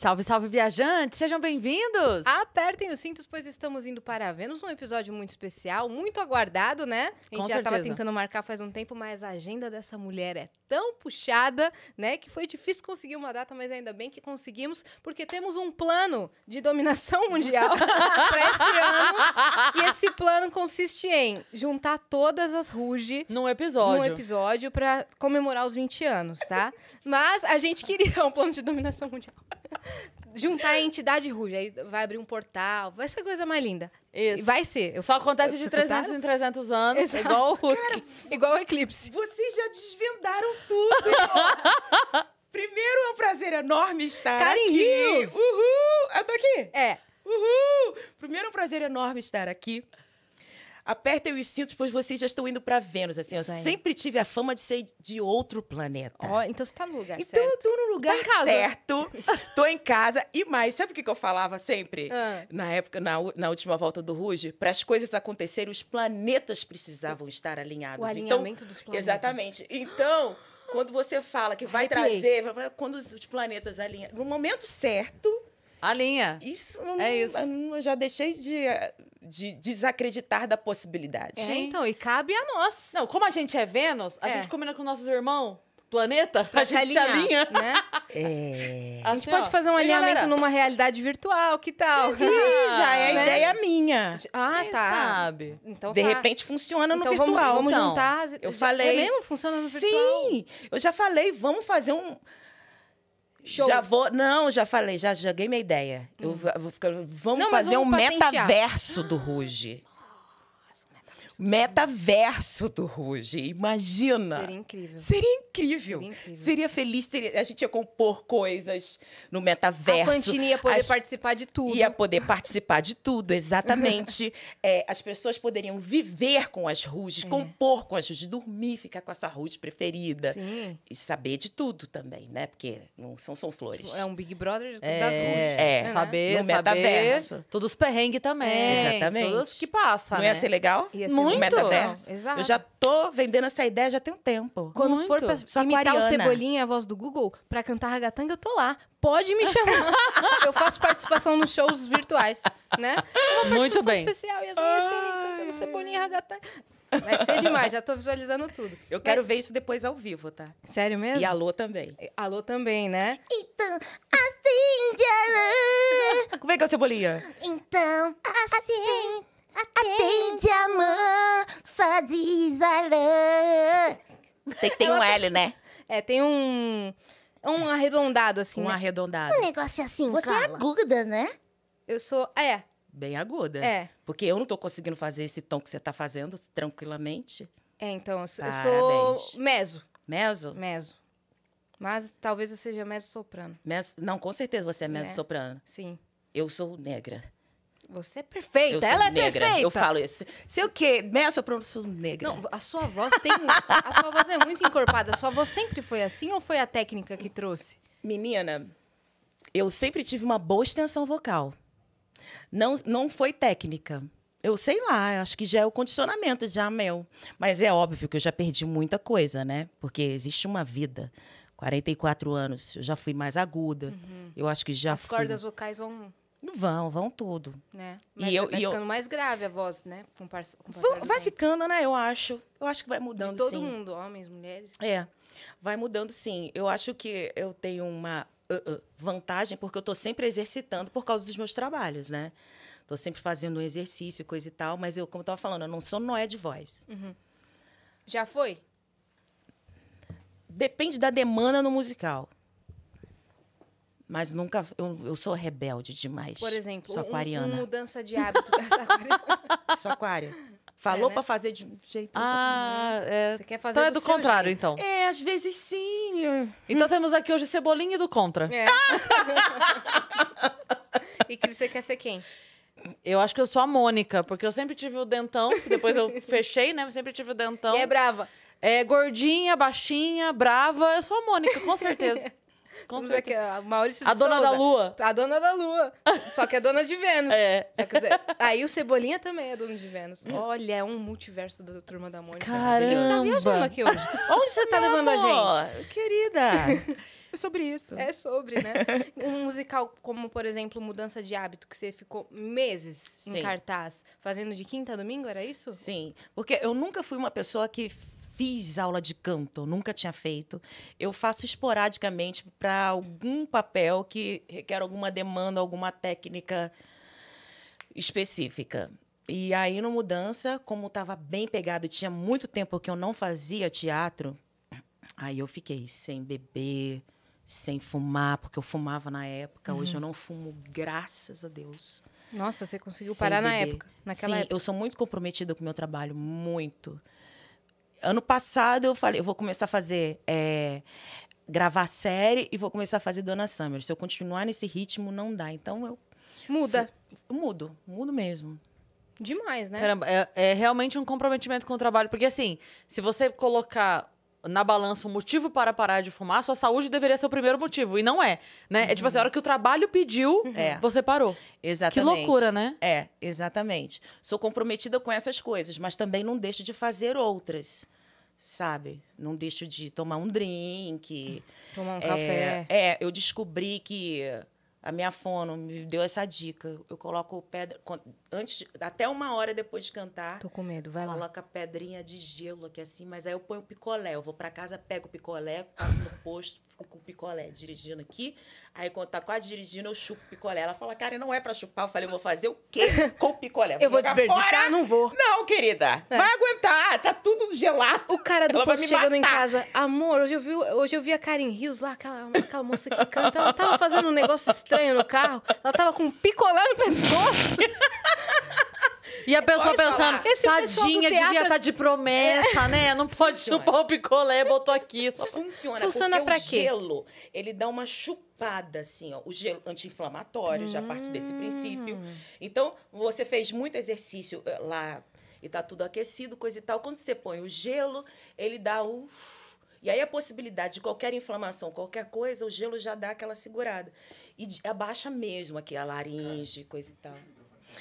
Salve, salve, viajantes! Sejam bem-vindos! Apertem os cintos, pois estamos indo para a Vênus, um episódio muito especial, muito aguardado, né? A gente Com já estava tentando marcar faz um tempo, mas a agenda dessa mulher é tão puxada, né? Que foi difícil conseguir uma data, mas ainda bem que conseguimos, porque temos um plano de dominação mundial para esse ano. E esse plano consiste em juntar todas as Ruge num episódio. Num episódio para comemorar os 20 anos, tá? Mas a gente queria um plano de dominação mundial juntar a entidade ruja, aí vai abrir um portal, vai ser coisa mais linda. Isso. E vai ser. Eu, Só acontece de 300 em 300 anos, Exato. igual o Hulk. Cara, igual o eclipse. Vocês já desvendaram tudo. Primeiro, é um prazer enorme estar Karen aqui. Rios. Uhul! Eu é tô aqui. É. Uhul! Primeiro, é um prazer enorme estar aqui apertem os cintos, pois vocês já estão indo para Vênus. Assim, eu sempre tive a fama de ser de outro planeta. Oh, então você tá no lugar então, certo. Então eu tô no lugar tá certo. tô em casa. E mais, sabe o que, que eu falava sempre? Ah. Na época, na, na última volta do Ruge? Para as coisas acontecerem, os planetas precisavam estar alinhados. O então, alinhamento então, dos planetas. Exatamente. Então quando você fala que vai Arrepiei. trazer, quando os planetas alinham, no momento certo, a linha. Isso, é isso. Eu já deixei de, de desacreditar da possibilidade. É, então, e cabe a nós. Não, como a gente é Vênus, a é. gente combina com nossos irmãos planeta pra, gente se alinhar. Se Né? É. A gente assim, pode ó, fazer um alinhamento galera. numa realidade virtual, que tal? Sim, já é né? ideia minha. Ah, Quem tá. sabe? Então, De tá. repente funciona então, no virtual. Vamos, vamos então, juntar. Eu já falei. É mesmo? Funciona no virtual? Sim, eu já falei, vamos fazer um. Show. Já vou. Não, já falei, já joguei minha ideia. Hum. Eu, eu, vamos não, fazer vamos um patentear. metaverso do Ruge. Metaverso do Ruge. Imagina. Seria incrível. Seria incrível. Seria, incrível. Seria feliz. Seria... A gente ia compor coisas no metaverso. A Fantini ia poder as... participar de tudo. Ia poder participar de tudo, exatamente. é, as pessoas poderiam viver com as Ruges, é. compor com as Ruges, dormir, ficar com a sua Ruge preferida. Sim. E saber de tudo também, né? Porque não são, são flores. É um Big Brother é, das é, Ruges. É, né? saber, no metaverso. Saber, todos os perrengues também. Exatamente. Todos que passa, Não né? ia ser legal? Ia ser Muito muito. metaverso. Exato. Eu já tô vendendo essa ideia já tem um tempo. Quando Muito. for pra me imitar o Cebolinha, a voz do Google, pra cantar ragatanga, eu tô lá. Pode me chamar. eu faço participação nos shows virtuais, né? Uma Muito bem. especial e as minhas assim, cantando Cebolinha ragatanga. Vai ser demais, já tô visualizando tudo. Eu quero ver isso depois ao vivo, tá? Sério mesmo? E alô também. Alô também, né? Então, acende assim a luz. Como é que é o Cebolinha? Então, acende assim Atende a mansa desalã. Tem, tem um L, né? É, tem um. Um arredondado, assim. Um né? arredondado. Um negócio assim, Você é Carla. é aguda, né? Eu sou. É. Bem aguda. É. Porque eu não tô conseguindo fazer esse tom que você tá fazendo tranquilamente. É, então, eu sou, eu sou meso. Meso? Meso. Mas talvez eu seja meso soprano Meso, não, com certeza você é meso soprano É. Sim. Eu sou negra. Você é perfeita, ela é negra. perfeita. Eu falo isso. Sei o quê? Nessa né, pronto, sou negra. Não, a sua voz tem. a sua voz é muito encorpada. A sua voz sempre foi assim ou foi a técnica que trouxe? Menina, eu sempre tive uma boa extensão vocal. Não, não foi técnica. Eu sei lá, acho que já é o condicionamento, já meu. Mas é óbvio que eu já perdi muita coisa, né? Porque existe uma vida. 44 anos, eu já fui mais aguda. Uhum. Eu acho que já As fui... cordas vocais vão Vão, vão tudo. Né? Mas é, e eu, vai e ficando eu... mais grave a voz, né? Com par... Com vai, vai ficando, né? Eu acho. Eu acho que vai mudando, De todo sim. mundo, homens, mulheres. É. Vai mudando, sim. Eu acho que eu tenho uma uh, uh, vantagem, porque eu estou sempre exercitando por causa dos meus trabalhos, né? Estou sempre fazendo um exercício, coisa e tal. Mas eu, como eu tava falando, eu não sou noé de voz. Uhum. Já foi? Depende da demanda no musical. Mas nunca. Eu, eu sou rebelde demais. Por exemplo, sou aquariana. Um, um mudança de hábito. sou aquário. Falou é, né? pra fazer de um jeito. Ah, é. Você quer fazer então é do, contrário, jeito. então. É, às vezes sim. Então temos aqui hoje Cebolinha do contra. É. e que você quer ser quem? Eu acho que eu sou a Mônica, porque eu sempre tive o dentão, depois eu fechei, né? Eu sempre tive o dentão. E é brava. É gordinha, baixinha, brava. Eu sou a Mônica, com certeza. Com certeza. a Maurício a de dona Souza. da Lua. A dona da Lua. Só que é dona de Vênus. É. Só que, aí o Cebolinha também é dono de Vênus. Olha, é um multiverso da Turma da Mônica. Então. Caramba. A gente tá viajando aqui hoje. Onde você tá Meu levando amor, a gente? Querida. É sobre isso. É sobre, né? um musical como, por exemplo, Mudança de Hábito, que você ficou meses Sim. em cartaz, fazendo de quinta a domingo, era isso? Sim. Porque eu nunca fui uma pessoa que fiz aula de canto, nunca tinha feito. Eu faço esporadicamente para algum papel que requer alguma demanda, alguma técnica específica. E aí, no Mudança, como estava bem pegado e tinha muito tempo que eu não fazia teatro, aí eu fiquei sem beber, sem fumar, porque eu fumava na época. Uhum. Hoje eu uhum. não fumo, graças a Deus. Nossa, você conseguiu sem parar beber. na época, naquela Sim, época. eu sou muito comprometida com o meu trabalho, muito. Ano passado eu falei, eu vou começar a fazer. É, gravar série e vou começar a fazer Dona Summer. Se eu continuar nesse ritmo, não dá. Então eu. Muda. Fui, mudo, mudo mesmo. Demais, né? Caramba, é, é, realmente um comprometimento com o trabalho. Porque, assim, se você colocar na balança o motivo para parar de fumar, sua saúde deveria ser o primeiro motivo. E não é, né? Uhum. É tipo assim, a hora que o trabalho pediu, uhum. é. você parou. Exatamente. Que loucura, né? É, exatamente. Sou comprometida com essas coisas, mas também não deixo de fazer outras. Sabe? Não deixo de tomar um drink. Tomar um é, café. É, eu descobri que a minha fono me deu essa dica. Eu coloco pedra antes de, até uma hora depois de cantar. Tô com medo, vai lá. Coloca pedrinha de gelo aqui assim, mas aí eu ponho o picolé. Eu vou para casa, pego o picolé, passo no posto, fico com o picolé dirigindo aqui. Aí quando tá quase dirigindo, eu chupo o picolé. Ela fala, cara, não é para chupar. Eu falei, eu vou fazer o quê com o picolé? Vou eu vou desperdiçar? Fora? Não vou. Não, querida. É. Vai aguentar, tá tudo gelado. O cara do ela posto chegando em casa, amor, hoje eu vi, hoje eu vi a Karen Rios lá, aquela, aquela moça que canta. Ela tava fazendo um negócio estranho no carro. Ela tava com um picolé no pescoço. E a pessoa pensando, tadinha, teatro... devia tá estar de promessa, é. né? Não pode Funciona. chupar o picolé, botou aqui. Só... Funciona, Funciona pra o quê? gelo, ele dá uma chupada, assim, ó. O gelo anti-inflamatório, hum. já parte desse hum. princípio. Então, você fez muito exercício eh, lá e tá tudo aquecido, coisa e tal. Quando você põe o gelo, ele dá o... E aí a possibilidade de qualquer inflamação, qualquer coisa, o gelo já dá aquela segurada. E abaixa mesmo aqui a laringe, coisa e tal.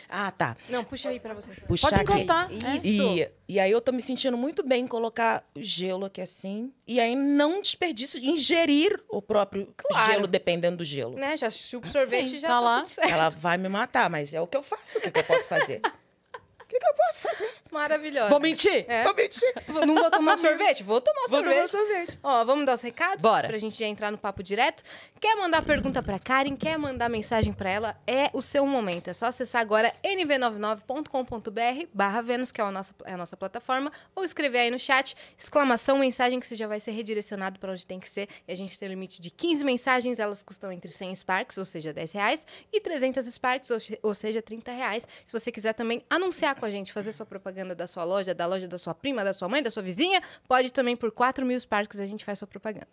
Ah, tá. Não, puxa aí pra você. Puxar Pode encostar. Aqui. Isso. E, e aí eu tô me sentindo muito bem em colocar gelo aqui assim. E aí não desperdício, ingerir o próprio claro. gelo, dependendo do gelo. Né? Já chupa sorvete já tá, tá lá. Ela vai me matar, mas é o que eu faço, o que, que eu posso fazer? que, que eu posso fazer? Maravilhosa. Vou mentir? É. Vou mentir. Não vou tomar sorvete? Vou tomar vou sorvete. Vou tomar sorvete. Ó, vamos dar os recados? Bora. Pra gente já entrar no papo direto. Quer mandar pergunta pra Karen? Quer mandar mensagem pra ela? É o seu momento. É só acessar agora nv99.com.br barra Vênus, que é a, nossa, é a nossa plataforma, ou escrever aí no chat, exclamação, mensagem, que você já vai ser redirecionado pra onde tem que ser. E a gente tem um limite de 15 mensagens, elas custam entre 100 Sparks, ou seja, 10 reais, e 300 Sparks, ou, ou seja, 30 reais. Se você quiser também anunciar com a gente, fazer sua propaganda da sua loja, da loja da sua prima, da sua mãe, da sua vizinha, pode também por 4 mil Sparks a gente faz sua propaganda.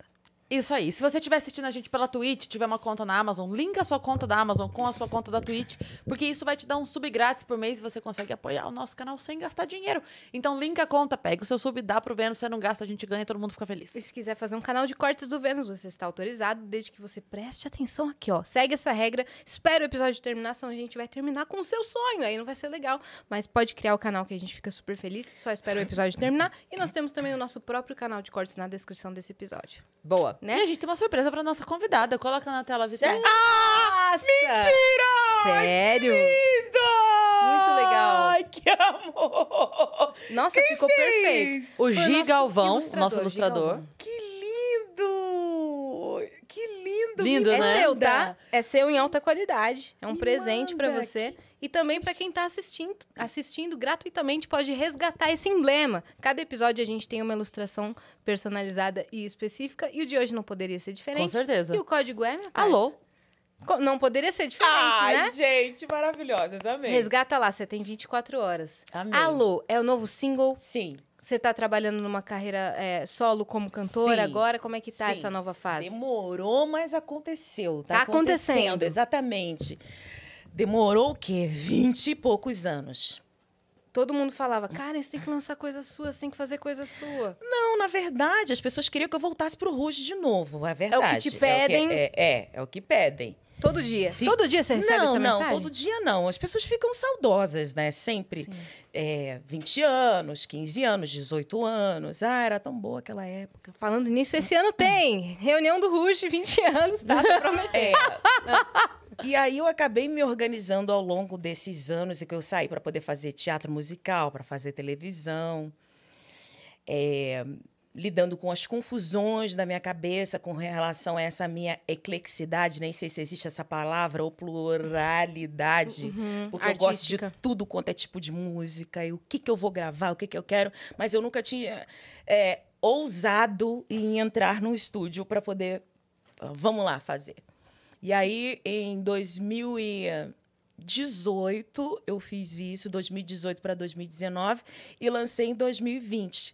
Isso aí. Se você estiver assistindo a gente pela Twitch, tiver uma conta na Amazon, linka a sua conta da Amazon com a sua conta da Twitch, porque isso vai te dar um sub grátis por mês e você consegue apoiar o nosso canal sem gastar dinheiro. Então, linka a conta, pega o seu sub, dá pro Vênus, você não gasta, a gente ganha, e todo mundo fica feliz. E se quiser fazer um canal de cortes do Vênus, você está autorizado, desde que você preste atenção aqui, ó. Segue essa regra, espera o episódio terminar, senão a gente vai terminar com o seu sonho, aí não vai ser legal. Mas pode criar o canal que a gente fica super feliz, só espera o episódio terminar. E nós temos também o nosso próprio canal de cortes na descrição desse episódio. Boa. Né? E a gente tem uma surpresa pra nossa convidada. Coloca na tela, Vitor. Cê... Ah, nossa! Mentira! Sério? Linda! Muito legal. Ai, que amor! Nossa, Quem ficou fez? perfeito. O Foi Gi nosso Galvão, ilustrador, nosso ilustrador. Galvão. Que lindo! que lindo! Lindo, né? é seu, tá? É seu em alta qualidade. É um presente para você. E também para quem está assistindo, assistindo gratuitamente pode resgatar esse emblema. Cada episódio a gente tem uma ilustração personalizada e específica e o de hoje não poderia ser diferente. Com certeza. E o código é, minha Alô. Não poderia ser diferente, Ai, né? Ai, gente, maravilhosas, amei. Resgata lá, você tem 24 horas. Amei. Alô, é o novo single? Sim. Você está trabalhando numa carreira é, solo como cantora sim, agora? Como é que está essa nova fase? Demorou, mas aconteceu. Está tá acontecendo. acontecendo. Exatamente. Demorou o quê? Vinte e poucos anos. Todo mundo falava, "Cara, você tem que lançar coisa sua, você tem que fazer coisa sua. Não, na verdade, as pessoas queriam que eu voltasse para o Ruge de novo, é, é verdade. É o que te pedem. É, que, é, é, é o que pedem. Todo dia? Fica... Todo dia você recebe não, essa mensagem? Não, todo dia não. As pessoas ficam saudosas, né? Sempre. É, 20 anos, 15 anos, 18 anos. Ah, era tão boa aquela época. Falando nisso, esse ano tem reunião do Rush, 20 anos, tá? é. E aí eu acabei me organizando ao longo desses anos e que eu saí para poder fazer teatro musical, para fazer televisão. É, lidando com as confusões da minha cabeça com relação a essa minha eclexidade, nem sei se existe essa palavra, ou pluralidade, uhum, uhum. porque artística. eu gosto de tudo quanto é tipo de música, e o que, que eu vou gravar, o que, que eu quero, mas eu nunca tinha é, ousado em entrar num estúdio para poder, vamos lá, fazer. E aí, em 2018, eu fiz isso, 2018 para 2019, e lancei em 2020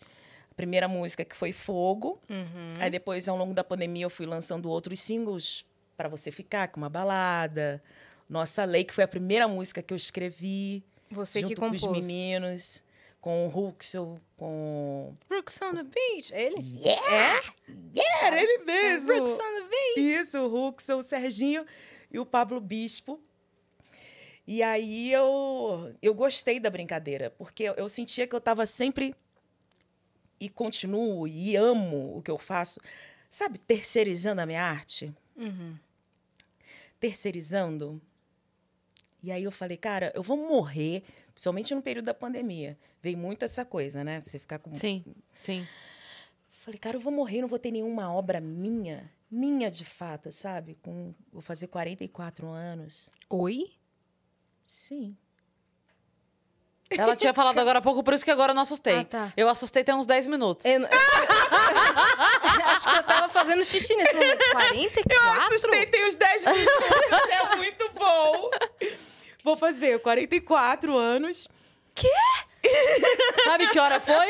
a primeira música que foi Fogo. Uhum. Aí depois, ao longo da pandemia, eu fui lançando outros singles para você ficar, com uma balada. Nossa Lei, que foi a primeira música que eu escrevi. Você junto que compôs. com os meninos, com o Ruxel, com... Brooks on the Beach, é ele? Yeah! É? Yeah, ele mesmo! Brooks on the Beach! Isso, o Ruxel, o Serginho e o Pablo Bispo. E aí eu, eu gostei da brincadeira, porque eu, eu sentia que eu estava sempre e continuo e amo o que eu faço, sabe, terceirizando a minha arte? Uhum. Terceirizando. E aí eu falei, cara, eu vou morrer, principalmente no período da pandemia. Veio muito essa coisa, né? Você ficar com. Sim, sim. Falei, cara, eu vou morrer, não vou ter nenhuma obra minha, minha de fato, sabe? Com, vou fazer 44 anos. Oi? Sim. Ela tinha falado agora há pouco, por isso que agora eu não assustei. Ah, tá. Eu assustei tem uns 10 minutos. Eu, acho que eu tava fazendo xixi nesse momento. 44? Eu assustei tem uns 10 minutos. é muito bom. Vou fazer 44 anos. Quê? Sabe que hora foi?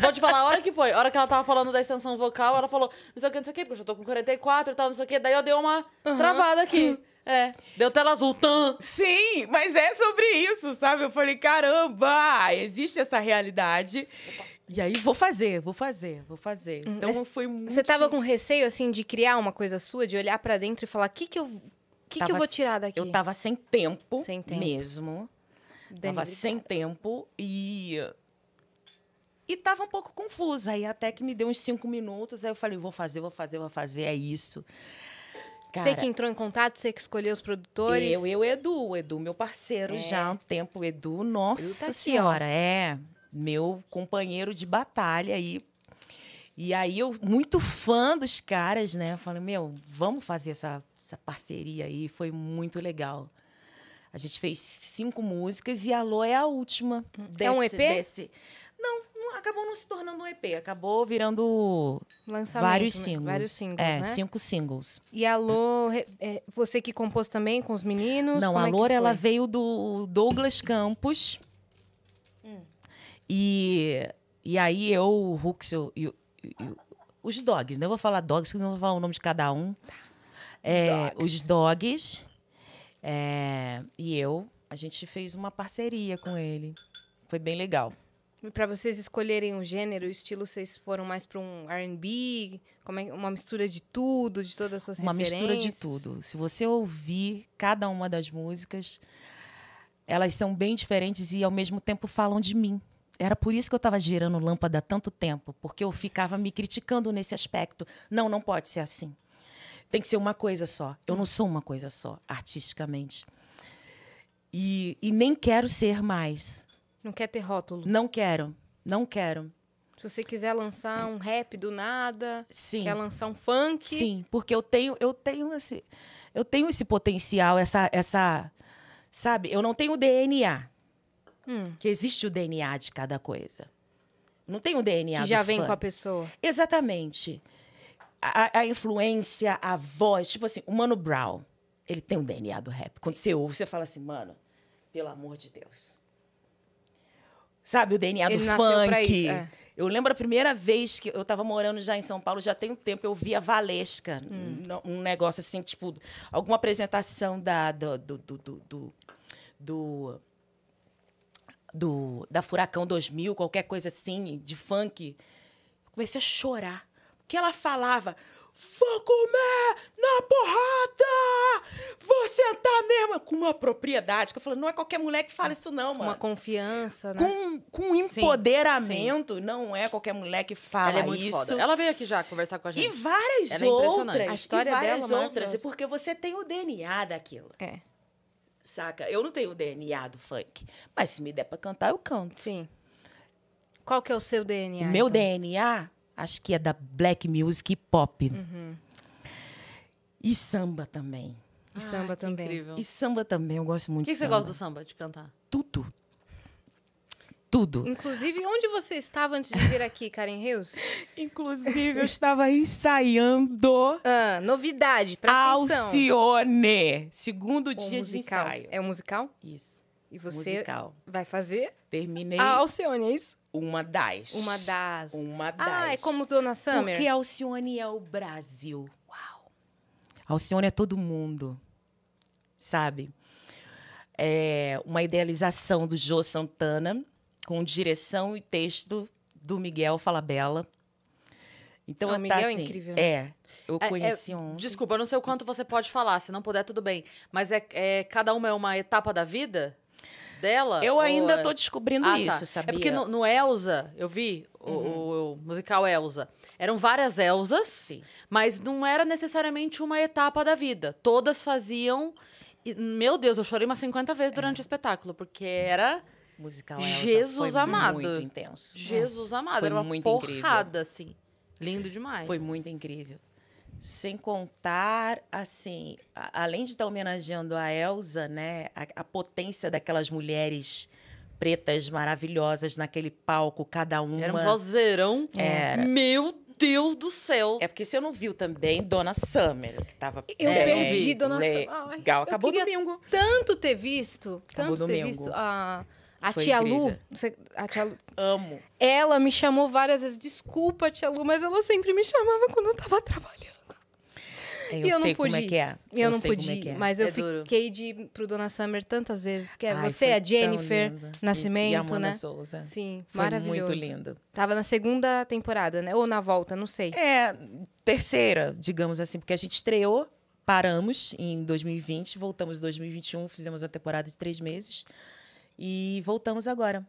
vou te falar a hora que foi. A hora que ela tava falando da extensão vocal, ela falou, não sei o que, não sei o que, porque eu já tô com 44 e tal, não sei o que. Daí eu dei uma uhum. travada aqui. É. Deu tela azul, tan. Sim, mas é sobre isso, sabe? Eu falei, caramba, existe essa realidade. E aí, vou fazer, vou fazer, vou fazer. Hum, então, mas foi muito... Você tava com receio, assim, de criar uma coisa sua? De olhar para dentro e falar, o que que eu... Que, que eu vou tirar daqui? Eu tava sem tempo, sem tempo. mesmo. tava sem tempo e e tava um pouco confusa. Aí até que me deu uns cinco minutos, aí eu falei, vou fazer, vou fazer, vou fazer, é isso. Cara, você que entrou em contato, você que escolheu os produtores. Eu, eu, Edu, Edu, meu parceiro é. já há um tempo, Edu, tá nossa tá senhora, aqui, é meu companheiro de batalha aí. E, aí eu muito fã dos caras, né? Eu falei, meu, vamos fazer essa, essa parceria aí, foi muito legal. A gente fez cinco músicas e a Lô é a última. Desse, é um EP? Desse, não, acabou não se tornando um EP, acabou virando Lançamento, vários né? singles. Vários singles, é, né? cinco singles. E a Lô, é, você que compôs também com os meninos? Não, a é Lô, é ela veio do Douglas Campos. Hum. E, e aí eu, o Hux, e os dogs, não né? vou falar dogs, porque não vou falar o nome de cada um. Tá. É, os dogs. Os dogs é, e eu, a gente fez uma parceria com ele. Foi bem legal para vocês escolherem o um gênero, o estilo, vocês foram mais para um R&B, como é, uma mistura de tudo, de todas as suas uma referências? Uma mistura de tudo. Se você ouvir cada uma das músicas, elas são bem diferentes e ao mesmo tempo falam de mim. Era por isso que eu estava girando lâmpada há tanto tempo, porque eu ficava me criticando nesse aspecto. Não, não pode ser assim. Tem que ser uma coisa só. Eu não sou uma coisa só, artisticamente. E, e nem quero ser mais. Não quer ter rótulo? Não quero. Não quero. Se você quiser lançar um rap do nada, Sim. quer lançar um funk. Sim, porque eu tenho, eu tenho esse, eu tenho esse potencial, essa, essa, sabe? Eu não tenho DNA. Hum. Que existe o DNA de cada coisa. Não tenho o DNA. Que já vem com a pessoa. Exatamente. A, a, influência, a voz, tipo assim, o Mano Brown, ele tem o DNA do rap. Quando você ouve, você fala assim, mano, pelo amor de Deus. Sabe, o DNA do funk. É. Eu lembro a primeira vez que eu estava morando já em São Paulo, já tem um tempo, eu via a Valesca, hum. um negócio assim, tipo, alguma apresentação da, do, do, do, do, do do, da Furacão 2000, qualquer coisa assim, de funk. Eu comecei a chorar. Porque ela falava Vou comer na porrada! Vou sentar mesmo! Com uma propriedade. Que eu falo, não é qualquer mulher que fala isso, não, mano. Uma confiança, né? Com, com empoderamento. Sim, sim. Não é qualquer mulher que fala Ela é muito isso. Foda. Ela veio aqui já conversar com a gente. E várias Ela é outras. a história e várias dela, é outras. É porque você tem o DNA daquilo. É. Saca? Eu não tenho o DNA do funk. Mas se me der pra cantar, eu canto. Sim. Qual que é o seu DNA? O meu então? DNA acho que é da black music e pop. Uhum. E samba também. E samba também. Incrível. E samba também, eu gosto muito de samba. O que você gosta do samba, de cantar? Tudo. Tudo. Inclusive, onde você estava antes de vir aqui, Karen Rios? Inclusive, eu estava ensaiando. Ah, novidade, presta Alcione. Segundo o dia musical. de ensaio. É um musical? Isso. E você musical. vai fazer? Terminei. A Alcione, é isso? Uma das. Uma das. Uma das. Ah, é como Dona Summer? Porque Alcione é o Brasil. Uau. Alcione é todo mundo, sabe? É uma idealização do Jô Santana, com direção e texto do Miguel Falabella. Então, o tá Miguel tá, assim, é incrível. É, eu é, é, conheci é, um. Desculpa, eu não sei o quanto você pode falar, se não puder, tudo bem. Mas é, é cada uma é uma etapa da vida? dela? Eu ainda estou é- descobrindo ah, tá. isso, tá. sabia? É porque no, no Elsa, eu vi uhum. o, o, musical Elsa. Eram várias Elsas, Sim. mas não era necessariamente uma etapa da vida. Todas faziam. E, meu Deus, eu chorei umas 50 vezes é. durante é. o espetáculo, porque era musical Elsa Jesus foi amado. muito intenso. Jesus amado, foi era uma porrada incrível. assim. Lindo demais. Foi muito incrível. Sem contar, assim, a, além de estar homenageando a Elsa, né, a, a, potência daquelas mulheres pretas maravilhosas naquele palco, cada uma. Era um vozeirão. Era. É. Meu Deus do céu! É porque você não viu também Dona Summer, que tava... Eu é, perdi Dona Summer. Legal, acabou eu domingo. tanto ter visto, acabou tanto domingo. ter visto a... A tia, Lu, você, a tia Lu. Amo. Ela me chamou várias vezes. Desculpa, tia Lu, mas ela sempre me chamava quando eu tava trabalhando. Eu, eu sei é é. não pude. como é que é. Eu, eu não pude, é é. mas eu é fiquei de pro Dona Summer tantas vezes, que é Ai, você, a Jennifer Nascimento, Isso, e a né? Souza. Sim, foi maravilhoso. Muito lindo. Tava na segunda temporada, né? Ou na volta, não sei. É, terceira, digamos assim, porque a gente estreou paramos em 2020, voltamos em 2021, fizemos a temporada de três meses e voltamos agora.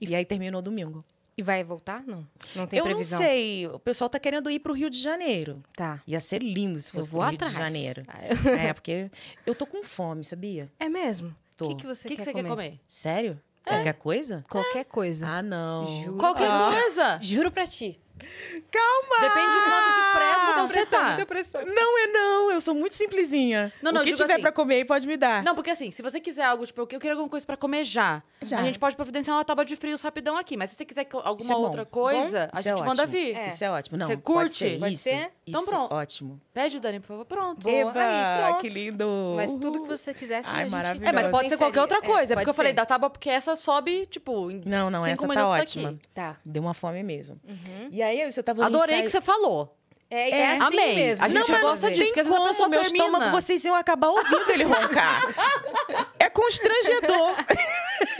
E, e aí terminou domingo. E vai voltar? Não. Não tem eu previsão. Eu não sei. O pessoal tá querendo ir para o Rio de Janeiro. Tá. Ia ser lindo se fosse pro Rio atrás. de Janeiro. Ah, eu... É, porque eu tô com fome, sabia? É mesmo? O que, que você, que quer, que você comer? quer comer? Sério? É. Qualquer coisa? Qualquer coisa. Ah, não. Juro. Qualquer coisa? Juro pra ti. Calma! Depende do quanto de pressa você pressão, tá. Muita pressão. Não é não, eu sou muito simplesinha. Não, não, o que tiver assim, pra comer pode me dar. Não, porque assim, se você quiser algo, tipo, eu quero alguma coisa pra comer já. já. A gente pode providenciar uma tábua de frios rapidão aqui, mas se você quiser alguma é outra coisa, bom, a gente é manda vir. É. Isso é ótimo. Não, você curte? Pode pode isso, isso, então pronto. Ótimo. Pede o Dani, por favor, pronto. Eba, aí, pronto. que lindo. Mas tudo que você quiser, sim, Ai, gente... maravilhoso. É, mas pode ser qualquer outra é, coisa. É, porque eu falei da tábua, porque essa sobe, tipo, em Não, não, essa tá ótima. Tá. Deu uma fome mesmo. Uhum. E ideia, você tava Adorei que você falou. É, é, é assim mesmo. A gente não, gosta de porque como, essa pessoa meu termina. estômago, vocês iam acabar ouvindo ele roncar. é constrangedor.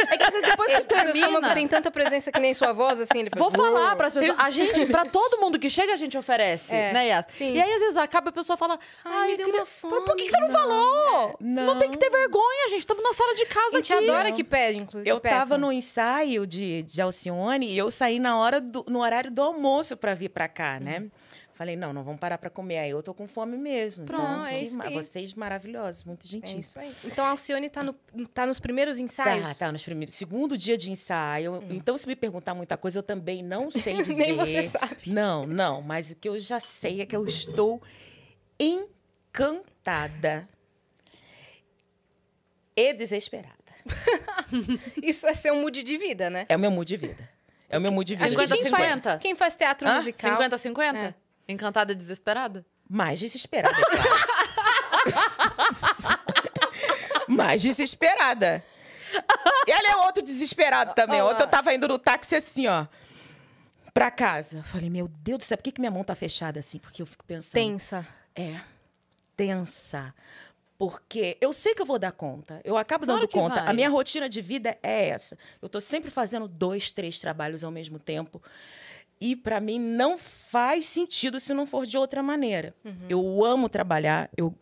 É que às vezes depois que ele, termina... Seu estômago tem tanta presença que nem sua voz, assim, ele fica. Vou falar as pessoas. A gente, pra todo mundo que chega, a gente oferece, é, né, Yas? Sim. E aí, às vezes, acaba a pessoa fala... Ai, Ai deu queria... uma fome. Fala, Por que, que, você não, falou? Não. É. não tem que ter vergonha, gente. Estamos na sala de casa aqui. A gente aqui. adora que pede, inclusive. Eu peça. tava no ensaio de, de Alcione e eu saí na hora do, no horário do almoço pra vir pra cá, né? Falei, não, não vamos parar para comer. Aí eu tô com fome mesmo. Então Pronto, então, é isso aí. Vocês maravilhosos, muito gentis. É então a Alcione tá, no, tá nos primeiros ensaios? Tá, tá nos primeiros. Segundo dia de ensaio. Hum. Então, se me perguntar muita coisa, eu também não sei dizer. Nem você sabe. Não, não. Mas o que eu já sei é que eu estou encantada e desesperada. isso é seu mood de vida, né? É o meu mood de vida. É o meu mood de vida. 50, 50. Quem faz teatro musical? 50, 50? Encantada desesperada? Mais desesperada, Mais desesperada. E ela é outro desesperado também. Outro eu tava indo no táxi assim, ó. Pra casa. Falei, meu Deus do céu, por que, que minha mão tá fechada assim? Porque eu fico pensando. Tensa. É. Tensa. Porque eu sei que eu vou dar conta. Eu acabo claro dando conta. Vai. A minha rotina de vida é essa. Eu tô sempre fazendo dois, três trabalhos ao mesmo tempo. E para mim não faz sentido se não for de outra maneira. Uhum. Eu amo trabalhar, eu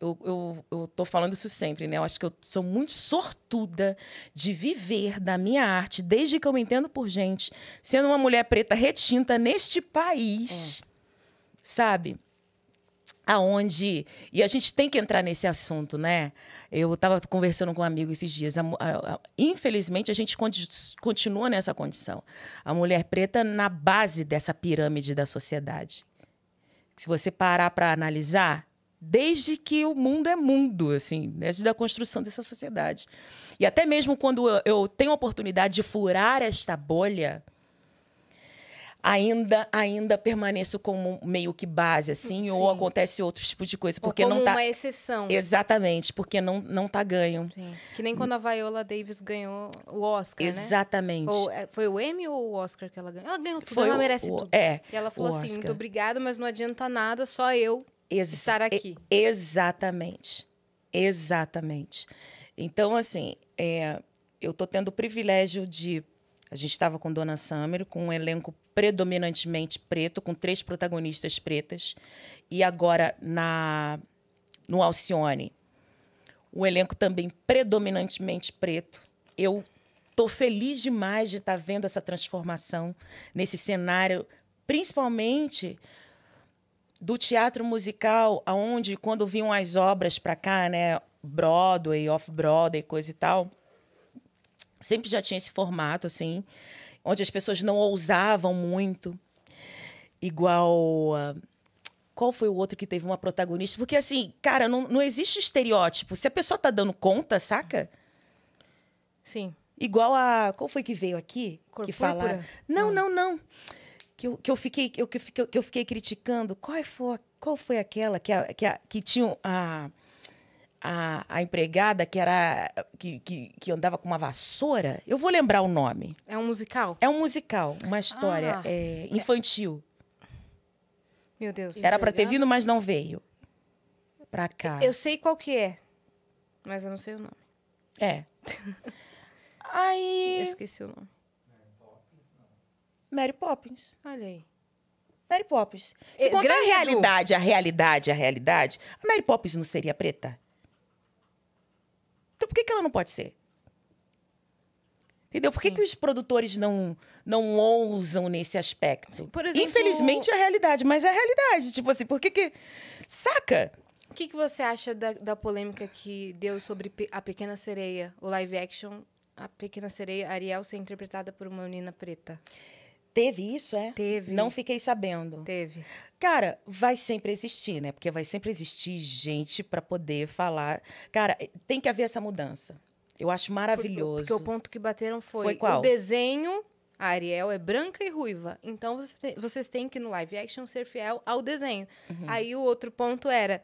eu, eu, eu tô falando isso sempre, né? Eu acho que eu sou muito sortuda de viver da minha arte, desde que eu me entendo por gente, sendo uma mulher preta retinta neste país, é. sabe? aonde e a gente tem que entrar nesse assunto, né? Eu estava conversando com um amigo esses dias. A, a, a, infelizmente, a gente continua nessa condição. A mulher preta na base dessa pirâmide da sociedade. Se você parar para analisar, desde que o mundo é mundo, assim, desde a construção dessa sociedade. E até mesmo quando eu, eu tenho a oportunidade de furar esta bolha, ainda ainda permaneço como meio que base assim Sim. ou acontece outro tipo de coisa porque ou como não tá uma exceção exatamente porque não não tá ganho Sim. que nem quando a Viola Davis ganhou o Oscar né? exatamente né? ou, é, foi o Emmy ou o Oscar que ela ganhou ela ganhou tudo foi ela o, merece o, tudo é e ela falou assim muito obrigada mas não adianta nada só eu Ex estar aqui exatamente exatamente então assim é, eu tô tendo o privilégio de a gente estava com Dona Summer, com um elenco predominantemente preto, com três protagonistas pretas. E agora na no Alcione, o elenco também predominantemente preto. Eu estou feliz demais de estar tá vendo essa transformação nesse cenário, principalmente do teatro musical, aonde quando vinham as obras para cá, né, Broadway, Off Broadway, coisa e tal, Sempre já tinha esse formato, assim, onde as pessoas não ousavam muito. Igual. Ah, qual foi o outro que teve uma protagonista? Porque, assim, cara, não, não existe estereótipo. Se a pessoa tá dando conta, saca? Sim. Igual a. Qual foi que veio aqui? Cor que falaram. Não, não, não, não. Que eu, que eu, fiquei, eu, que eu, fiquei, que eu fiquei criticando. Qual foi, qual foi aquela que, a, que, a, que tinha a, a, a empregada que era que, que, que, andava com uma vassoura. Eu vou lembrar o nome. É um musical? É um musical, uma história ah, é, infantil. É... Meu Deus. Era para ter vindo, mas não veio. Pra cá. Eu sei qual que é, mas eu não sei o nome. É. Aí. Eu esqueci o nome. Mary Poppins. Olha aí. Mary Poppins. Se é, contar a realidade, a realidade, a realidade, a Mary Poppins não seria preta? Então por que, que ela não pode ser? Entendeu? Por que, que os produtores não, não ousam nesse aspecto? Exemplo, Infelizmente é a realidade, mas é a realidade. Tipo assim, por que que. Saca? O que, que você acha da, da polêmica que deu sobre a Pequena Sereia, o live action? A Pequena Sereia, Ariel, ser interpretada por uma menina preta. Teve isso, é? Teve. Não fiquei sabendo. Teve. Cara, vai sempre existir, né? Porque vai sempre existir gente para poder falar. Cara, tem que haver essa mudança. Eu acho maravilhoso. Porque, o ponto que bateram foi, foi qual? o desenho. A Ariel é branca e ruiva. Então vocês têm que, no live action, ser fiel ao desenho. Uhum. Aí o outro ponto era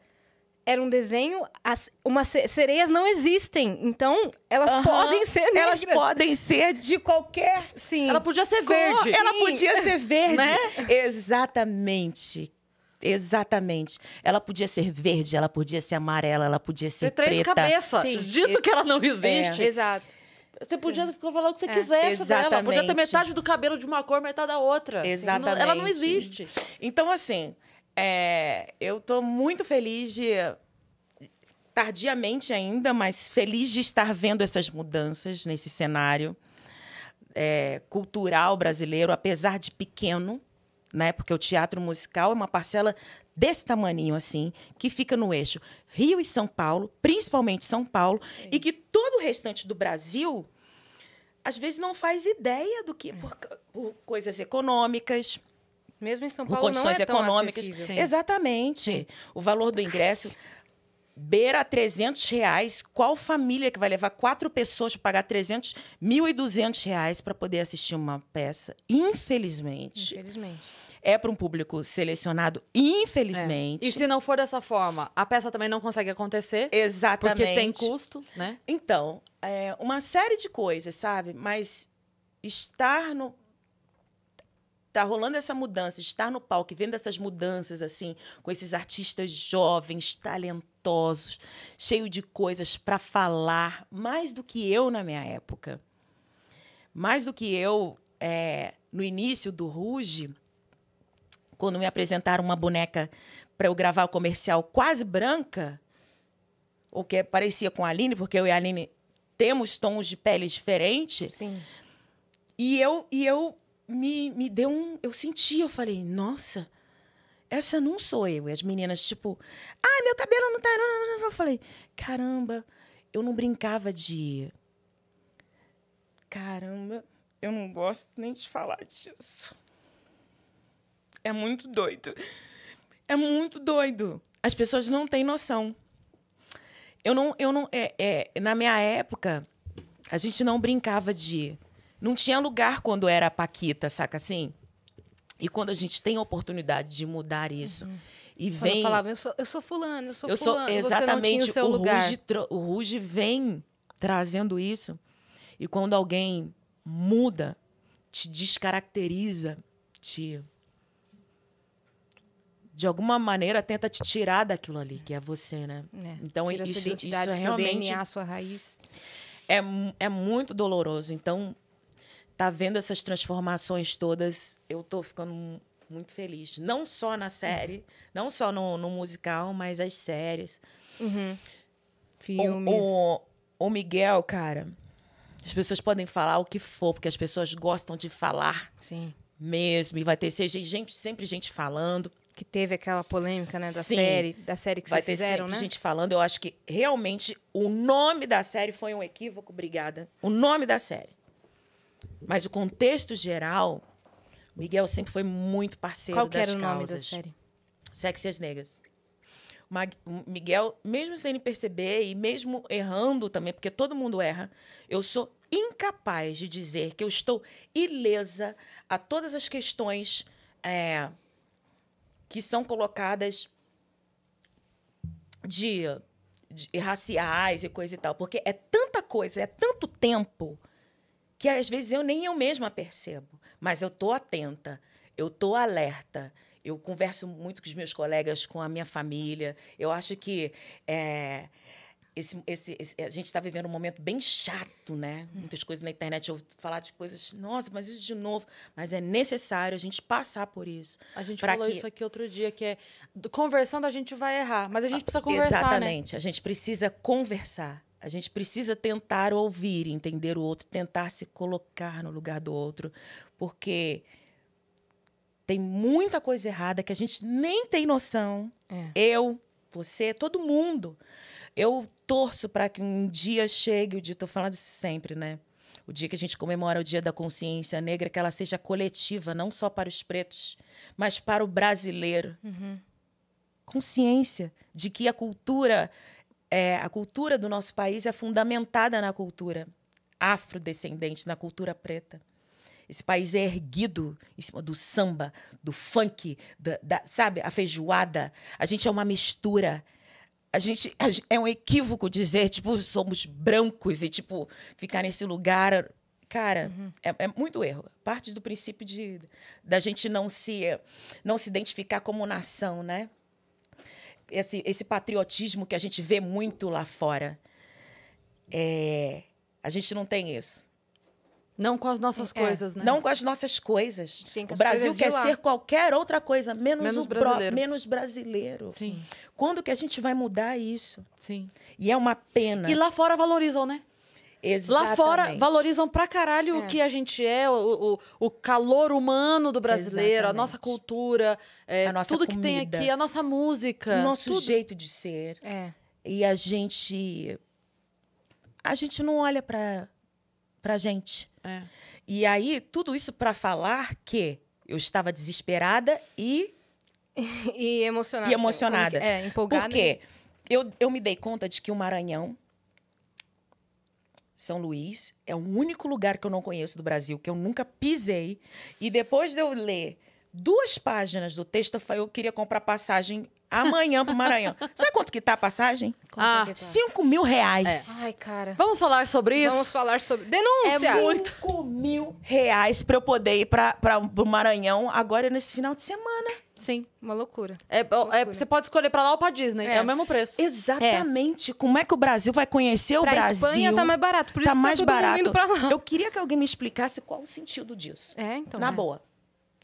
era um desenho. As, uma, sereias não existem. Então, elas podem ser negras. Elas podem ser de qualquer. Sim. Ela podia ser verde. Sim. Ela podia ser verde. né? Exatamente. Exatamente. Ela podia ser verde, ela podia ser amarela, ela podia ser Tem três preta. três cabeças. Sim. Dito que ela não é. existe. É. Exato. Você podia falar o que você é. quisesse Exatamente. dela. Podia ter metade do cabelo de uma cor, metade da outra. Exatamente. Ela não existe. Então, assim, é, eu estou muito feliz de tardiamente ainda, mas feliz de estar vendo essas mudanças nesse cenário é, cultural brasileiro, apesar de pequeno, né? Porque o teatro musical é uma parcela desse tamaninho assim, que fica no eixo Rio e São Paulo, principalmente São Paulo, Sim. e que todo o restante do Brasil às vezes não faz ideia do que por, por coisas econômicas, mesmo em São Paulo, condições não é tão acessível Exatamente. O valor do ingresso beira 300 reais. Qual família que vai levar quatro pessoas para pagar 300, 1.200 reais para poder assistir uma peça? Infelizmente. Infelizmente. É para um público selecionado, infelizmente. É. E se não for dessa forma, a peça também não consegue acontecer. Exatamente. Porque tem custo, né? Então, é uma série de coisas, sabe? Mas estar no, tá rolando essa mudança, estar no palco e vendo essas mudanças, assim, com esses artistas jovens, talentosos, cheio de coisas para falar, mais do que eu na minha época. Mais do que eu, é, no início do Ruge, quando me apresentaram uma boneca para eu gravar o comercial quase branca, o que parecia com a Aline, porque eu e a Aline temos tons de pele diferentes. Sim. E eu, e eu me, me deu um. Eu senti, eu falei, nossa, essa não sou eu. E é as meninas, tipo, ai, ah, meu cabelo não tá. Não, não, não. Eu falei, caramba, eu não brincava de. Caramba, eu não gosto nem de falar disso. É muito doido. É muito doido. As pessoas não têm noção. Eu não, eu não, é, é, na minha época, a gente não brincava de não tinha lugar quando era Paquita, saca assim? E quando a gente tem a oportunidade de mudar isso. Uhum. E quando vem. Eu falava, eu sou, eu sou fulano, eu sou eu fulano. Sou, exatamente, o, lugar. Ruge, o Ruge vem trazendo isso. E quando alguém muda, te descaracteriza, te de alguma maneira tenta te tirar daquilo ali que é você, né? É, então isso, sua isso é realmente DNA, sua raiz é, é muito doloroso. Então tá vendo essas transformações todas, eu tô ficando muito feliz. Não só na série, uhum. não só no, no, musical, mas as séries. Uhum. Filmes. O, o, o, Miguel, cara, as pessoas podem falar o que for, porque as pessoas gostam de falar. Sim. Mesmo. E vai ter gente, sempre gente falando. Que teve aquela polêmica, né, da Sim. série, da série que vai vocês ter fizeram, né? gente falando. Eu acho que realmente o nome da série foi um equívoco, obrigada. O nome da série. Mas o contexto geral, o Miguel sempre foi muito parceiro Qual das era causas. era o nome da série? Sexy as Negas. O Miguel, mesmo sem me perceber e mesmo errando também, porque todo mundo erra, eu sou incapaz de dizer que eu estou ilesa a todas as questões é, que são colocadas de, de raciais e coisa e tal, porque é tanta coisa, é tanto tempo que às vezes eu nem eu mesma percebo, mas eu tô atenta, eu tô alerta. Eu converso muito com os meus colegas, com a minha família. Eu acho que é, esse, esse, esse, a gente está vivendo um momento bem chato, né? Muitas coisas na internet, eu falar de coisas, nossa, mas isso de novo. Mas é necessário a gente passar por isso. A gente falou que... isso aqui outro dia, que é conversando a gente vai errar, mas a gente precisa conversar. Né? Exatamente, né? a gente precisa conversar. A gente precisa tentar ouvir, entender o outro, tentar se colocar no lugar do outro, porque tem muita coisa errada que a gente nem tem noção. É. Eu, você, todo mundo. Eu torço para que um dia chegue o dia, estou falando sempre, né? O dia que a gente comemora o Dia da Consciência Negra, que ela seja coletiva, não só para os pretos, mas para o brasileiro. Uhum. Consciência de que a cultura é, a cultura do nosso país é fundamentada na cultura afrodescendente, na cultura preta. Esse país é erguido em cima do samba, do funk, da, da, sabe, a feijoada. A gente é uma mistura. A gente, a é um equívoco dizer, tipo, somos brancos e, tipo, ficar nesse lugar. Cara, uhum. é, é, muito erro. Parte do princípio de da gente não se não se identificar como nação, né? esse, esse patriotismo que a gente vê muito lá fora. É, a gente não tem isso. Não com as nossas é. coisas, né? Não com as nossas coisas. Sim, o Brasil coisas quer ser qualquer outra coisa, menos, menos o brasileiro. menos brasileiro. Sim. Quando que a gente vai mudar isso? Sim. E é uma pena. E lá fora valorizam, né? Exatamente. Lá fora valorizam pra caralho é. o que a gente é, o, o, o calor humano do brasileiro, Exatamente. a nossa cultura, é, a nossa tudo comida. que tem aqui, a nossa música. O nosso tudo. jeito de ser. É. E a gente. A gente não olha pra, pra gente. É. E aí, tudo isso para falar que eu estava desesperada e. e emocionada. E emocionada. É, empolgada. Porque eu, eu me dei conta de que o Maranhão são Luís é o único lugar que eu não conheço do Brasil, que eu nunca pisei. E depois de eu ler duas páginas do texto, eu queria comprar passagem amanhã pro Maranhão. Sabe quanto que tá a passagem? Quanto ah. É tá? 5 mil reais. É. Ai, cara. Vamos falar sobre isso? Vamos falar sobre. Denúncia! É muito. 5 mil reais pra eu poder ir pra, pra, pro Maranhão agora nesse final de semana. Sim. Uma loucura. É, é loucura. é você pode escolher pra lá ou pra Disney. É, é o mesmo preço. Exatamente. Como é que o Brasil vai conhecer pra o Brasil? Espanha tá mais barato. Por tá isso tá mais tá barato. Eu queria que alguém me explicasse qual o sentido disso. É, então. Na é. boa.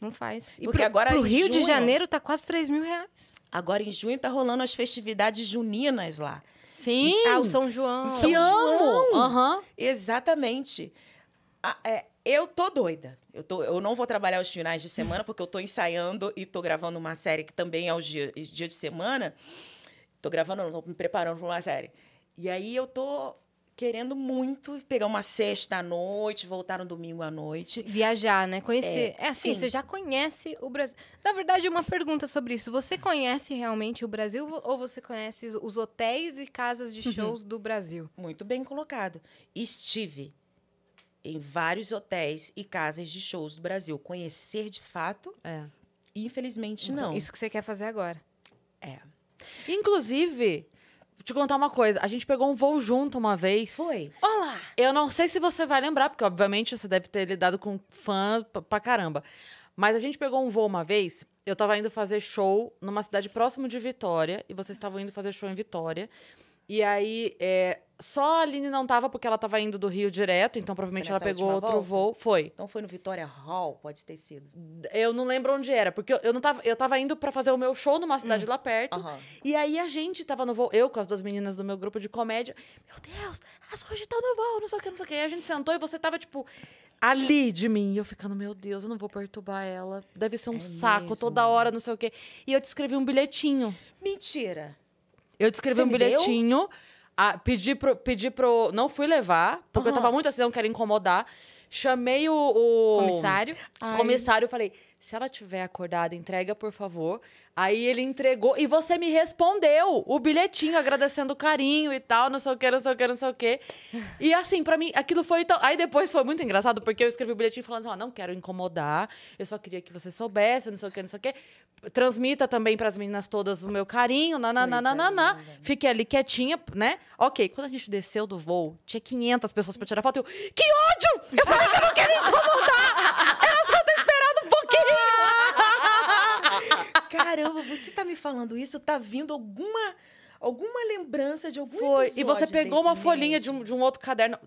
Não faz. E Porque pro, agora pro Rio junho, de Janeiro tá quase 3 mil reais. Agora em junho tá rolando as festividades juninas lá. Sim. Ah, o São João. São Te João. Uhum. Exatamente. Ah, é, eu tô doida. Eu, tô, eu não vou trabalhar os finais de semana, porque eu tô ensaiando e tô gravando uma série que também é os dias dia de semana. Tô gravando, tô me preparando para uma série. E aí eu tô querendo muito pegar uma sexta à noite, voltar no domingo à noite. Viajar, né? Conhecer. É, é assim, sim. você já conhece o Brasil. Na verdade, uma pergunta sobre isso. Você conhece realmente o Brasil ou você conhece os hotéis e casas de uhum. shows uhum. do Brasil? Muito bem colocado. Estive em vários hotéis e casas de shows do Brasil. Conhecer de fato? É. Infelizmente, então, não. Isso que você quer fazer agora. É. Inclusive, Vou te contar uma coisa. A gente pegou um voo junto uma vez. Foi. Olá! Eu não sei se você vai lembrar, porque obviamente você deve ter lidado com fã pra caramba. Mas a gente pegou um voo uma vez. Eu tava indo fazer show numa cidade próximo de Vitória. E vocês estavam indo fazer show em Vitória. E aí, é, só a Aline não tava porque ela tava indo do Rio direto, então provavelmente ela pegou outro volta? voo. Foi. Então foi no Vitória Hall, pode ter sido. Eu não lembro onde era, porque eu, eu não tava, eu tava indo para fazer o meu show numa hum, cidade hum. lá perto. Uhum. E aí a gente tava no voo, eu com as duas meninas do meu grupo de comédia. Meu Deus, as hoje estão no voo, não sei o que, não sei o que. Aí a gente sentou e você tava tipo ali de mim. E eu ficando, meu Deus, eu não vou perturbar ela. Deve ser um é saco mesmo. toda hora, não sei o quê. E eu te escrevi um bilhetinho. Mentira. Eu descrevi Você um bilhetinho, a, pedi, pro, pedi pro. Não fui levar, porque uhum. eu tava muito assim, não quero incomodar. Chamei o. o... Comissário. Ai. Comissário, falei se ela tiver acordada, entrega, por favor. Aí ele entregou e você me respondeu o bilhetinho agradecendo o carinho e tal, não sei o que, não sei o que, não sei o que. E assim, para mim, aquilo foi tão... Aí depois foi muito engraçado, porque eu escrevi o bilhetinho falando assim, ó, não quero incomodar, eu só queria que você soubesse, não sei o que, não sei o que. Transmita também para as meninas todas o meu carinho, nananana. É né? Fiquei ali quietinha, né? Ok, quando a gente desceu do voo, tinha 500 pessoas para tirar foto. Eu, que ódio! Eu falei que eu não queria incomodar! caramba, você tá me falando isso, tá vindo alguma alguma lembrança de algum Foi. E você pegou uma folhinha de um, de um outro caderno.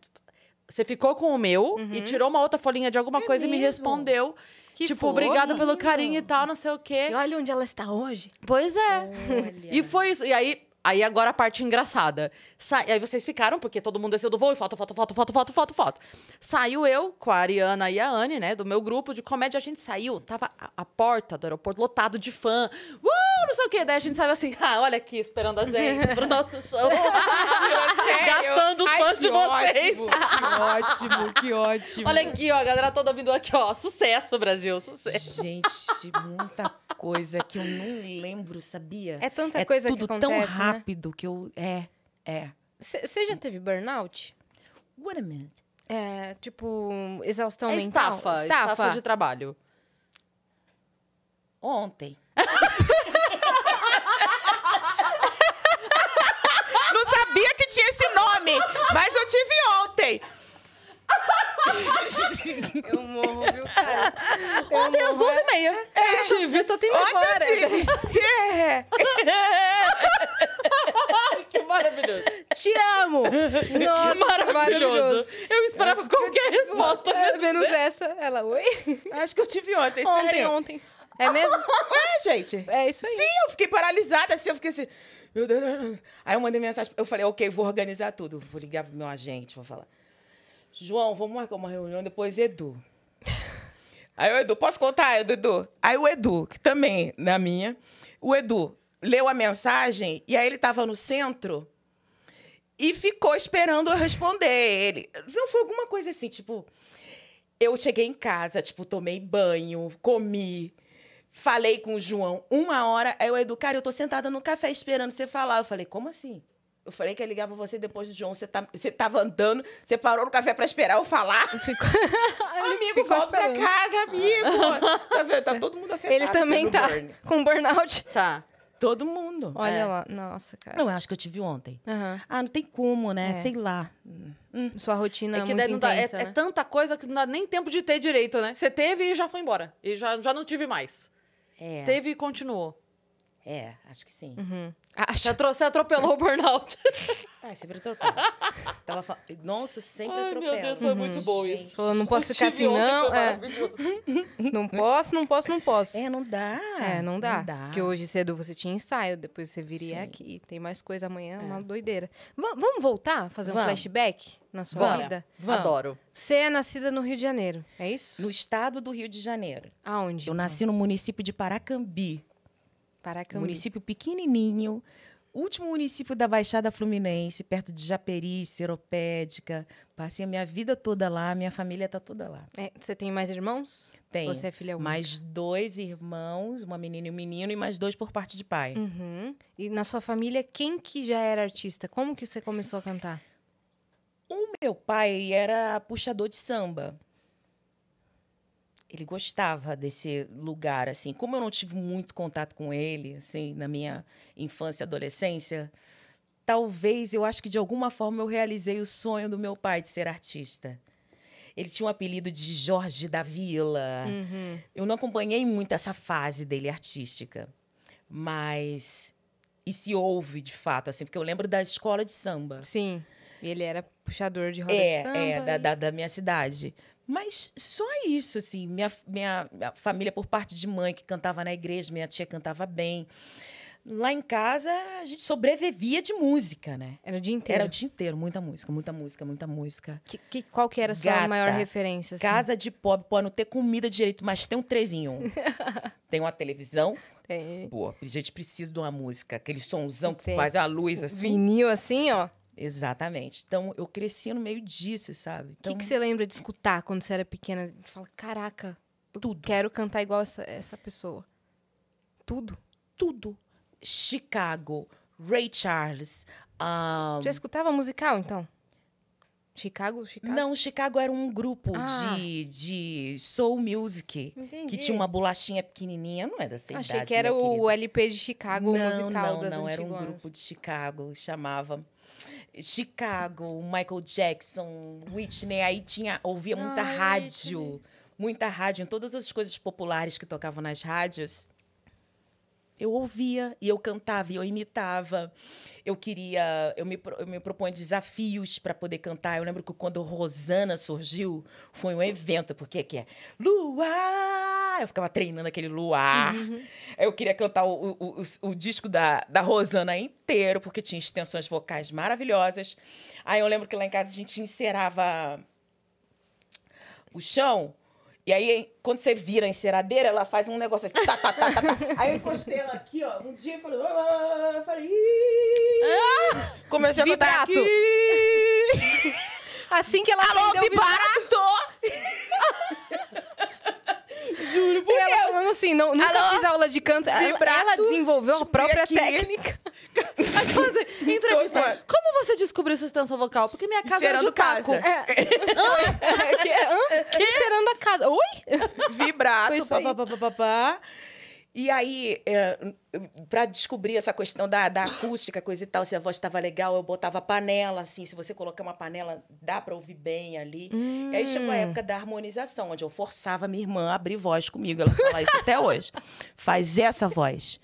Você ficou com o meu uhum. e tirou uma outra folhinha de alguma é coisa mesmo? e me respondeu. Que tipo, obrigada pelo carinho e tal, não sei o quê. E olha onde ela está hoje. Pois é. Olha. E foi isso. E aí, Aí agora a parte engraçada. Sa aí vocês ficaram, porque todo mundo desceu do voo e foto, foto, foto, foto, foto, foto, foto. Saiu eu com a Ariana e a Anne, né, do meu grupo de comédia. A gente saiu, tava a, a porta do aeroporto lotado de fã. Uh, não sei o quê. Daí a gente saiu assim, ah, olha aqui, esperando a gente pro nosso show. Gastando os Ai, fãs de vocês. Ótimo, que ótimo, que ótimo. Olha aqui, ó, a galera toda vindo aqui, ó. Sucesso, Brasil, sucesso. Gente, muita coisa que eu não lembro, sabia? É tanta é coisa tudo que acontece. Tão né? rápido rápido né? que eu. É, é. Você já teve burnout? What a minute. É, tipo, exaustão é mental. Estafa, estafa, estafa de trabalho. Ontem. Não sabia que tinha esse nome, mas eu tive ontem. Eu morro, viu, cara? Eu Ontem morro. às duas e meia. É, eu tive. Eu tô tendo Ontem agora. Eu tive. Yeah. que maravilhoso. Te amo! Nossa, maravilhoso. maravilhoso. Eu esperava qualquer eu resposta. É, menos essa. Ela, oi? Acho que eu tive ontem, Ontem, sério. ontem. É mesmo? é, gente. É isso aí. Sim, eu fiquei paralisada, assim, eu fiquei assim... Meu Deus. Aí eu mandei mensagem, eu falei, ok, vou organizar tudo. Vou ligar pro meu agente, vou falar. João, vamos marcar uma reunião, depois Edu. Aí o Edu, posso contar, Edu? Aí o Edu, que também, na minha... O Edu, leu a mensagem e aí ele estava no centro e ficou esperando eu responder ele. Não foi alguma coisa assim, tipo, eu cheguei em casa, tipo, tomei banho, comi, falei com o João uma hora, aí eu educar, eu tô sentada no café esperando você falar. Eu falei, como assim? Eu falei que ia ligar pra você depois do João. Você, tá, você tava andando, você parou no café pra esperar eu falar. Ficou... amigo, Ficou volta esperando. pra casa, amigo. tá vendo? Tá todo mundo afetado. Ele também tá burn. com burnout. Tá. Todo mundo. Olha é. lá. Nossa, cara. Não, eu acho que eu tive ontem. Uhum. Ah, não tem como, né? É. Sei lá. Hum. Sua rotina é, é que é muito intensa, dá, é, é né? é, tanta coisa que não dá nem tempo de ter direito, né? Você teve e já foi embora. E já, já não tive mais. É. Teve e continuou. É, acho que sim. Uhum. Você atropelou o burnout. Ai, ah, sempre atropelo. Tava fal... Nossa, sempre Ai, Meu Deus, foi uhum. muito bom Gente. isso. Falou, não posso ficar assim, não. É. Não posso, não posso, não posso. É, não dá. É, não dá. Não dá. Porque hoje cedo você tinha ensaio, depois você viria Sim. aqui. Tem mais coisa amanhã, é. uma doideira. V vamos voltar? Fazer vamos. um flashback na sua vida? Vamos. Adoro. Você é nascida no Rio de Janeiro, é isso? No estado do Rio de Janeiro. Aonde? Eu nasci no município de Paracambi. Paracambi. É município pequenininho, último município da Baixada Fluminense, perto de Japeri, Seropédica. Passei a minha vida toda lá, minha família está toda lá. É, você tem mais irmãos? Tenho. Você é filha única? Mais dois irmãos, uma menina e um menino, e mais dois por parte de pai. Uhum. E na sua família, quem que já era artista? Como que você começou a cantar? O meu pai era puxador de samba ele gostava desse lugar, assim. Como eu não tive muito contato com ele, assim, na minha infância e adolescência, talvez eu acho que de alguma forma eu realizei o sonho do meu pai de ser artista. Ele tinha um apelido de Jorge da Vila. Uhum. Eu não acompanhei muito essa fase dele artística. Mas. E se houve, de fato, assim, porque eu lembro da escola de samba. Sim. ele era puxador de roda é, de samba. É, e... da, da, da minha cidade. Mas só isso, assim. Minha, minha, minha, família, por parte de mãe, que cantava na igreja, minha tia cantava bem. Lá em casa, a gente sobrevivia de música, né? Era o dia inteiro? Era o dia inteiro. Muita música, muita música, muita música. Que, que qual que era a sua Gata, maior referência? Assim? Casa de pobre. Pode não ter comida direito, mas tem um trezinho. tem uma televisão. Tem. Pô, a gente precisa de uma música. Aquele somzão que tem. faz a luz, assim. Vinil, assim, ó. Exatamente. Então, eu cresci no meio disso, sabe? O então, que, que, você lembra de escutar quando você era pequena? Fala, caraca, eu tudo. quero cantar igual essa, essa pessoa. Tudo? Tudo. Chicago, Ray Charles. Um... Já escutava musical, então? Chicago, Chicago? Não, Chicago era um grupo ah. de, de soul music. Entendi. Que tinha uma bolachinha pequenininha. Não é da dessa Achei que era o querida. LP de Chicago, não, musical não, das Não, não, era um grupo de Chicago. Chamava... Chicago, Michael Jackson, Whitney. Aí tinha, ouvia muita Ai, rádio. Whitney. Muita rádio, em todas as coisas populares que tocavam nas rádios eu ouvia e eu cantava e eu imitava. Eu queria, eu me, eu me proponho desafios para poder cantar. Eu lembro que quando Rosana surgiu, foi um evento, porque que é luar. Eu ficava treinando aquele luar. Uhum. Eu queria cantar o, o, o, o disco da, da Rosana inteiro, porque tinha extensões vocais maravilhosas. Aí eu lembro que lá em casa a gente encerava o chão e aí, quando você vira a enceradeira, ela faz um negócio assim. Tá, tá, tá, tá, tá. Aí eu encostei ela aqui, ó. Um dia eu falei. Ah, eu falei. Ah, comecei a cantar aqui. Assim que ela Alô, aprendeu vibrato! Juro por ela falando assim, não, nunca Alô, fiz aula de canto. Ela, ela desenvolveu a própria técnica. Entrevista. Então, é. Como você descobriu a extensão vocal? Porque minha casa Cerando era de taco. É. que, ah, que? Serando a casa. Oi? Vibrato, papapá. E aí, é, para descobrir essa questão da, da, acústica, coisa e tal, se a voz estava legal, eu botava panela, assim. Se você colocar uma panela, dá para ouvir bem ali. Hum. E aí chegou a hum. época da harmonização, onde eu forçava minha irmã a abrir voz comigo. Ela fala isso até hoje. Faz essa voz.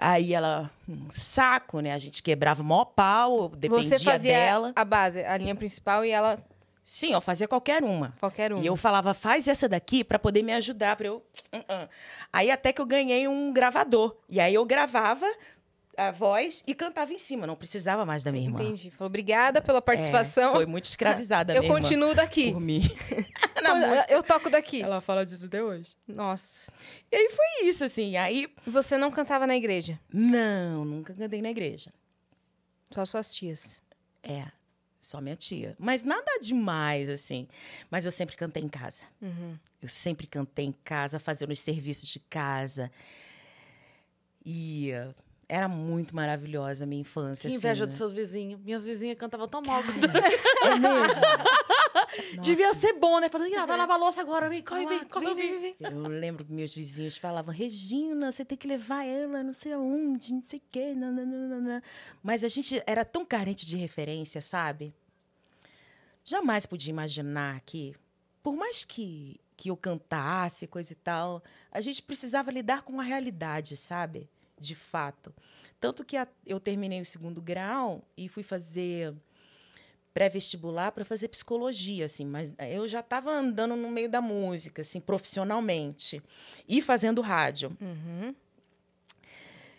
Aí ela, um saco, né? A gente quebrava o maior pau, dependia Você fazia dela. A base, a linha principal e ela. Sim, eu fazia qualquer uma. Qualquer uma. E eu falava, faz essa daqui para poder me ajudar, para eu. Uh -uh. Aí até que eu ganhei um gravador. E aí eu gravava a voz e cantava em cima, não precisava mais da minha irmã. Entendi. Falou, obrigada pela participação. É, foi muito escravizada Eu continuo daqui. Por mim. eu, eu toco daqui. Ela fala disso até hoje. Nossa. E aí foi isso, assim. Aí... Você não cantava na igreja? Não, nunca cantei na igreja. Só suas tias. É, só minha tia. Mas nada demais, assim. Mas eu sempre cantei em casa. Uhum. Eu sempre cantei em casa, fazendo os serviços de casa. E era muito maravilhosa a minha infância. Que assim, inveja assim, dos né? seus vizinhos. Minhas vizinhas cantavam tão mal. É mesmo? Devia ser bom, né? Falando, ah, vai lavar louça agora, vem, corre, vem, corre, vem, vem, Eu lembro que meus vizinhos falavam, Regina, você tem que levar ela não sei aonde, não sei o quê. Nananana. Mas a gente era tão carente de referência, sabe? Jamais podia imaginar que, por mais que, que eu cantasse, coisa e tal, a gente precisava lidar com a realidade, sabe? de fato. Tanto que a, eu terminei o segundo grau e fui fazer pré-vestibular para fazer psicologia, assim, mas é, eu já estava andando no meio da música, assim, profissionalmente e fazendo rádio. Uhum.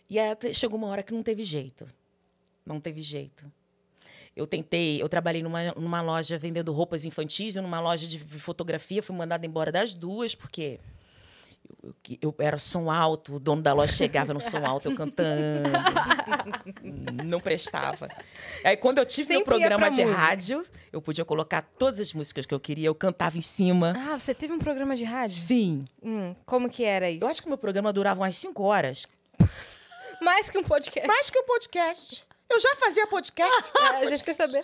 E aí chegou uma hora que não teve jeito, não teve jeito. Eu tentei, eu trabalhei numa, numa loja vendendo roupas infantis e numa loja de fotografia, fui mandada embora das duas porque eu era som alto, o dono da loja chegava no som alto, eu cantando. não prestava. Aí quando eu tive Sempre meu programa de música. rádio, eu podia colocar todas as músicas que eu queria, eu cantava em cima. Ah, você teve um programa de rádio? Sim. Hum, como que era isso? Eu acho que meu programa durava umas 5 horas. Mais que um podcast. Mais que um podcast. Eu já fazia podcast. Ah, já esqueci saber.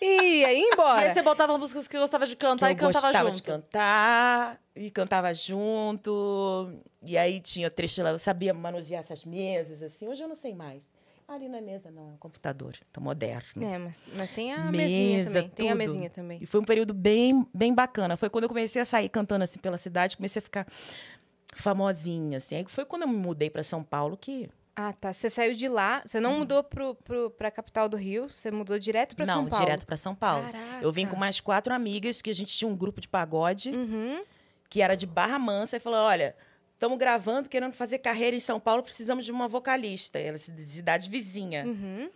E ia embora. E aí você botava músicas que gostava de cantar que e cantava junto. Eu gostava de cantar e cantava junto. E aí tinha trecho lá, eu sabia manusear essas mesas, assim. Hoje eu não sei mais. Ali na mesa, não, é um computador, tá moderno. É, mas, mas tem a mesa, mesinha também. Tudo. Tem a mesinha também. E foi um período bem, bem bacana. Foi quando eu comecei a sair cantando assim pela cidade, comecei a ficar famosinha, assim. Aí foi quando eu me mudei para São Paulo que ah, tá. Você saiu de lá, você não uhum. mudou pro, pro, pra capital do Rio, você mudou direto pra não, São Paulo? Não, direto pra São Paulo. Caraca. Eu vim com mais quatro amigas, que a gente tinha um grupo de pagode, uhum. que era de Barra Mansa, e falou: olha, estamos gravando, querendo fazer carreira em São Paulo, precisamos de uma vocalista. Ela é de cidade vizinha. Uhum.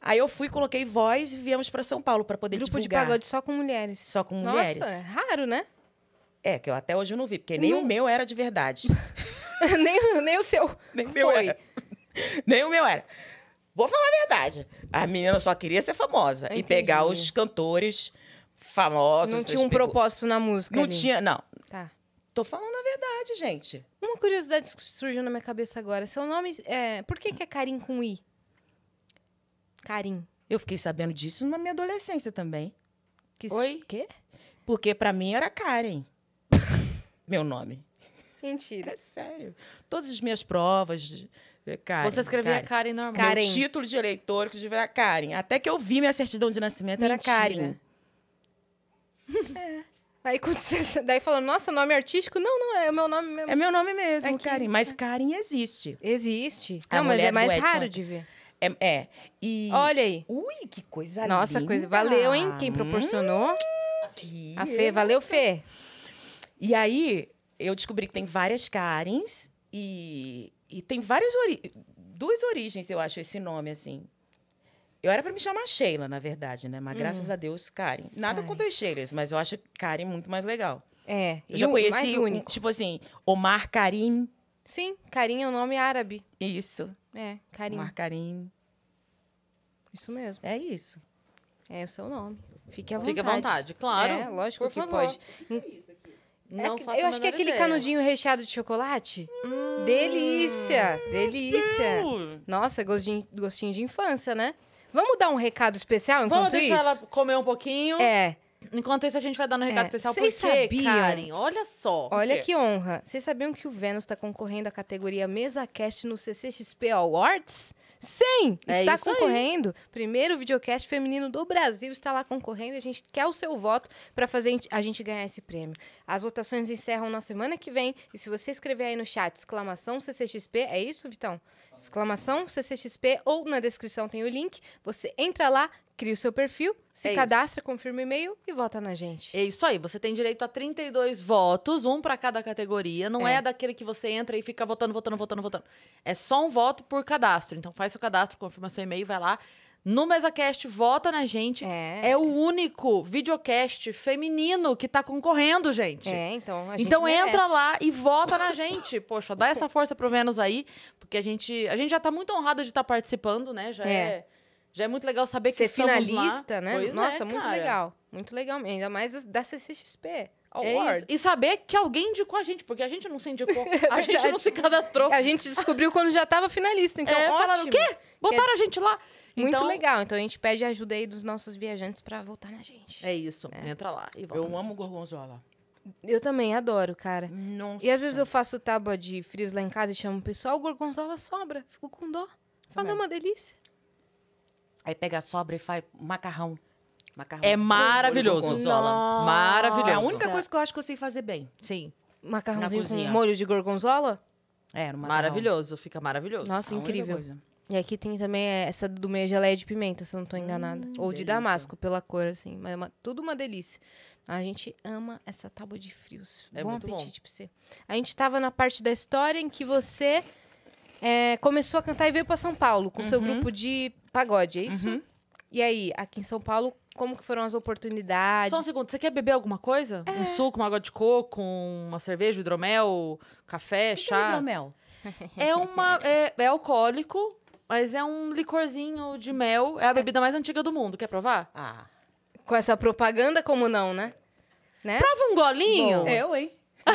Aí eu fui, coloquei voz e viemos para São Paulo para poder Grupo divulgar. Grupo de pagode só com mulheres. Só com Nossa, mulheres. Nossa, é raro, né? É, que eu até hoje eu não vi, porque nem não. o meu era de verdade. nem, nem o seu. Nem foi. Meu era. Nem o meu era. Vou falar a verdade. A menina só queria ser famosa Entendi. e pegar os cantores famosos. Não tinha um pegou. propósito na música. Não ali. tinha, não. Tá. Tô falando a verdade, gente. Uma curiosidade que surgiu na minha cabeça agora. Seu nome é. Por que, que é Karim com I? Karim. Eu fiquei sabendo disso na minha adolescência também. Que Oi? Quê? Porque para mim era Karen. Meu nome. Mentira. É sério. Todas as minhas provas é Karen. Você escrevia Karen, Karen normal. Karen. Meu título de eleitor que devia Karen. Até que eu vi minha certidão de nascimento Mentira. era Karen. é. Aí você, daí falando, nossa, nome artístico? Não, não, é o meu nome mesmo. É meu nome mesmo, Aqui. É Karen. Mas Karen existe. Existe. A não, mas é mais Edson. raro de ver. É, é. E... Olha aí. Ui, que coisa nossa, linda. Nossa, coisa. Valeu, hein, quem hum. proporcionou. que... A Fê, valeu, Fê. E aí, eu descobri que tem várias Karens e e tem várias ori duas origens, eu acho, esse nome, assim. Eu era para me chamar Sheila, na verdade, né? Mas uhum. graças a Deus, Karen. Nada Karen. contra as Sheilas, mas eu acho Karen muito mais legal. É. Eu já conheci, um, tipo assim, Omar Karim. Sim, Karim é um nome árabe. Isso. É, Karim. Omar Karim. Isso mesmo. É isso. É o seu nome. Fique à vontade. Fique à vontade, claro. É, lógico Por que favor. pode. É isso aqui. É Não é, faço Eu acho que é aquele ideia. canudinho recheado de chocolate. Hum, delícia! Delícia! Nossa, gostinho, gostinho de infância, né? Vamos dar um recado especial enquanto Vamos deixar isso? ela comer um pouquinho. É. Enquanto isso, a gente vai dar um recado é, especial porque, sabiam, Karen, olha só. Olha que honra. Vocês sabiam que o Vênus está concorrendo à categoria Mesa Cast no CCXP Awards? Sim! É está concorrendo. Aí. Primeiro videocast feminino do Brasil está lá concorrendo. A gente quer o seu voto para fazer a gente ganhar esse prêmio. As votações encerram na semana que vem. E se você escrever aí no chat, exclamação CCXP, é isso, Vitão? exclamação CCXP ou na descrição tem o link. Você entra lá, cria o seu perfil, se é cadastra, isso. confirma o e-mail e vota na gente. É isso aí, você tem direito a 32 votos, um para cada categoria. Não é. é. daquele que você entra e fica votando, votando, votando, votando. É só um voto por cadastro. Então faz seu cadastro, confirma seu e-mail, vai lá, no MesaCast, vota na gente. É. é o único videocast feminino que tá concorrendo, gente. É, então a gente Então merece. entra lá e vota na gente. Poxa, dá essa força pro Vênus aí, porque a gente, a gente já tá muito honrada de estar tá participando, né? Já é. é. já é muito legal saber que Ser finalista, lá. né? Pois Nossa, é, muito legal. Muito legal, ainda mais da CCXP. É e saber que alguém indicou a gente, porque a gente não se indicou, a gente não se cadastrou. A gente descobriu quando já estava finalista, então é, ótimo. Falaram, o quê? Botaram que... a gente lá. Muito então, legal. Então a gente pede ajuda aí dos nossos viajantes para voltar na gente. É isso. É. Entra lá e volta. Eu amo gorgonzola. Eu também adoro, cara. Nossa. E às vezes eu faço tábua de frios lá em casa e chamo o pessoal, gorgonzola sobra. Fico com dó. Tá Fala, é uma delícia. Aí pega a sobra e faz macarrão. Macarrão é maravilhoso. Maravilhoso. É a única coisa que eu acho que eu sei fazer bem. Sim. Macarrãozinho com molho de gorgonzola? É, no macarrão. Maravilhoso, fica maravilhoso. Nossa, a incrível. E aqui tem também é, essa do meio geleia de pimenta, se não estou enganada. Hum, Ou delícia. de damasco, pela cor, assim. Mas é uma, tudo uma delícia. A gente ama essa tábua de frios. É bom apetite bom. pra você. A gente estava na parte da história em que você é, começou a cantar e veio para São Paulo com uhum. seu grupo de pagode, é isso? Uhum. E aí, aqui em São Paulo, como que foram as oportunidades? Só um segundo, você quer beber alguma coisa? É. Um suco, uma água de coco, uma cerveja, hidromel, café, chá? Que é hidromel? é uma é, é alcoólico mas é um licorzinho de mel. É a é. bebida mais antiga do mundo. Quer provar? Ah. Com essa propaganda, como não, né? né? Prova um golinho. Eu, hein? Né?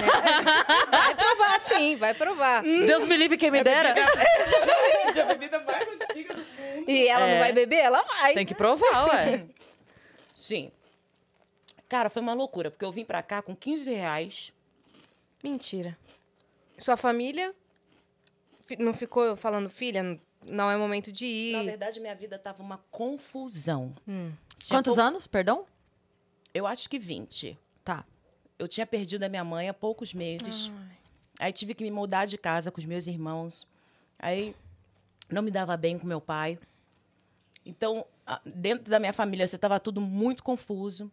vai provar, sim, vai provar. Hum. Deus me livre quem me é dera. Bebida... é a bebida mais antiga do mundo. E ela é. não vai beber? Ela vai. Tem que né? provar, ué. Sim. Cara, foi uma loucura, porque eu vim pra cá com 15 reais. Mentira. Sua família não ficou falando, filha, não é momento de ir. Na verdade, minha vida tava uma confusão. Hum. Quantos anos, perdão? Eu acho que 20. Tá. Eu tinha perdido a minha mãe há poucos meses. Ai. Aí tive que me mudar de casa com os meus irmãos. Aí não me dava bem com meu pai. Então, dentro da minha família, você estava tudo muito confuso.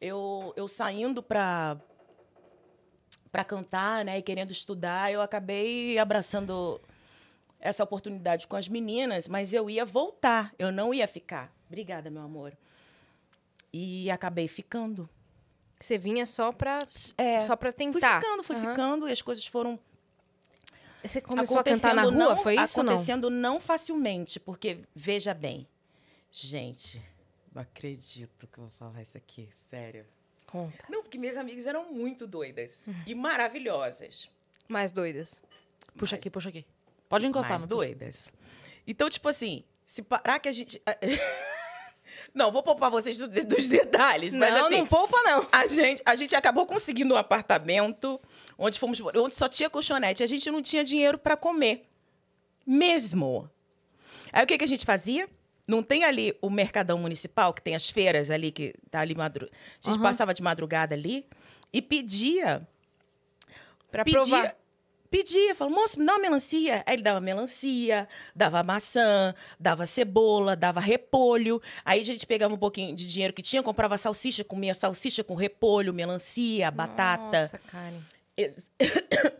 Eu, eu saindo para para cantar, né, e querendo estudar, eu acabei abraçando essa oportunidade com as meninas, mas eu ia voltar, eu não ia ficar. Obrigada, meu amor. E acabei ficando. Você vinha só para é, só para tentar. Fui ficando, fui uhum. ficando e as coisas foram Você começou a cantar na rua, não, foi isso Acontecendo não? não facilmente, porque veja bem. Gente, não acredito que eu vou falar isso aqui, sério. Conta. Não, porque minhas amigas eram muito doidas uhum. e maravilhosas. Mais doidas. Puxa Mas... aqui, puxa aqui. Pode encostar. Mais doidas. Então, tipo assim, se parar que a gente... Não, vou poupar vocês do, dos detalhes. Não, mas, assim, não poupa, não. A gente, a gente acabou conseguindo um apartamento onde fomos onde só tinha colchonete. A gente não tinha dinheiro para comer. Mesmo. Aí o que, que a gente fazia? Não tem ali o Mercadão Municipal, que tem as feiras ali, que tá ali madru... A gente uhum. passava de madrugada ali e pedia. Pra pedia, provar pedia, falava, moço, me dá uma melancia. Aí ele dava melancia, dava maçã, dava cebola, dava repolho. Aí a gente pegava um pouquinho de dinheiro que tinha, comprava salsicha, comia salsicha com repolho, melancia, batata. Nossa, Ex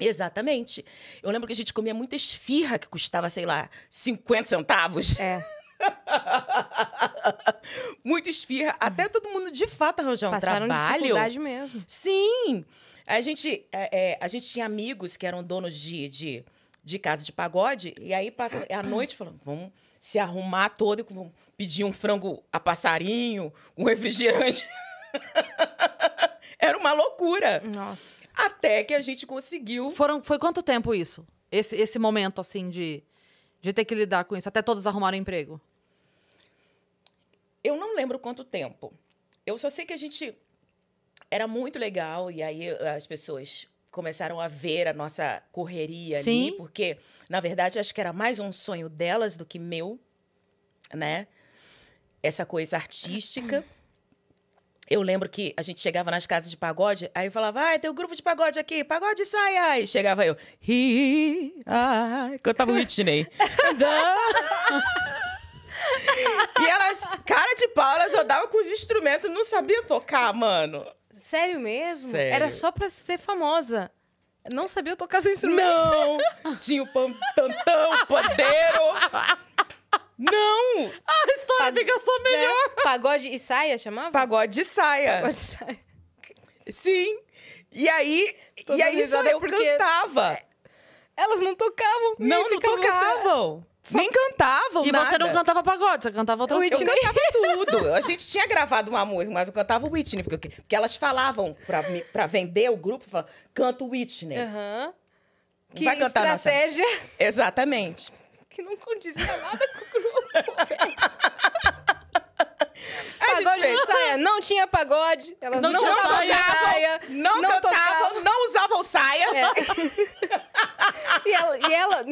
Exatamente. Eu lembro que a gente comia muita esfirra que custava, sei lá, 50 centavos. É. Muito esfirra. Até todo mundo de fato arranjar Passaram um trabalho. Passaram dificuldade mesmo. Sim. Sim. A gente, é, é, a gente tinha amigos que eram donos de, de, de casa de pagode, e aí passa a noite falando, vamos se arrumar todo, vamos pedir um frango a passarinho, um refrigerante. Era uma loucura. Nossa. Até que a gente conseguiu. Foram, foi quanto tempo isso? Esse, esse momento, assim, de, de ter que lidar com isso, até todos arrumaram emprego? Eu não lembro quanto tempo. Eu só sei que a gente era muito legal. E aí eh, as pessoas começaram a ver a nossa correria Sim. ali, porque, na verdade, acho que era mais um sonho delas do que meu, né? Essa coisa artística. Eu lembro que a gente chegava nas casas de pagode, aí falava, ah, tem um grupo de pagode aqui, pagode sai, aí Chegava eu, hi, ai, cantava o Whitney. e elas, cara de pau, elas rodavam com os instrumentos, não sabia tocar, mano. Sério mesmo? Sério. Era só pra ser famosa. Não sabia tocar os instrumentos. Não! Tinha o pantantão, o pandeiro. Não! A história Pag... fica só melhor. Né? Pagode e saia chamava? Pagode e saia. Pagode e saia. Sim. E aí, e aí só eu porque... cantava. Elas não tocavam. Não, não tocavam. Você... Só... Nem cantavam, E você não cantava pagode, você cantava outra coisa. Whitney... Eu cantava tudo. A gente tinha gravado uma música, mas eu cantava Whitney, porque, porque elas falavam pra, pra vender o grupo, falavam, canta Whitney. Uhum. Que Vai cantar estratégia. Nossa... Exatamente. Que não condizia nada com o grupo, pagode de saia. Não tinha pagode. Elas não, não tinha saia. Não, não cantavam, não usavam saia. É. e, ela, e ela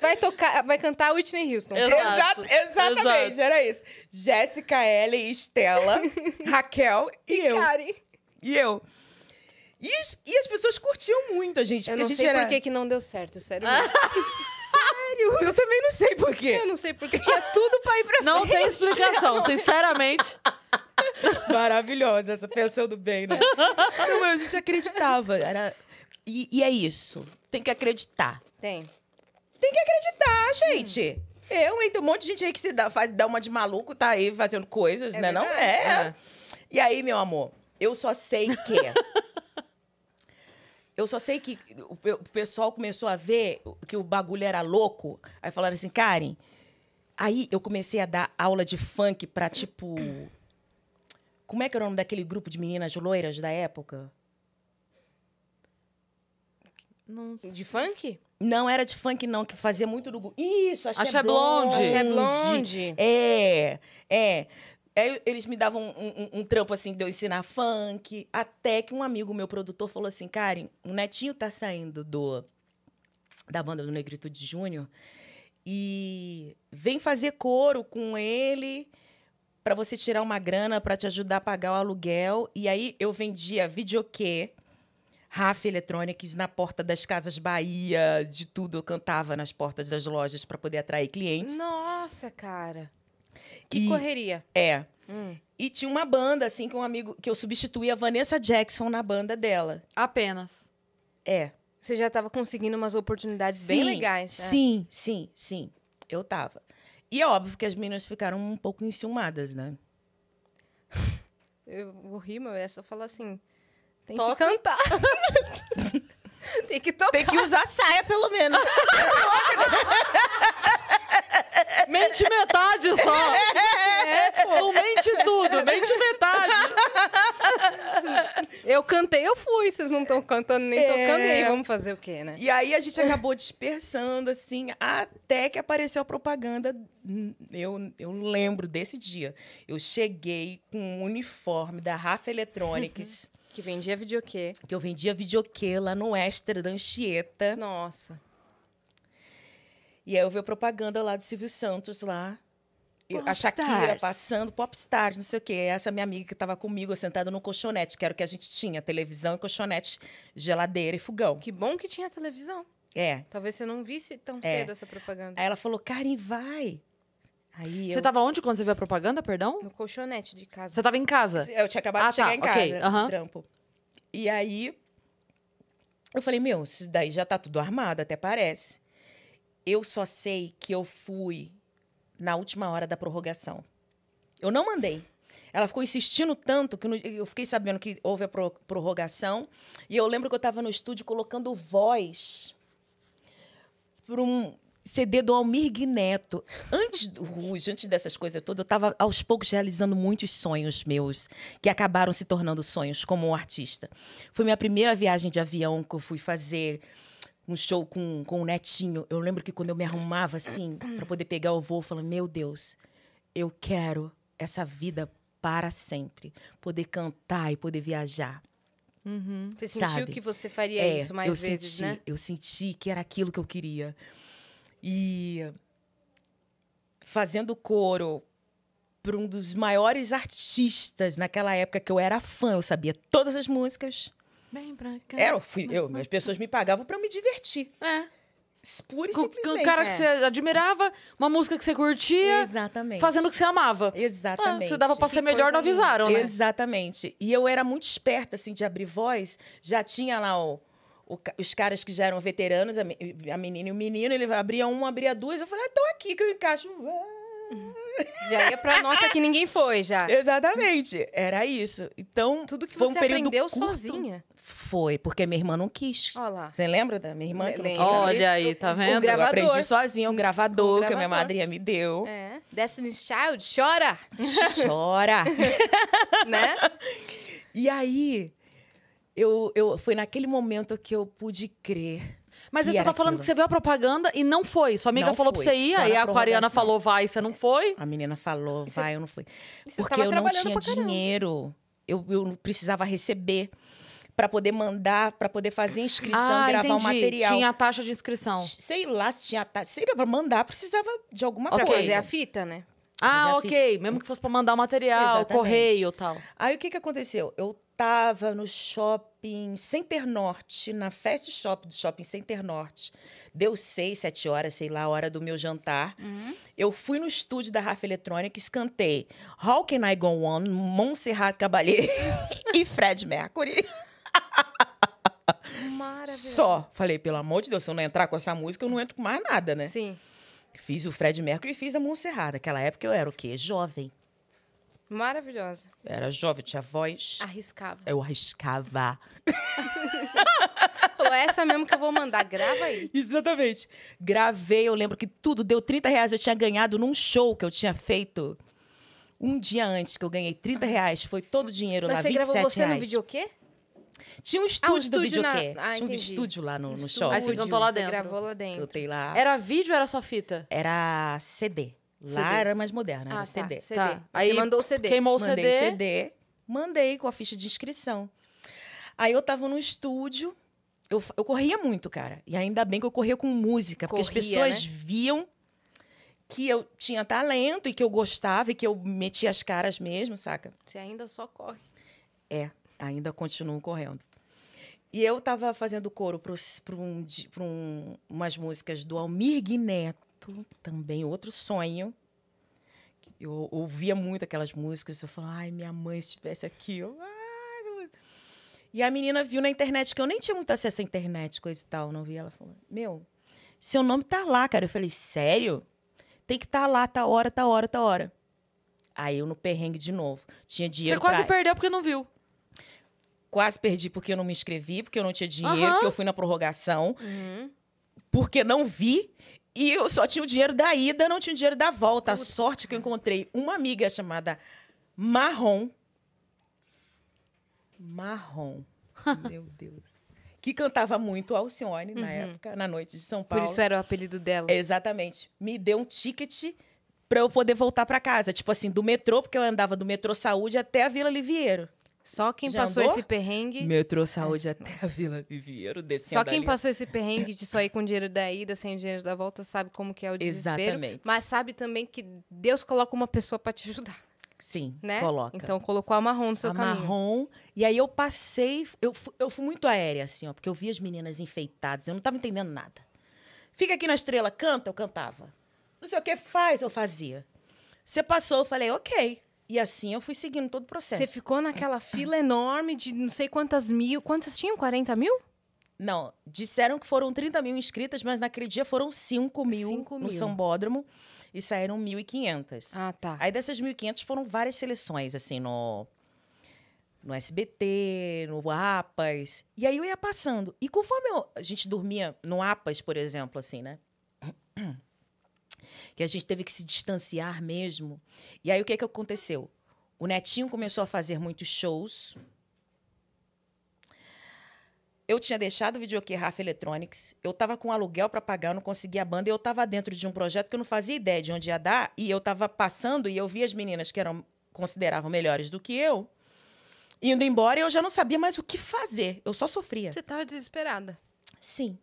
vai tocar, vai cantar Whitney Houston. Exato. Exato exatamente, Exato. era isso. Jéssica, Ellen, Estela, Raquel e, e eu. Karen. E eu. E as, e as, pessoas curtiam muito a gente. Eu não sei era... por que, que não deu certo, sério ah. mesmo. Sério? Eu também não sei por quê. Eu não sei porque tinha tudo pra ir pra não frente. Não tem explicação, sinceramente. Maravilhosa essa pensão do bem, né? Não, mas a gente acreditava. Era... E, e, é isso. Tem que acreditar. Tem. Tem que acreditar, gente. Hum. Eu, hein? Tem um monte de gente aí que se dá, faz, dá uma de maluco, tá aí fazendo coisas, é né? Verdade? Não é. é. E aí, meu amor, eu só sei que Eu só sei que o pessoal começou a ver que o bagulho era louco. Aí falaram assim, Karen. Aí eu comecei a dar aula de funk pra, tipo. Como é que era o nome daquele grupo de meninas loiras da época? Não sei. De funk? Não era de funk, não, que fazia muito do. Isso, achei, achei blonde. blonde. blonde. É, é. Aí é, eles me davam um, um, um, trampo assim de eu ensinar funk, até que um amigo meu produtor falou assim: Karen, o netinho tá saindo do da banda do Negritude Júnior e vem fazer coro com ele para você tirar uma grana para te ajudar a pagar o aluguel. E aí eu vendia videokê, Rafa Electronics na porta das Casas Bahia, de tudo eu cantava nas portas das lojas para poder atrair clientes. Nossa, cara. Que e, correria. É. Hum. E tinha uma banda, assim, que um amigo. que eu substituí a Vanessa Jackson na banda dela. Apenas. É. Você já estava conseguindo umas oportunidades sim, bem legais. Né? Sim, sim, sim. Eu tava. E é óbvio que as meninas ficaram um pouco enciumadas, né? Eu vou rir, meu, é só falar assim. Tem Toca. que cantar. tem que tocar. Tem que usar saia, pelo menos. Mente metade só. É, não mente tudo, mente metade. Eu cantei, eu fui. Vocês não estão cantando nem tocando. E aí, é. vamos fazer o quê, né? E aí a gente acabou dispersando, assim, até que apareceu a propaganda. Eu, eu lembro desse dia. Eu cheguei com um uniforme da Rafa Electronics. Uhum. Que vendia videokê. Que eu vendia videokê lá no Extra da Anchieta. Nossa. E aí eu vi a propaganda lá do Silvio Santos lá. a Shakira passando, popstars, não sei o quê. Essa minha amiga que estava comigo, sentada no colchonete, que era o que a gente tinha: televisão e colchonete, geladeira e fogão. Que bom que tinha televisão. É. Talvez você não visse tão é. cedo essa propaganda. Aí ela falou: Karen, vai. Aí você estava onde quando você viu a propaganda, perdão? No colchonete de casa. Você estava em casa? Eu tinha acabado ah, de chegar tá, em casa, okay, uh trampo. E aí eu falei, meu, isso daí já tá tudo armado, até parece. Eu só sei que eu fui na última hora da prorrogação. Eu não mandei. Ela ficou insistindo tanto que eu fiquei sabendo que houve a prorrogação. E eu lembro que eu estava no estúdio colocando voz para um CD do Almir Guineto. Antes do Ruge, antes dessas coisas todas, eu estava aos poucos realizando muitos sonhos meus, que acabaram se tornando sonhos como um artista. Foi minha primeira viagem de avião que eu fui fazer um show com, com o netinho. Eu lembro que quando eu me arrumava assim, para poder pegar o voo, eu falava: Meu Deus, eu quero essa vida para sempre. Poder cantar e poder viajar. Uhum. Você sentiu que você faria é, isso mais eu vezes, senti, né? Eu senti que era aquilo que eu queria. E fazendo coro para um dos maiores artistas naquela época que eu era fã, eu sabia todas as músicas pra cá. Era, eu fui, eu, as pessoas me pagavam para me divertir. É. Pura e com, simplesmente. Um cara que é. você admirava, uma música que você curtia. Exatamente. Fazendo o que você amava. Exatamente. Ah, você dava pra ser que melhor, não avisaram, né? Exatamente. E eu era muito esperta, assim, de abrir voz. Já tinha lá o, o, os caras que já eram veteranos, a, a menina e o menino, ele abria uma, abria duas. Eu falei, ah, tô aqui que eu encaixo. Ah. Já ia pra nota que ninguém foi, já. Exatamente. Era isso. Então, Tudo que foi você período aprendeu curto. sozinha. Foi, porque minha irmã não quis. Olá. Você lembra da minha irmã? quis? Olha aí, tá vendo? O gravador. Eu aprendi sozinha, um gravador, gravador. que a minha madrinha me deu. É. Destiny's Child, chora! Chora! né? E aí, eu, eu, foi naquele momento que eu pude crer mas você tava tá aquilo. falando que você viu a propaganda e não foi. Sua amiga não falou foi. pra você ir, aí a aquariana falou vai, você não foi? A menina falou você... vai, eu não fui. Você Porque eu não tinha dinheiro. Eu, eu precisava receber para poder mandar, para poder fazer inscrição, ah, gravar entendi. o material. Tinha a taxa de inscrição. Sei lá se tinha taxa. Sei lá, pra mandar precisava de alguma okay. coisa. fazer a fita, né? Ah, ok. Fita. Mesmo que fosse para mandar o material, o correio e tal. Aí o que, que aconteceu? Eu estava no shopping Center Norte, na Fast Shop do shopping Center Norte. Deu seis, sete horas, sei lá, a hora do meu jantar. Uhum. Eu fui no estúdio da Rafa Eletrônica cantei How Can I Go On, Montserrat Caballé e Fred Mercury. Maravilhoso. Só. Falei, pelo amor de Deus, se eu não entrar com essa música, eu não entro com mais nada, né? Sim. Fiz o Fred Mercury e fiz a Montserrat. Naquela época eu era o quê? Jovem. Maravilhosa. Era jovem, tinha voz. Arriscava. Eu arriscava. Falou, é essa mesmo que eu vou mandar, grava aí. Exatamente. Gravei, eu lembro que tudo deu 30 reais. Eu tinha ganhado num show que eu tinha feito um dia antes, que eu ganhei 30 reais. Foi todo o dinheiro Mas lá, você gravou você no vídeo o quê? Tinha um estúdio, ah, um estúdio do vídeo Na... Ah, Tinha um estúdio lá no, um no shopping. Aí você lá dentro. Você gravou lá dentro. lá. Era vídeo ou era só fita? Era CD. Lá CD. era mais moderna, era ah, CD. Tá, CD. Tá. Aí Você mandou o CD. Queimou o CD. Mandei CD, mandei com a ficha de inscrição. Aí eu tava no estúdio, eu, eu corria muito, cara. E ainda bem que eu corria com música, corria, porque as pessoas né? viam que eu tinha talento e que eu gostava e que eu metia as caras mesmo, saca? Você ainda só corre. É, ainda continuo correndo. E eu tava fazendo coro para um, umas músicas do Almir Guineto também outro sonho. Eu ouvia muito aquelas músicas, eu falava, ai, minha mãe estivesse aqui. Eu, e a menina viu na internet, que eu nem tinha muito acesso à internet, coisa e tal, não vi. Ela falou, meu, seu nome tá lá, cara. Eu falei, sério? Tem que estar tá lá, tá hora, tá hora, tá hora. Aí eu no perrengue de novo. Tinha dinheiro. Você quase pra... perdeu porque não viu quase perdi porque eu não me inscrevi, porque eu não tinha dinheiro, uhum. porque eu fui na prorrogação, uhum. porque não vi. E eu só tinha o dinheiro da ida, não tinha o dinheiro da volta. Putz. A sorte que eu é. encontrei uma amiga chamada Marrom. Marrom. Meu Deus. Que cantava muito Alcione uhum. na época, na noite de São Paulo. Por isso era o apelido dela. Exatamente. Me deu um ticket para eu poder voltar para casa, tipo assim, do metrô, porque eu andava do metrô Saúde até a Vila Liviero. Só quem Já passou andou? esse perrengue. Metrô saúde é. até Nossa. a Vila Viveiro, descendo. Só quem ali. passou esse perrengue de só ir com dinheiro da ida, sem dinheiro da volta, sabe como que é o desespero. Exatamente. Mas sabe também que Deus coloca uma pessoa para te ajudar. Sim, né? coloca. Então colocou a marrom no seu a caminho. marrom. E aí eu passei, eu, eu fui muito aérea assim, ó, porque eu vi as meninas enfeitadas, eu não estava entendendo nada. Fica aqui na estrela, canta, eu cantava. Não sei o que faz, eu fazia. Você passou, eu falei, OK. E assim eu fui seguindo todo o processo. Você ficou naquela fila enorme de não sei quantas mil. Quantas tinham? 40 mil? Não, disseram que foram 30 mil inscritas, mas naquele dia foram 5 mil 5 no mil. Sambódromo e saíram 1.500. Ah, tá. Aí dessas 1.500 foram várias seleções, assim, no, no SBT, no APAS. E aí eu ia passando. E conforme eu, a gente dormia no APAS, por exemplo, assim, né? que a gente teve que se distanciar mesmo. E aí o que, que aconteceu? O Netinho começou a fazer muitos shows. Eu tinha deixado o videokê Rafa Electronics, eu estava com aluguel para pagar, eu não conseguia a banda, e eu estava dentro de um projeto que eu não fazia ideia de onde ia dar, e eu estava passando e eu vi as meninas que eram consideravam melhores do que eu indo embora, e eu já não sabia mais o que fazer. Eu só sofria. Você estava desesperada. Sim.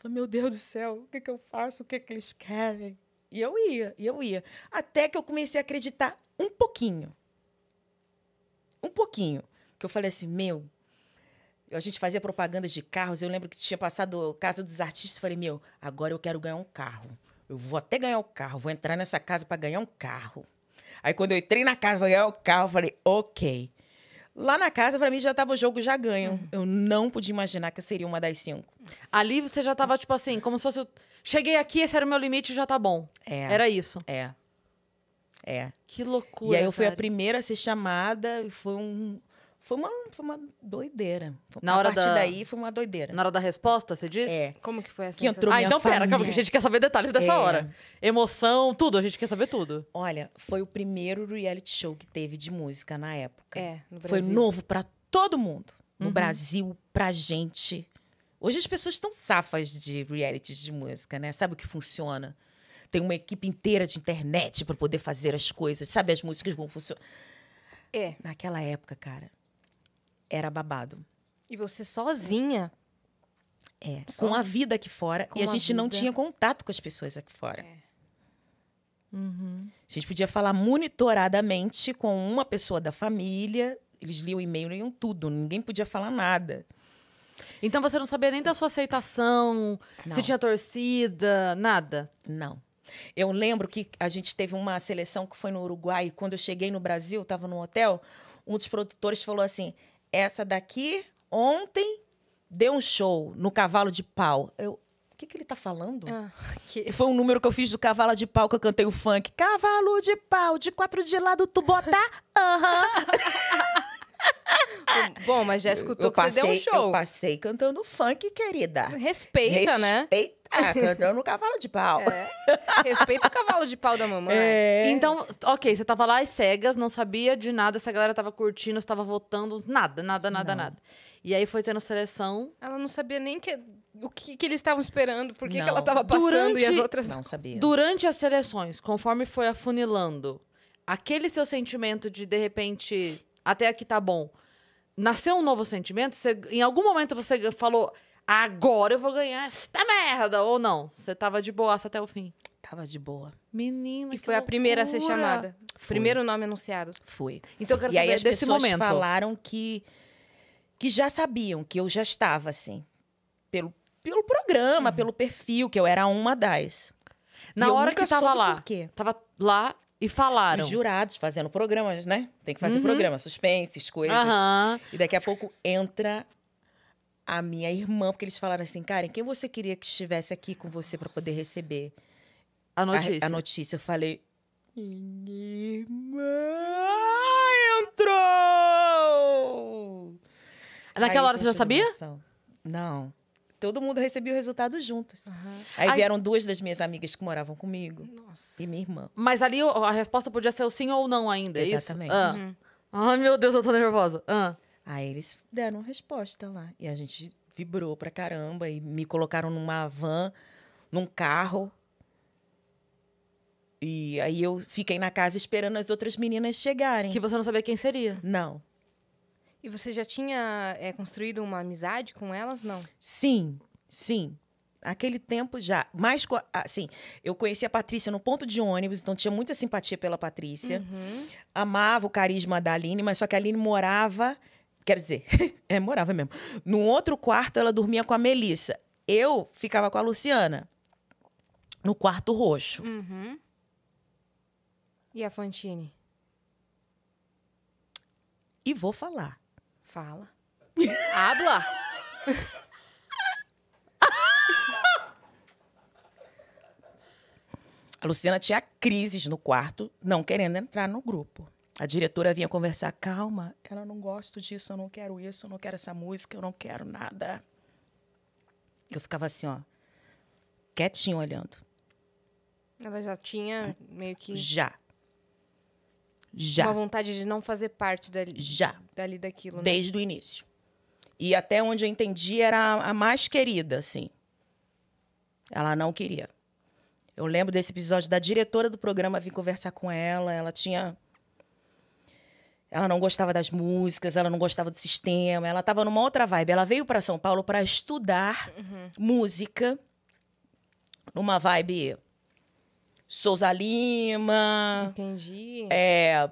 Falei, meu Deus do céu, o que, que eu faço? O que, que eles querem? E eu ia, e eu ia. Até que eu comecei a acreditar um pouquinho. Um pouquinho. Que eu falei assim, meu, a gente fazia propaganda de carros. Eu lembro que tinha passado Casa dos Artistas. Falei, meu, agora eu quero ganhar um carro. Eu vou até ganhar um carro, vou entrar nessa casa para ganhar um carro. Aí quando eu entrei na casa para ganhar o um carro, eu falei, ok. Lá na casa, para mim, já tava o jogo já ganho. Uhum. Eu não podia imaginar que eu seria uma das cinco. Ali você já tava, tipo assim, como se fosse. Cheguei aqui, esse era o meu limite já tá bom. É. Era isso. É. É. Que loucura. E aí eu fui cara. a primeira a ser chamada e foi um. Foi uma, foi uma doideira. na hora a partir da... daí foi uma doideira. Na hora da resposta, você disse? É. Como que foi essa que entrou Ah, então família. pera, calma, que a gente quer saber detalhes dessa é. hora. Emoção, tudo, a gente quer saber tudo. Olha, foi o primeiro reality show que teve de música na época. É, no Brasil. Foi novo para todo mundo. No uhum. Brasil, pra gente. Hoje as pessoas estão safas de reality de música, né? Sabe o que funciona? Tem uma equipe inteira de internet para poder fazer as coisas, sabe? As músicas vão funcionar. É. Naquela época, cara, era babado. E você sozinha? É, com a vida aqui fora. Com e a gente vida. não tinha contato com as pessoas aqui fora. É. Uhum. A gente podia falar monitoradamente com uma pessoa da família. Eles liam e-mail, liam tudo. Ninguém podia falar nada. Então você não sabia nem da sua aceitação, não. se tinha torcida, nada? Não. Eu lembro que a gente teve uma seleção que foi no Uruguai. Quando eu cheguei no Brasil, estava num hotel, um dos produtores falou assim: essa daqui, ontem, deu um show no cavalo de pau. Eu, o que, que ele tá falando? Ah, que... Foi um número que eu fiz do cavalo de pau que eu cantei o funk. Cavalo de pau, de quatro de lado, tu botar. Aham. Uhum. Bom, mas já escutou eu que passei, você deu um show. Eu passei cantando funk, querida. Respeita, Respeita né? Respeita. cantando o cavalo de pau. É. Respeita o cavalo de pau da mamãe. É. é. Então, ok, você tava lá às cegas, não sabia de nada, essa galera tava curtindo, você tava votando, nada, nada, nada, não. nada. E aí foi tendo a seleção. Ela não sabia nem que, o que, que eles estavam esperando, por que, ela estava passando durante, e as outras não sabiam. Durante as seleções, conforme foi afunilando, aquele seu sentimento de de repente até aqui tá bom. Nasceu um novo sentimento? Você, em algum momento você falou, agora eu vou ganhar esta merda, ou não? Você tava de boa até o fim. Tava de boa. Menina, E que foi a primeira a ser chamada. Primeiro nome anunciado. Fui. Então eu quero E saber aí as desse pessoas momento. falaram que que já sabiam que eu já estava assim, pelo pelo programa, uhum. pelo perfil que eu era uma das. Na E hora que tava lá, por quê. tava lá e falaram. Os jurados fazendo programas, né? Tem que fazer uhum. programa, suspenses, coisas. Uhum. E daqui a pouco entra a minha irmã, porque eles falaram assim, Karen, quem você queria que estivesse aqui com você para poder receber a notícia? A, a notícia. Eu falei, minha irmã entrou! Naquela Aí, hora você já sabia? Não todo mundo recebia o resultado juntos. Uhum. Aí, vieram duas das minhas amigas que moravam comigo. Nossa. E minha irmã. Mas ali a resposta podia ser o sim ou não ainda, é Exatamente. Ai, ah. uhum. meu Deus, eu tô nervosa. Ah. Aí eles deram resposta lá. E a gente vibrou pra caramba. E me colocaram numa van, num carro. E aí eu fiquei na casa esperando as outras meninas chegarem. Que você não sabia quem seria. Não. E você já tinha é, construído uma amizade com elas, não? Sim, sim. Aquele tempo já. Mas, assim, eu conheci a Patrícia no ponto de ônibus, então tinha muita simpatia pela Patrícia. Uhum. Amava o carisma da Aline, mas só que a Aline morava. quer dizer, é, morava mesmo. No outro quarto, ela dormia com a Melissa. Eu ficava com a Luciana. No quarto roxo. Uhum. E a Fantine? E vou falar. Fala. Habla. A Luciana tinha crises no quarto, não querendo entrar no grupo. A diretora vinha conversar, calma, ela não gosta disso, eu não quero isso, eu não quero essa música, eu não quero nada. Eu ficava assim, ó, quietinho olhando. Ela já tinha meio que. Já. Já. Uma vontade de não fazer parte dali. Já dali daquilo. Né? Desde o início. E até onde eu entendi, era a mais querida, assim. Ela não queria. Eu lembro desse episódio da diretora do programa vir conversar com ela. Ela tinha. Ela não gostava das músicas, ela não gostava do sistema, ela estava numa outra vibe. Ela veio para São Paulo para estudar uhum. música, numa vibe Souza Lima. Entendi. É,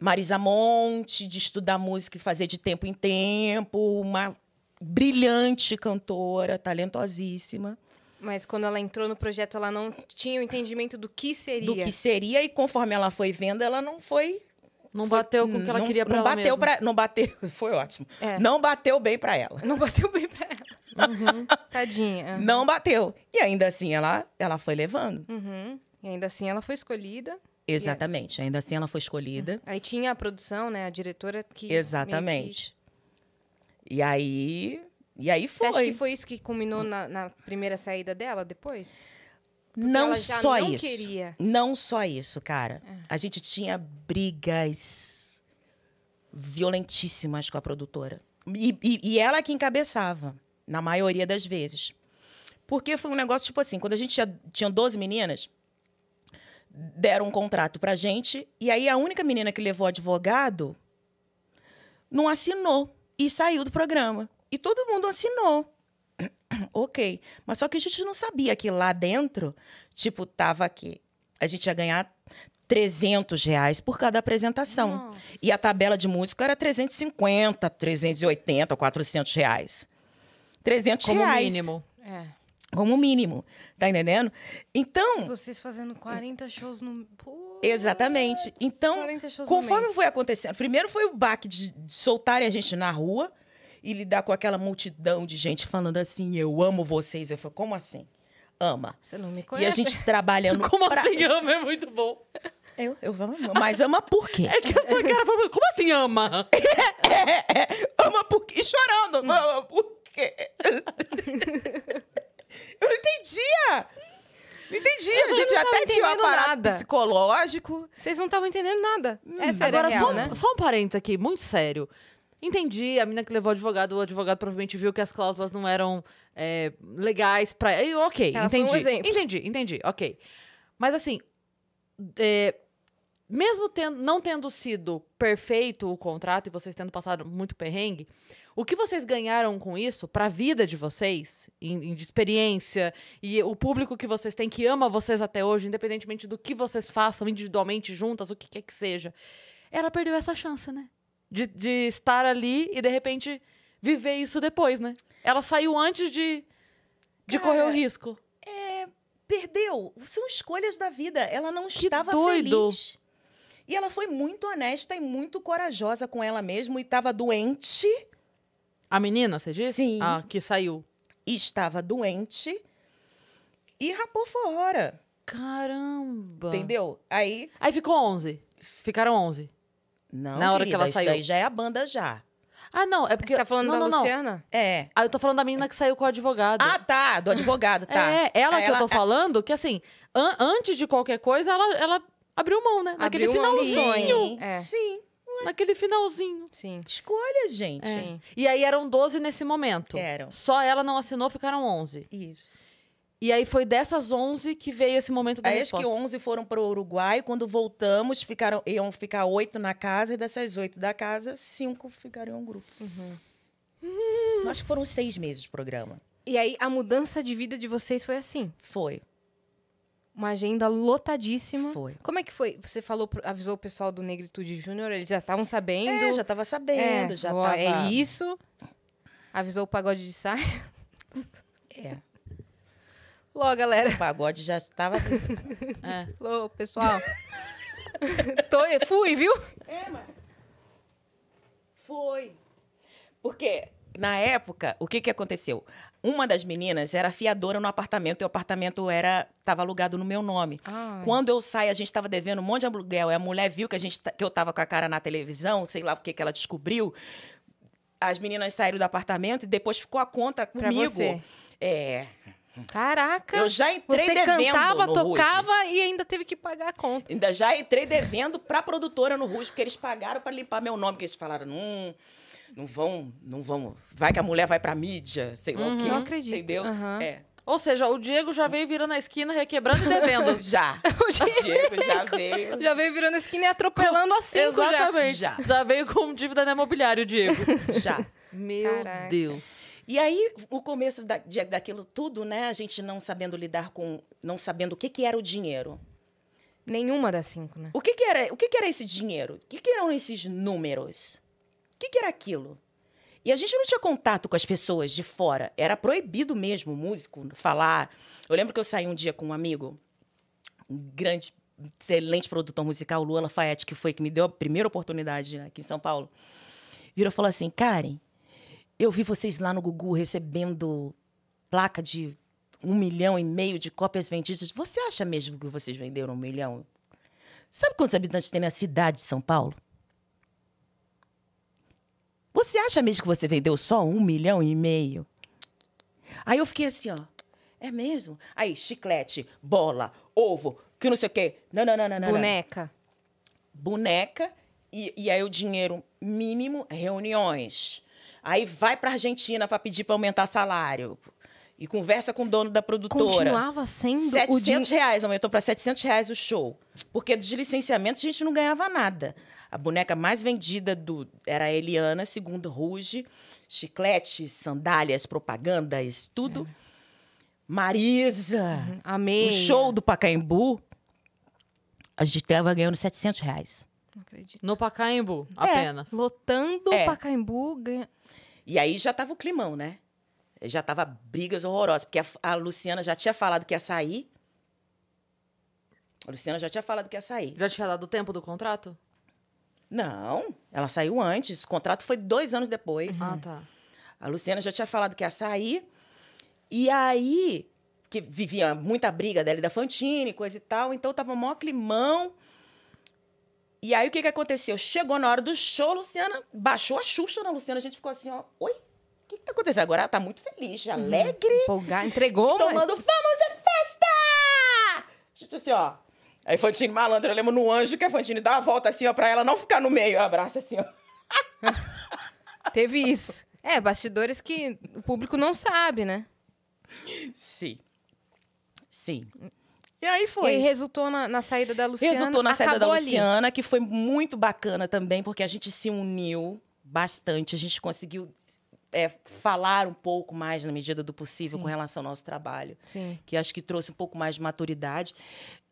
Marisa Monte, de estudar música e fazer de tempo em tempo, uma brilhante cantora, talentosíssima. Mas quando ela entrou no projeto, ela não tinha o entendimento do que seria. Do que seria, e conforme ela foi vendo, ela não foi. Não foi, bateu com o que ela não, queria para ela bateu mesmo. Pra, não bateu, foi ótimo. É. Não bateu bem para ela. Não bateu bem para ela. Uhum. Tadinha. Não bateu. E ainda assim, ela, ela foi levando. Uhum. E ainda assim, ela foi escolhida. Exatamente. Ainda assim, ela foi escolhida. Aí tinha a produção, né? A diretora que. Exatamente. Que... E aí. E aí foi. Você acha que foi isso que culminou na, na primeira saída dela depois? Porque não só não isso. Queria. Não só isso, cara. É. A gente tinha brigas violentíssimas com a produtora. E, e, e, ela que encabeçava, na maioria das vezes. Porque foi um negócio tipo assim: quando a gente tinha, tinha 12 meninas, deram um contrato pra gente. E aí a única menina que levou advogado não assinou e saiu do programa. E todo mundo assinou. ok. Mas só que a gente não sabia que lá dentro, tipo, tava aqui. A gente ia ganhar 300 reais por cada apresentação. Nossa. E a tabela de música era 350, 380, 400 reais. 300 Como reais. Como mínimo. É. Como mínimo. Tá entendendo? Então. Vocês fazendo 40 shows no. exatamente. Então, conforme foi acontecendo, primeiro foi o baque de, de soltarem a gente na rua e lidar com aquela multidão de gente falando assim: eu amo vocês. Eu falei, como assim? Ama. Você não me conhece. E a gente trabalhando. como pra... assim ama? É muito bom. Eu, eu amo. Mas ama por quê? É que essa cara falou, como assim ama? é, é, é, ama por quê? E chorando. Ama por quê? Eu não entendia! Não entendia. Eu a gente até tinha um aparato nada. psicológico. Vocês não estavam entendendo nada. Hum. Essa Agora, real, só, um, né? só um parênteses aqui, muito sério. Entendi, a menina que levou o advogado, o advogado provavelmente viu que as cláusulas não eram é, legais pra. E, ok, Ela entendi. Um entendi, entendi, ok. Mas assim, é, mesmo tendo, não tendo sido perfeito o contrato e vocês tendo passado muito perrengue, o que vocês ganharam com isso para a vida de vocês, em, em, de experiência, e o público que vocês têm, que ama vocês até hoje, independentemente do que vocês façam individualmente, juntas, o que quer que seja, ela perdeu essa chance, né? De, de estar ali e, de repente, viver isso depois, né? Ela saiu antes de, de Cara, correr o risco. É, perdeu. São escolhas da vida. Ela não que estava doido. feliz. E ela foi muito honesta e muito corajosa com ela mesma e estava doente a menina, você disse? Sim. Ah, que saiu. Estava doente e rapou fora. Caramba. Entendeu? Aí. Aí ficou 11. Ficaram 11. Não, na hora querida, que ela saiu. Isso daí já é a banda já. Ah, não, é porque. Você tá falando não, da não, Luciana? Não. É. Ah, eu tô falando da menina que saiu com o advogado. Ah, tá, do advogado, tá. É, ela que ela... eu tô é- falando, que assim, an antes de qualquer coisa, ela, ela abriu mão, né? Naquele abriu Sim, é. sim naquele finalzinho. Sim. Escolha, gente. É. E aí eram 12 nesse momento. Eram. Só ela não assinou, ficaram 11. Isso. E aí foi dessas 11 que veio esse momento da aí resposta. Acho que 11 foram para o Uruguai. Quando voltamos, ficaram, iam ficar 8 na casa. E dessas 8 da casa, 5 ficaram em um grupo. Uhum. Hum. Acho que foram 6 meses de programa. E aí, a mudança de vida de vocês foi assim? Foi uma agenda lotadíssima. Foi. Como é que foi? Você falou, avisou o pessoal do Negritude Júnior, eles já estavam sabendo. É, já estava sabendo, é, já ó, tava... É isso. Avisou o pagode de saia. É. Logo, galera. O pagode já estava avisado. é. Lô, pessoal. Tô, fui, viu? É, mas... Foi. Porque, na época, o que que aconteceu? Uma das meninas era fiadora no apartamento e o apartamento era estava alugado no meu nome. Ah. Quando eu saí a gente estava devendo um monte de aluguel. E a mulher viu que a gente que eu estava com a cara na televisão, sei lá o que que ela descobriu. As meninas saíram do apartamento e depois ficou a conta comigo. Pra você. É. Caraca! Eu já entrei você devendo. Você cantava, tocava e ainda teve que pagar a conta. Ainda já entrei devendo para a produtora no rus porque eles pagaram para limpar meu nome, que eles falaram, hum, não vão, não vão. Vai que a mulher vai pra mídia, sei lá uhum. o quê. Não acredito. Entendeu? Uhum. É. Ou seja, o Diego já veio virando a esquina, requebrando e devendo. já. O Diego, o Diego já veio. Já veio virando a esquina e atropelando a cinco Exatamente. Já. já. veio com dívida na imobiliária, o Diego. já. Meu Caraca. Deus. E aí, o começo da, daquilo tudo, né? A gente não sabendo lidar com. Não sabendo o que, que era o dinheiro. Nenhuma das cinco, né? O que, que era, o que, que era esse dinheiro? O que, que eram esses números? que, que era aquilo? E a gente não tinha contato com as pessoas de fora. Era proibido mesmo o músico falar. Eu lembro que eu saí um dia com um amigo, um grande, excelente produtor musical, Luan Lafayette, que foi que me deu a primeira oportunidade aqui em São Paulo. Virou e falou assim: Karen, eu vi vocês lá no Gugu recebendo placa de um milhão e meio de cópias vendidas. Você acha mesmo que vocês venderam um milhão? Sabe quantos habitantes tem na cidade de São Paulo? Você acha mesmo que você vendeu só um milhão e meio? Aí eu fiquei assim, ó. É mesmo? Aí, chiclete, bola, ovo, que não sei o quê. Não, não, não, não, não. Boneca. Boneca. E, e aí o dinheiro mínimo, reuniões. Aí vai para Argentina para pedir para aumentar salário e conversa com o dono da produtora. Continuava sendo 700 o reais, aumentou para 700 reais o show. Porque de licenciamento a gente não ganhava nada. A boneca mais vendida do era a Eliana, segundo Ruge. Chicletes, sandálias, propagandas, tudo. É. Marisa. Uhum. Amei. O show do Pacaembu, a gente estava ganhando 700 reais. Não acredito. No Pacaembu, é. apenas. Lotando o é. Pacaembu, ganha... E aí já tava o climão, né? já tava brigas horrorosas, porque a, a, Luciana já tinha falado que ia sair. A Luciana já tinha falado que ia sair. Já tinha dado o tempo do contrato? Não, ela saiu antes. O contrato foi dois anos depois. Ah, tá. A Luciana já tinha falado que ia sair. E aí, que vivia muita briga dela e da Fantine, coisa e tal. Então, tava mó climão. E aí, o que que aconteceu? Chegou na hora do show, Luciana baixou a Xuxa na Luciana. A gente ficou assim, ó, oi? que, que tá acontecendo? Agora ela tá muito feliz, hum, alegre. Empolgar, entregou, Tomando, mas... festa. A festa! Gente, assim, ó. Aí Fantine malandra, eu lembro no anjo que a Fantine dá a volta assim, ó, pra ela não ficar no meio. Abraça assim, ó. Teve isso. É, bastidores que o público não sabe, né? Sim. Sim. E aí foi. E aí resultou na, na, saída da Luciana. Resultou na saída da Luciana, ali. que foi muito bacana também, porque a gente se uniu bastante. A gente conseguiu é, falar um pouco mais, na medida do possível, Sim. com relação ao nosso trabalho. Sim. Que acho que trouxe um pouco mais de maturidade.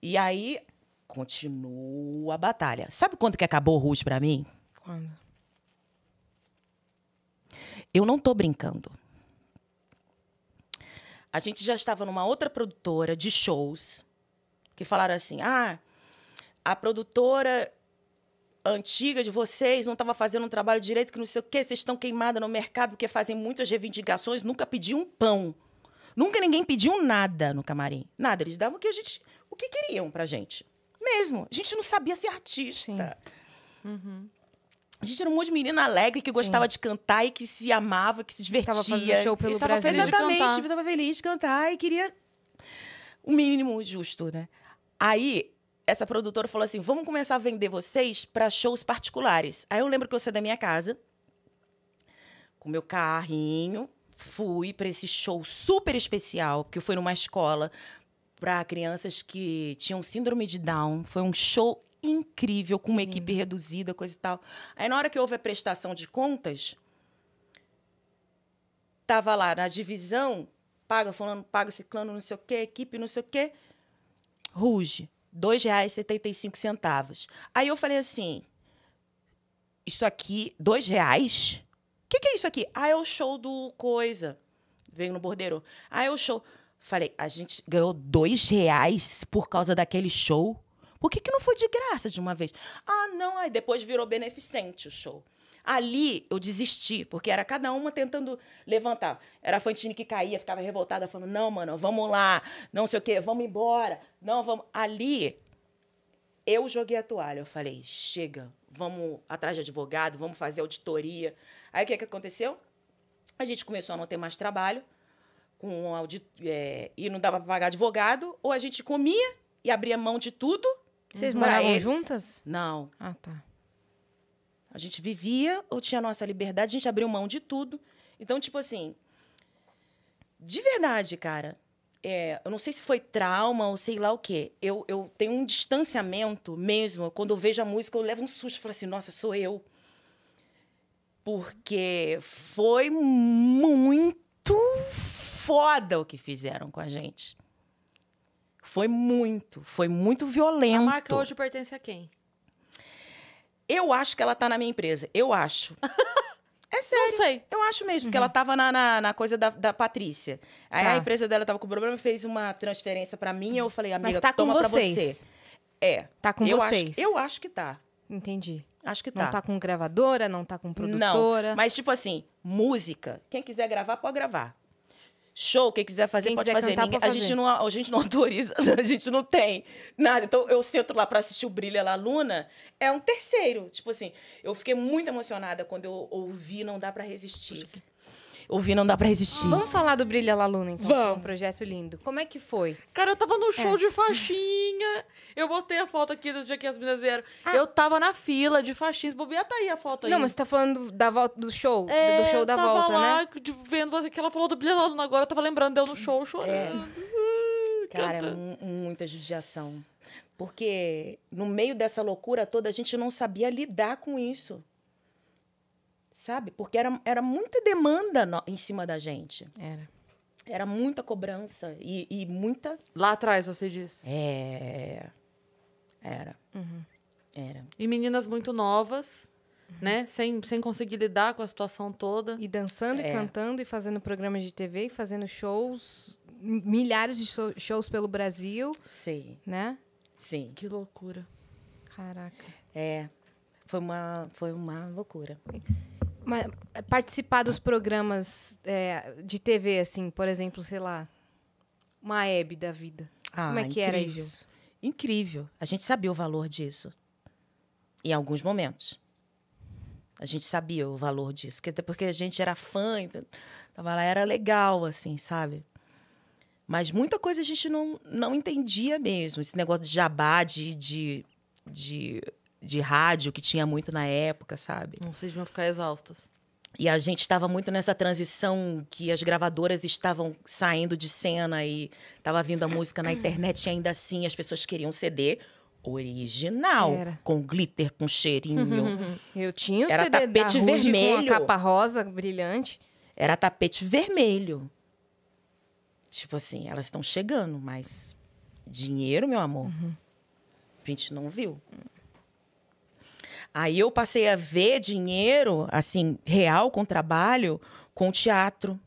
E aí, continua a batalha. Sabe quando que acabou o Ruth para mim? Quando? Eu não tô brincando. A gente já estava numa outra produtora de shows que falaram assim: ah, a produtora antiga de vocês, não estava fazendo um trabalho direito, que não sei o quê, vocês estão queimada no mercado porque fazem muitas reivindicações, nunca pediu um pão. Nunca ninguém pediu nada no camarim. Nada. Eles davam o que a gente. o que queriam pra gente. Mesmo. A gente não sabia ser artista. Uhum. A gente era um monte de menina alegre que gostava Sim. de cantar e que se amava, que se divertia. Tava fazendo show pelo tava Brasil. Exatamente, de cantar. tava feliz de cantar e queria o mínimo justo, né? Aí essa produtora falou assim: vamos começar a vender vocês para shows particulares. Aí eu lembro que eu saí da minha casa, com meu carrinho, fui para esse show super especial, porque foi numa escola para crianças que tinham síndrome de Down. Foi um show incrível, com uma Sim. equipe reduzida, coisa e tal. Aí, na hora que houve a prestação de contas, tava lá na divisão, paga falando paga ciclano, não sei o quê, equipe, não sei o quê, ruge. R$ 2,75. Aí eu falei assim: Isso aqui, R$ reais? O que, que é isso aqui? Ah, é o show do Coisa. Veio no bordeiro. Ah, é o show. Falei, a gente ganhou dois reais por causa daquele show? Por que, que não foi de graça de uma vez? Ah, não, aí depois virou beneficente o show. Ali eu desisti, porque era cada uma tentando levantar. Era a Fantine que caía, ficava revoltada, falando: não, mano, vamos lá, não sei o quê, vamos embora, não, vamos. Ali eu joguei a toalha. Eu falei: chega, vamos atrás de advogado, vamos fazer auditoria. Aí o que, é que aconteceu? A gente começou a não ter mais trabalho com audit... É, eh, e não dava para pagar advogado, ou a gente comia e abria mão de tudo. Vocês moravam eles. juntas? Não. Ah, tá. A gente vivia ou tinha nossa liberdade, a gente abriu mão de tudo. Então, tipo assim, de verdade, cara, é, eu não sei se foi trauma ou sei lá o quê. Eu, eu tenho um distanciamento mesmo. Quando eu vejo a música, eu levo um susto. Falo assim, nossa, sou eu. Porque foi muito foda o que fizeram com a gente. Foi muito, foi muito violento. A marca hoje pertence a quem? Eu acho que ela tá na minha empresa. Eu acho. É sério. Não sei. Eu acho mesmo, uhum. porque ela uhum. tava na, na, na coisa da, da Patrícia. Aí tá. a empresa dela tava com problema, fez uma transferência para mim. Eu falei, amiga, Mas tá toma com vocês. pra você. É. Tá com eu vocês. Acho, eu acho que tá. Entendi. Acho que tá. Não tá com gravadora, não tá com produtora. Não, mas tipo assim, música, quem quiser gravar, pode gravar. Show, quem quiser fazer, quem pode quiser fazer. Ninguém, fazer. A, gente não, a gente não autoriza, a gente não tem nada. Então, eu sento lá para assistir o Brilha lá, Luna, é um terceiro. Tipo assim, eu fiquei muito emocionada quando eu ouvi Não Dá para Resistir ouvir Não Dá Pra Resistir. Vamos falar do Brilha La Luna, então. É Vamos. um projeto lindo. Como é que foi? Cara, eu tava no show é. de faixinha. Eu botei a foto aqui do dia que as meninas vieram. Ah. Eu tava na fila de faixinhas. Bobeia, tá aí a foto aí. Não, mas você tá falando da volta, do show, é, do show da volta, volta, lá, né? De, vendo que ela falou do Brilha La Luna agora, eu tava lembrando deu no show chorando. É. Cara, é muita judiação. Porque no meio dessa loucura toda, a gente não sabia lidar com isso sabe? Porque era, era muita demanda no, em cima da gente. Era. Era muita cobrança e, e muita. Lá atrás, você disse. É. Era. Uhum. Era. E meninas muito novas, uhum. né? Sem, sem conseguir lidar com a situação toda. E dançando é. e cantando e fazendo programas de TV e fazendo shows, milhares de shows pelo Brasil. Sim. Né? Sim. Que loucura. Caraca. É foi uma, foi uma loucura. Mas participar dos programas é, de TV, assim, por exemplo, sei lá, uma Hebe da vida. Ah, Como é ah, que incrível. era isso? Incrível. A gente sabia o valor disso. Em alguns momentos. A gente sabia o valor disso. Porque, até porque a gente era fã, então, tava lá, era legal, assim, sabe? Mas muita coisa a gente não, não entendia mesmo. Esse negócio de jabá, de, de, de de rádio que tinha muito na época, sabe? Vocês vão ficar exaustos. E a gente estava muito nessa transição que as gravadoras estavam saindo de cena e estava vindo a música na internet e ainda assim as pessoas queriam CD original, Era. com glitter, com cheirinho. Eu tinha o Era CD tapete da vermelho. com a capa rosa brilhante. Era tapete vermelho. Tipo assim, elas estão chegando, mas dinheiro, meu amor, uhum. a gente não viu. Aí eu passei a ver dinheiro, assim, real com trabalho, com teatro,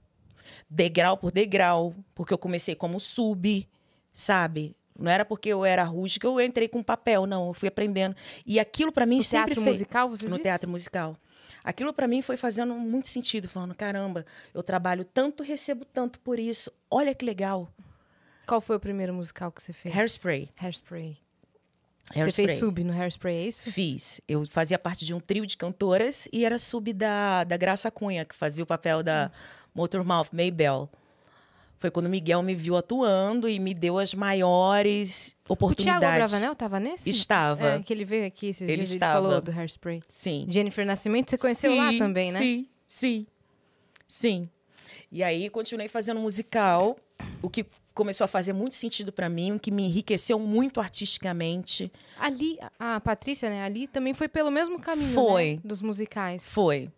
degrau por degrau, porque eu comecei como sub, sabe? Não era porque eu era rústica, eu entrei com papel, não, eu fui aprendendo. E aquilo para mim no sempre teatro fez... musical, você No disse? teatro musical. Aquilo para mim foi fazendo muito sentido, falando, caramba, eu trabalho tanto, recebo tanto por isso. Olha que legal. Qual foi o primeiro musical que você fez? Hairspray. Hairspray. Hairspray. Você fez sub no Hairspray, é isso? Fiz. Eu fazia parte de um trio de cantoras e era sub da, da Graça Cunha, que fazia o papel da hum. Motormouth, Maybell. Foi quando o Miguel me viu atuando e me deu as maiores oportunidades. O Thiago Bravanel estava nesse? Estava. É, que ele veio aqui esses ele dias estava. ele falou do Hairspray. Sim. Jennifer Nascimento, você conheceu sim, lá também, né? Sim, sim, sim. E aí continuei fazendo musical, o que começou a fazer muito sentido para mim, que me enriqueceu muito artisticamente. Ali, a Patrícia, né? Ali também foi pelo mesmo caminho né, foi. Né? dos musicais. Foi.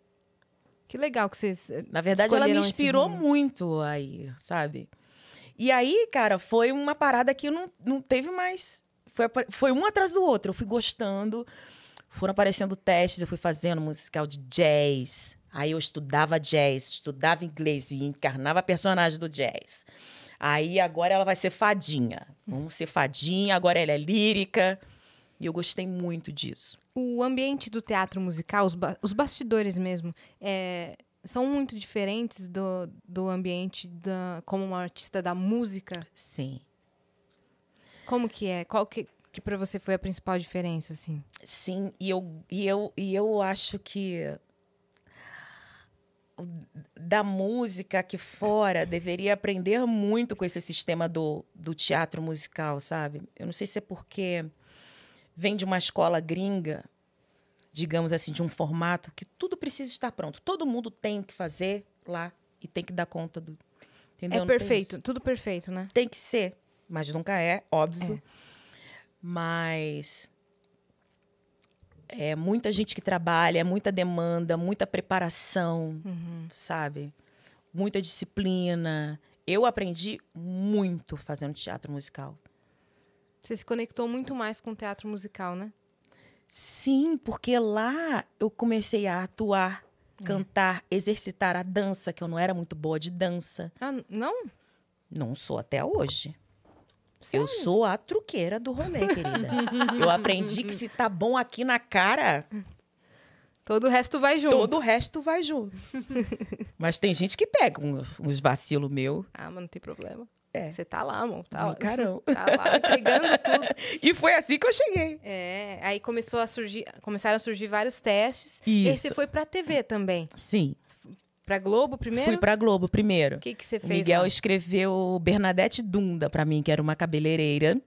Que legal que vocês. Eh, Na verdade, ela me inspirou muito aí, sabe? E aí, cara, foi uma parada que não, não teve mais. Foi, foi um atrás do outro. Eu fui gostando, foram aparecendo testes, eu fui fazendo musical de jazz. Aí eu estudava jazz, estudava inglês e encarnava personagem do jazz. Aí agora ela vai ser fadinha. Vamos ser fadinha, agora ela é lírica. E eu gostei muito disso. O ambiente do teatro musical, os, ba os bastidores mesmo, é, são muito diferentes do, do ambiente da, como uma artista da música? Sim. Como que é? Qual que, que para você foi a principal diferença, assim? Sim, e eu, e eu, e eu acho que da música aqui fora deveria aprender muito com esse sistema do, do teatro musical, sabe? Eu não sei se é porque vem de uma escola gringa, digamos assim, de um formato que tudo precisa estar pronto. Todo mundo tem que fazer lá e tem que dar conta do. Entendeu? É perfeito, tudo perfeito, né? Tem que ser, mas nunca é, óbvio. É. Mas é muita gente que trabalha, é muita demanda, muita preparação, uhum. sabe? Muita disciplina. Eu aprendi muito fazendo teatro musical. Você se conectou muito mais com o teatro musical, né? Sim, porque lá eu comecei a atuar, uhum. cantar, exercitar a dança, que eu não era muito boa de dança. Ah, não? Não sou até hoje. Eu sou a truqueira do rolê, querida. eu aprendi que se tá bom aqui na cara. Todo o resto vai junto. Todo o resto vai junto. Mas tem gente que pega uns, uns vacilos meu. Ah, mas não tem problema. É. Você tá lá, amor. Tá lá. caramba. Tá lá, entregando tudo. E foi assim que eu cheguei. É. Aí começou a surgir, começaram a surgir vários testes. Isso. Esse foi pra TV também. Sim. Pra Globo primeiro? Fui pra Globo primeiro. O que, você fez? O Miguel lá? escreveu Bernadette Dunda para mim, que era uma cabeleireira.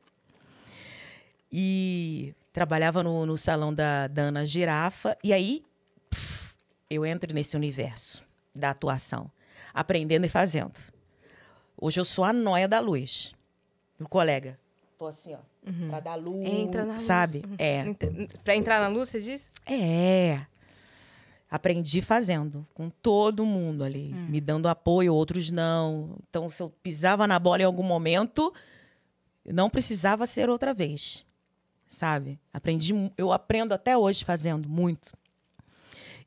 E trabalhava no, no salão da, da Ana Girafa. E aí pff, eu entro nesse universo da atuação, aprendendo e fazendo. Hoje eu sou a noia da luz. O colega, tô assim, ó, uhum. pra dar luz. Entra na luz. Sabe? Uhum. É. Pra entrar na luz, você diz? É aprendi fazendo, com todo mundo ali, hum. me dando apoio, outros não. Então, se eu pisava na bola em algum momento, não precisava ser outra vez, sabe? Aprendi, eu aprendo até hoje fazendo muito.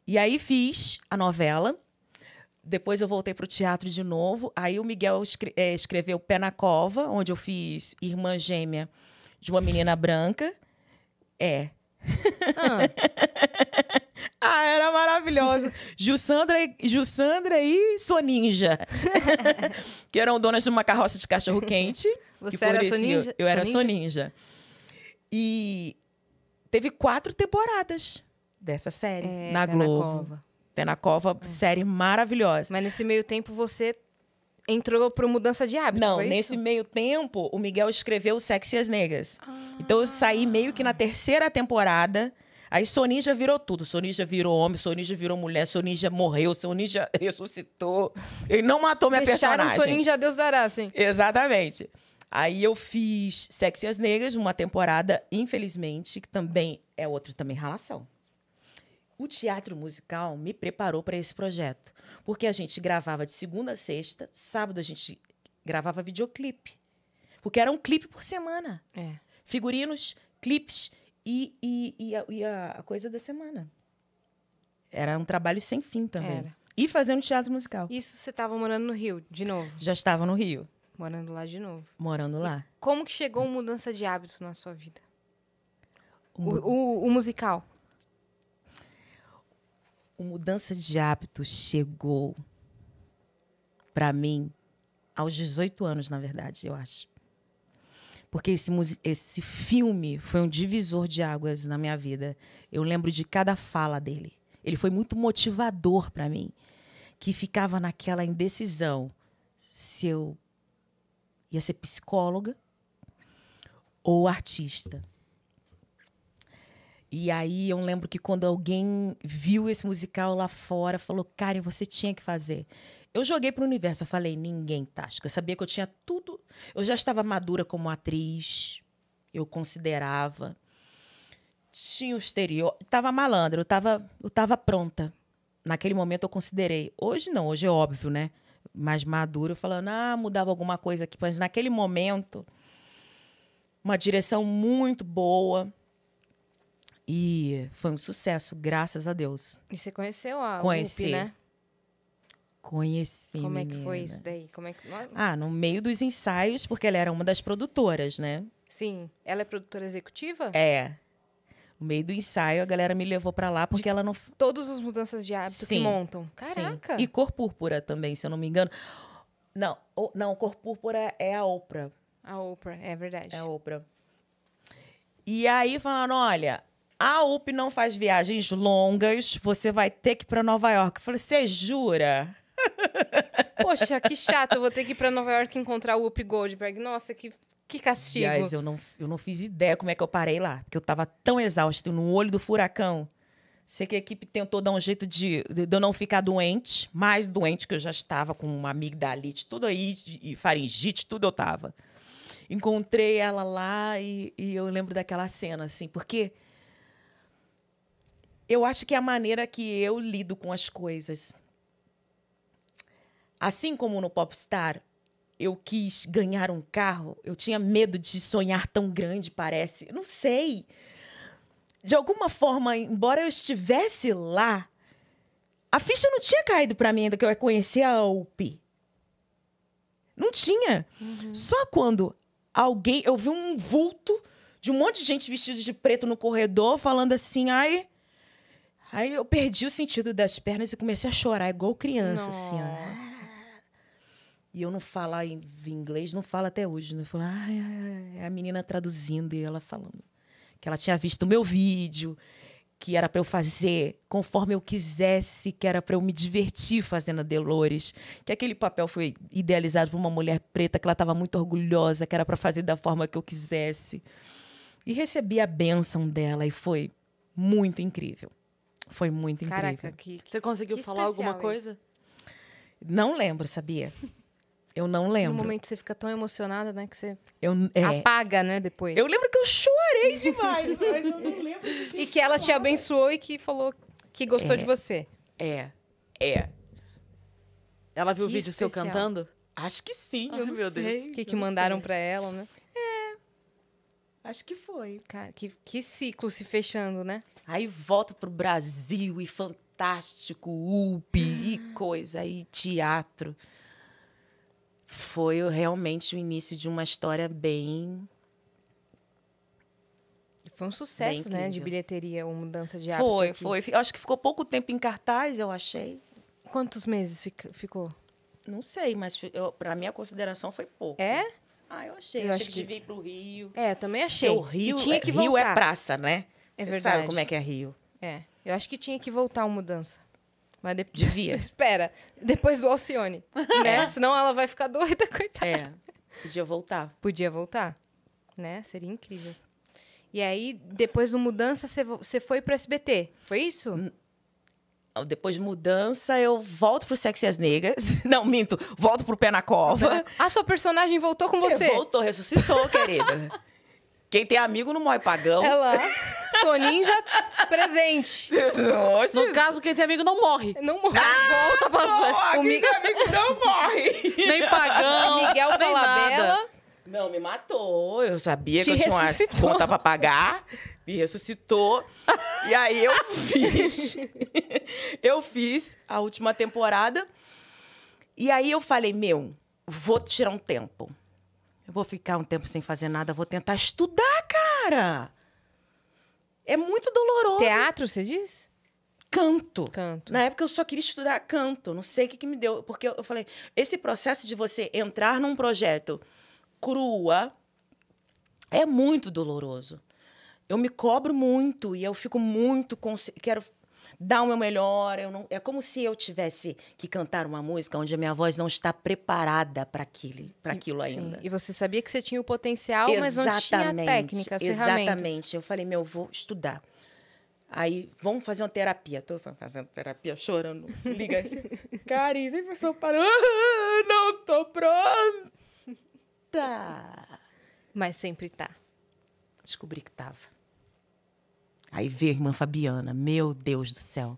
E aí fiz a novela. Depois eu voltei para o teatro de novo. Aí o Miguel escre é, escreveu Pé na Cova, onde eu fiz irmã gêmea de uma menina branca. É. Ah. Ah, era maravilhosa. Jussandra, Jussandra e Soninja. que eram donas de uma carroça de cachorro quente. Você que era Soninja? Eu, eu era Soninja. E teve quatro temporadas dessa série é, na Globo. Na Cova. Pé na Cova, é. série maravilhosa. Mas nesse meio tempo você entrou para mudança de hábito. Não, nesse meio tempo o Miguel escreveu Sexy as Negras. Ah. Então eu saí meio que na terceira temporada Aí Soninja virou tudo. Soninja virou homem, Soninja virou mulher, Soninja morreu, Soninja ressuscitou. Ele não matou minha Deixaram personagem. Soninja, Deus dará, sim. Exatamente. Aí eu fiz Sexy as Negras, uma temporada, infelizmente, que também é outra também relação. O teatro musical me preparou para esse projeto, porque a gente gravava de segunda a sexta, sábado a gente gravava videoclipe. Porque era um clipe por semana. É. Figurinos, clipes, e, e, e, a, e a coisa da semana. Era um trabalho sem fim também. Era. E fazendo teatro musical. Isso você estava morando no Rio, de novo? Já estava no Rio. Morando lá de novo. Morando lá. E como que chegou a mudança de hábito na sua vida? O, o, o musical. O mudança de hábito chegou para mim aos 18 anos, na verdade, eu acho porque esse, esse filme foi um divisor de águas na minha vida. Eu lembro de cada fala dele. Ele foi muito motivador para mim, que ficava naquela indecisão se eu ia ser psicóloga ou artista. E aí eu lembro que quando alguém viu esse musical lá fora, falou: "Karen, você tinha que fazer". Eu joguei para o universo, eu falei, ninguém tasca. Eu sabia que eu tinha tudo. Eu já estava madura como atriz, eu considerava. Tinha o exterior. Estava malandra, eu estava eu tava pronta. Naquele momento eu considerei. Hoje não, hoje é óbvio, né? Mais madura, falando, ah, mudava alguma coisa aqui. Mas naquele momento, uma direção muito boa. E foi um sucesso, graças a Deus. E você conheceu a Conheci. né? Conheci. Como menina. é que foi isso daí? Como é que... Ah, no meio dos ensaios, porque ela era uma das produtoras, né? Sim. Ela é produtora executiva? É. No meio do ensaio, a galera me levou para lá porque de ela não. Todas as mudanças de hábito Sim. que montam. Caraca. Sim. E cor púrpura também, se eu não me engano. Não, o, não, cor púrpura é a Oprah. A Oprah, é verdade. É a Oprah. E aí falaram: olha, a UP não faz viagens longas, você vai ter que ir para Nova York. Eu falei: você jura? Poxa, que chato, eu vou ter que ir pra Nova York encontrar o Up Goldberg. Nossa, que, que castigo. Aliás, eu não, eu não fiz ideia como é que eu parei lá, porque eu tava tão exausto, no olho do furacão. Sei que a equipe tentou dar um jeito de, de eu não ficar doente, mais doente que eu já estava, com uma amigdalite, tudo aí, e faringite, tudo eu tava. Encontrei ela lá e, e eu lembro daquela cena, assim, porque eu acho que é a maneira que eu lido com as coisas. Assim como no Popstar, eu quis ganhar um carro, eu tinha medo de sonhar tão grande, parece. não sei. De alguma forma, embora eu estivesse lá, a ficha não tinha caído para mim ainda que eu ia conhecer a UP. Não tinha. Uhum. Só quando alguém. Eu vi um vulto de um monte de gente vestida de preto no corredor falando assim, ai. Aí eu perdi o sentido das pernas e comecei a chorar, igual criança, Nossa. assim. Ó. E eu não falar em inglês, não falo até hoje. Não né? falo, ah, é a menina traduzindo e ela falando que ela tinha visto o meu vídeo, que era para eu fazer conforme eu quisesse, que era para eu me divertir fazendo a Delores, que aquele papel foi idealizado por uma mulher preta, que ela estava muito orgulhosa, que era para fazer da forma que eu quisesse. E recebi a bênção dela e foi muito incrível. Foi muito Caraca, incrível. Que, que, Você conseguiu que falar alguma coisa? Não lembro, sabia? Eu não lembro. No momento você fica tão emocionada, né? Que você eu, é... apaga, né? Depois. Eu lembro que eu chorei demais, mas eu não lembro de E que ela te abençoou e que falou que gostou é, de você. É. É. Ela viu que o vídeo especial. seu cantando? Acho que sim, Ai, ah, meu sei. Deus. O que, que mandaram para ela, né? É. Acho que foi. Cara, que, que ciclo se fechando, né? Aí volta pro Brasil e fantástico, UP, e ah. coisa, e teatro foi realmente o início de uma história bem. Foi um sucesso, né? De bilheteria, uma mudança de hábito. Foi, aqui. foi. Eu acho que ficou pouco tempo em cartaz, eu achei. Quantos meses ficou? Não sei, mas para minha consideração foi pouco. É? Ah, eu achei. Eu, eu achei que, que devia ir pro Rio. É, também achei. Porque o Rio, e é tinha que Rio é praça, né? É Você verdade. sabe como é que é Rio. É. Eu acho que tinha que voltar a mudança. Mas de... Devia. Espera, depois do Alcione. Né? É. Senão ela vai ficar doida, coitada. É. Podia voltar. Podia voltar. Né? Seria incrível. E aí, depois do Mudança, você foi pro SBT. Foi isso? N ah, depois de mudança, eu volto pro Sexy as Negras. Não, minto. Volto pro Pé na Cova. A ah, sua personagem voltou com é, você? voltou, ressuscitou, querida. Quem tem amigo não morre pagão. É lá. Sou ninja presente. Nossa. No caso, quem tem amigo não morre. Não morre. Ah, Volta pra porra, Quem tem amigo não morre. Nem pagão. Miguel nem Falabella. Não, me matou. Eu sabia Te que eu tinha uma conta pra pagar. Me ressuscitou. e aí eu fiz. eu fiz a última temporada. E aí eu falei, meu, vou tirar um tempo. Eu vou ficar um tempo sem fazer nada, vou tentar estudar, cara. É muito doloroso. Teatro, você diz? Canto. Canto. Na época eu só queria estudar canto. Não sei o que, que me deu. Porque eu falei, esse processo de você entrar num projeto crua é muito doloroso eu me cobro muito e eu fico muito quero dar o meu melhor. Eu não, é como se eu tivesse que cantar uma música onde a minha voz não está preparada para aquilo, pra aquilo Sim. ainda. E você sabia que você tinha o potencial, exatamente, mas não tinha técnica, as Exatamente. Eu falei, meu, eu vou estudar. Aí, vamos fazer uma terapia. Tô fazendo terapia, chorando. Se liga assim. Karen, vem pra São Paulo. Ah, não tô pronta. Mas sempre tá. Descobri que tava. Aí veio a irmã Fabiana, meu Deus do céu.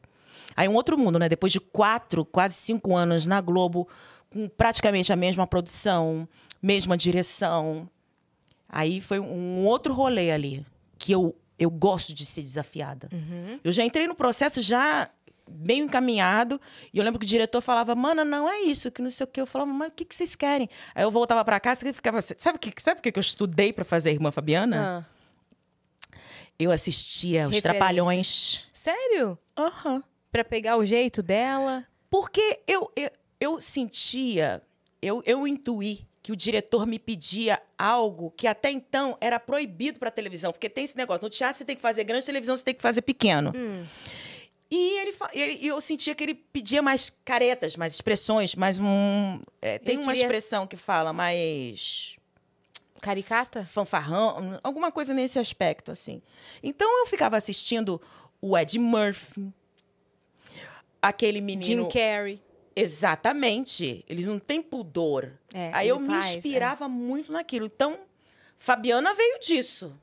Aí um outro mundo, né? Depois de quatro, quase cinco anos na Globo, com praticamente a mesma produção, mesma direção. Aí foi um outro rolê ali, que eu, eu gosto de ser desafiada. Uhum. Eu já entrei no processo já bem encaminhado, e eu lembro que o diretor falava, mana, não é isso, que não sei o que. Eu falava, mas o que, que vocês querem? Aí eu voltava para casa e ficava assim, sabe o que, sabe que eu estudei para fazer a Irmã Fabiana? Ah. Eu assistia os Trapalhões. Sério? Aham. Uhum. Pra pegar o jeito dela? Porque eu, eu, eu sentia, eu, eu intuí que o diretor me pedia algo que até então era proibido para televisão, porque tem esse negócio, no teatro você tem que fazer grande, televisão você tem que fazer pequeno. Hum. E ele, ele, eu sentia que ele pedia mais caretas, mais expressões, mais um. É, tem uma expressão que fala mais. Caricata? Fanfarrão, alguma coisa nesse aspecto, assim. Então eu ficava assistindo o Ed Murphy, aquele menino. Jim Carrey. Exatamente. Eles não têm pudor. É, Aí eu me é. inspirava é. muito naquilo. Então, Fabiana veio disso.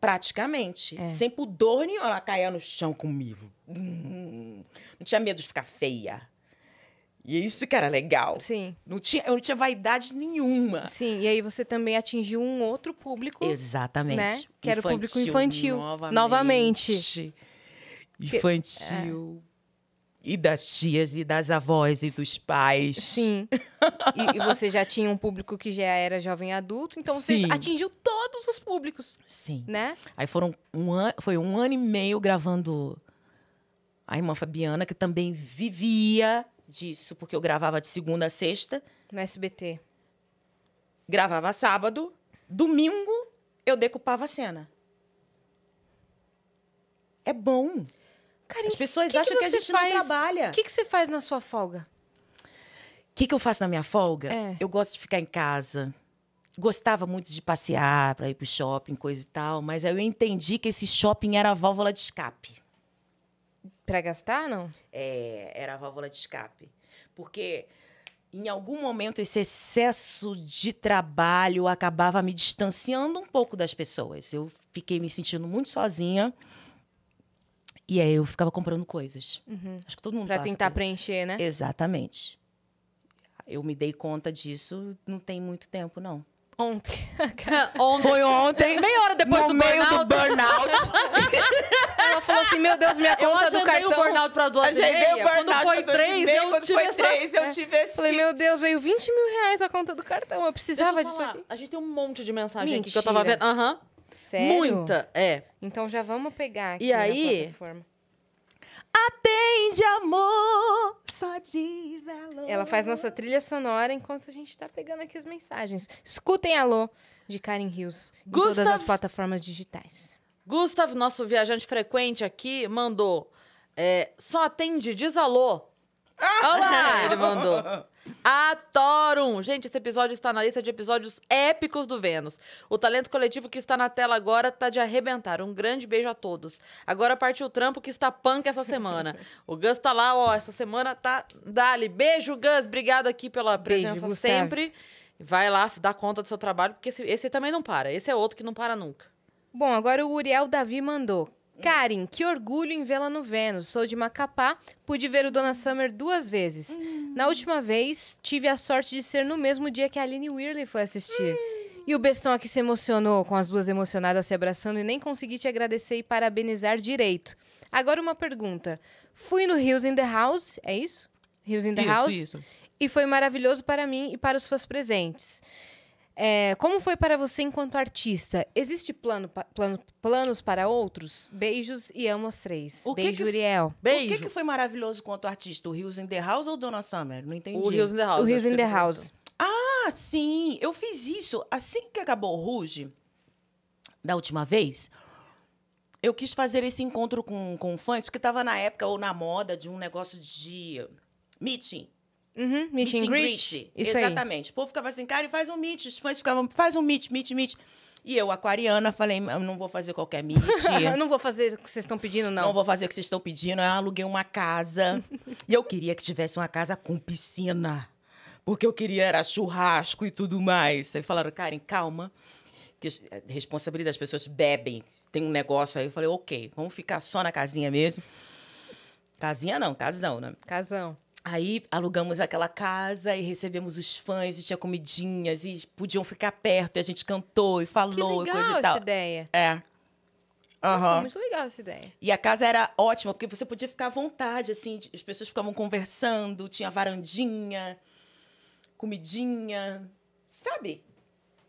Praticamente. É. Sem pudor nenhum. Ela caía no chão comigo. Hum, não tinha medo de ficar feia. E isso que era legal. Sim. Não tinha, eu não tinha vaidade nenhuma. Sim, e aí você também atingiu um outro público. Né? Exatamente. Né? Que era o público infantil. Novamente. novamente. Infantil. É. E das tias, e das avós, e dos pais. Sim. E, e, você já tinha um público que já era jovem adulto, então você atingiu todos os públicos. Sim. Né? Aí foram um an... foi um ano e meio gravando a irmã Fabiana, que também vivia disso, porque eu gravava de segunda a sexta. No SBT. Gravava sábado. Domingo, eu decupava a cena. É bom. As pessoas que acham que, que, a gente faz, não trabalha. O que, que você faz na sua folga? O que, que eu faço na minha folga? É. Eu gosto de ficar em casa. Gostava muito de passear, para ir pro shopping, coisa e tal. Mas aí eu entendi que esse shopping era a válvula de escape. Para gastar, não? É, era a válvula de escape. Porque em algum momento esse excesso de trabalho acabava me distanciando um pouco das pessoas. Eu fiquei me sentindo muito sozinha. E aí eu ficava comprando coisas. Uhum. Acho que todo mundo Para tentar por... preencher, né? Exatamente. Eu me dei conta disso não tem muito tempo, não. Ontem. ontem. Foi ontem. Meia hora depois do burnout. do burnout. ela falou assim: meu Deus, minha conta eu do cartão. Eu o burnout pra duas e meia. quando foi três, eu quando tive foi três, eu é. tive esse. Falei, meu Deus, veio 20 mil reais a conta do cartão. Eu precisava disso aqui. A gente tem um monte de mensagem Mentira. aqui que eu tava vendo. Aham. Uhum. Sério? Muita, é. Então já vamos pegar aqui e aí, Atende, amor, só diz alô. Ela faz nossa trilha sonora enquanto a gente tá pegando aqui as mensagens. Escutem alô de Karen Hills Gustav... em todas as plataformas digitais. Gustavo, nosso viajante frequente aqui, mandou. É, só atende, diz alô. Olá, ele mandou. Atorum! Gente, esse episódio está na lista de episódios épicos do Vênus. O talento coletivo que está na tela agora tá de arrebentar. Um grande beijo a todos. Agora partiu o trampo que está punk essa semana. o Gus tá lá, ó, essa semana tá dali. Beijo, Gus. Obrigado aqui pela presença Beijo sempre. Vai lá, dá conta do seu trabalho, porque esse, esse também não para. Esse é outro que não para nunca. Bom, agora o Uriel Davi mandou. Karen, que orgulho em vê-la no Vênus. Sou de Macapá, pude ver o Dona Summer duas vezes. Hum. Na última vez, tive a sorte de ser no mesmo dia que a Aline Weirley foi assistir. Hum. E o bestão aqui se emocionou, com as duas emocionadas se abraçando e nem consegui te agradecer e parabenizar direito. Agora uma pergunta. Fui no Hills in the House, é isso? Hills in the isso, House? Isso. E foi maravilhoso para mim e para os fãs presentes. É, como foi para você enquanto artista? Existe plano, plano, planos para outros? Beijos e amo os três. O Beijo, que que, Uriel. Beijo. O que, que foi maravilhoso quanto artista? O Rios in the House ou Dona Summer? Não entendi. O Rios in the House. O Rios in the House. Ah, sim! Eu fiz isso assim que acabou o Ruge, da última vez. Eu quis fazer esse encontro com, com fãs, porque estava na época ou na moda de um negócio de meeting Uhum, meet, meet and greet. greet. Exatamente. Aí. O povo ficava assim, cara, faz um meet. Os fãs ficavam, faz um meet, meet, meet. E eu, aquariana, falei, não vou fazer qualquer meet. não vou fazer o que vocês estão pedindo, não. Não vou fazer o que vocês estão pedindo. Eu aluguei uma casa. e eu queria que tivesse uma casa com piscina. Porque eu queria era churrasco e tudo mais. Aí falaram, Karen, calma. Que eh, responsabilidade das pessoas bebem. Tem um negócio aí. Eu falei, ok, vamos ficar só na casinha mesmo. Casinha não, casão, né? Casão. Aí alugamos aquela casa e recebemos os fãs e tinha comidinhas e podiam ficar perto e a gente cantou e falou que legal e coisa e tal. essa ideia. É. Nossa, uhum. Nossa, muito legal essa ideia. E a casa era ótima, porque você podia ficar à vontade, assim, as pessoas ficavam conversando, tinha varandinha, comidinha, sabe?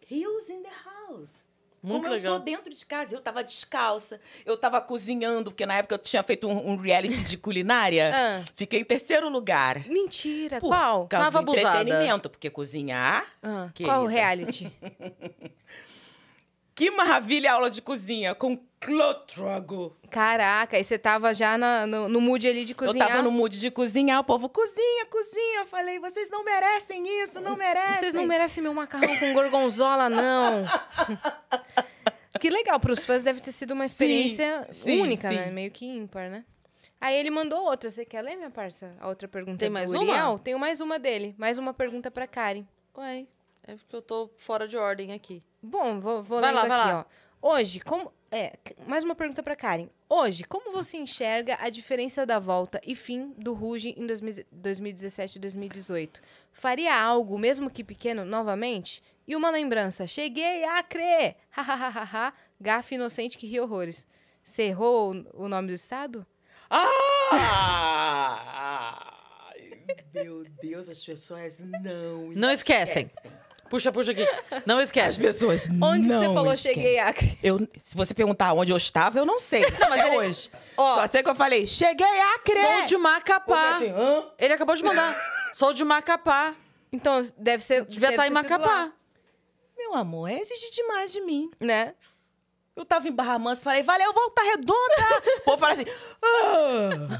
Hills in the house. Muito como legal. eu sou dentro de casa. Eu tava descalça, eu tava cozinhando, porque na época eu tinha feito um, um reality de culinária. ah. Fiquei em terceiro lugar. Mentira, Por qual? Causa tava do entretenimento, porque cozinhar. Ah. Qual reality? que maravilha a aula de cozinha com Clótrago. Caraca, e você tava já na, no, no mood ali de cozinhar? Eu tava no mood de cozinhar, o povo cozinha, cozinha. Eu falei, vocês não merecem isso, não merecem. Vocês não merecem meu macarrão com gorgonzola, não. que legal, pros fãs deve ter sido uma experiência sim, única, né? sim, né? Meio que ímpar, né? Aí ele mandou outra. Você quer ler, minha parça? A outra pergunta Tem mais uma? Tenho mais uma dele. Mais uma pergunta pra Karen. Ué, é porque eu tô fora de ordem aqui. Bom, vou, vou vai ler lá, vai aqui, lá. ó. Hoje, como... É, mais uma pergunta para Karen. Hoje, como você enxerga a diferença da volta e fim do Ruge em 2017 e 2018? Faria algo, mesmo que pequeno, novamente? E uma lembrança. Cheguei a crer! Hahaha, gafe inocente que ri horrores. Você errou o nome do estado? Ah! meu Deus, as pessoas não, não esquecem. esquecem. Puxa, puxa aqui. Não esquece. As pessoas Onde não você falou esquece. cheguei, Acre? Eu, se você perguntar onde eu estava, eu não sei. Não, mas até ele... hoje. Ó, Só sei que eu falei, cheguei, Acre! Sou de Macapá. Assim, ele acabou de mandar. Sou de Macapá. Então, deve ser... Devia estar tá em Macapá. Meu amor, é exigir demais de mim. Né? Eu tava em Barra Mansa, falei, valeu, volta redonda! o povo fala assim... Ah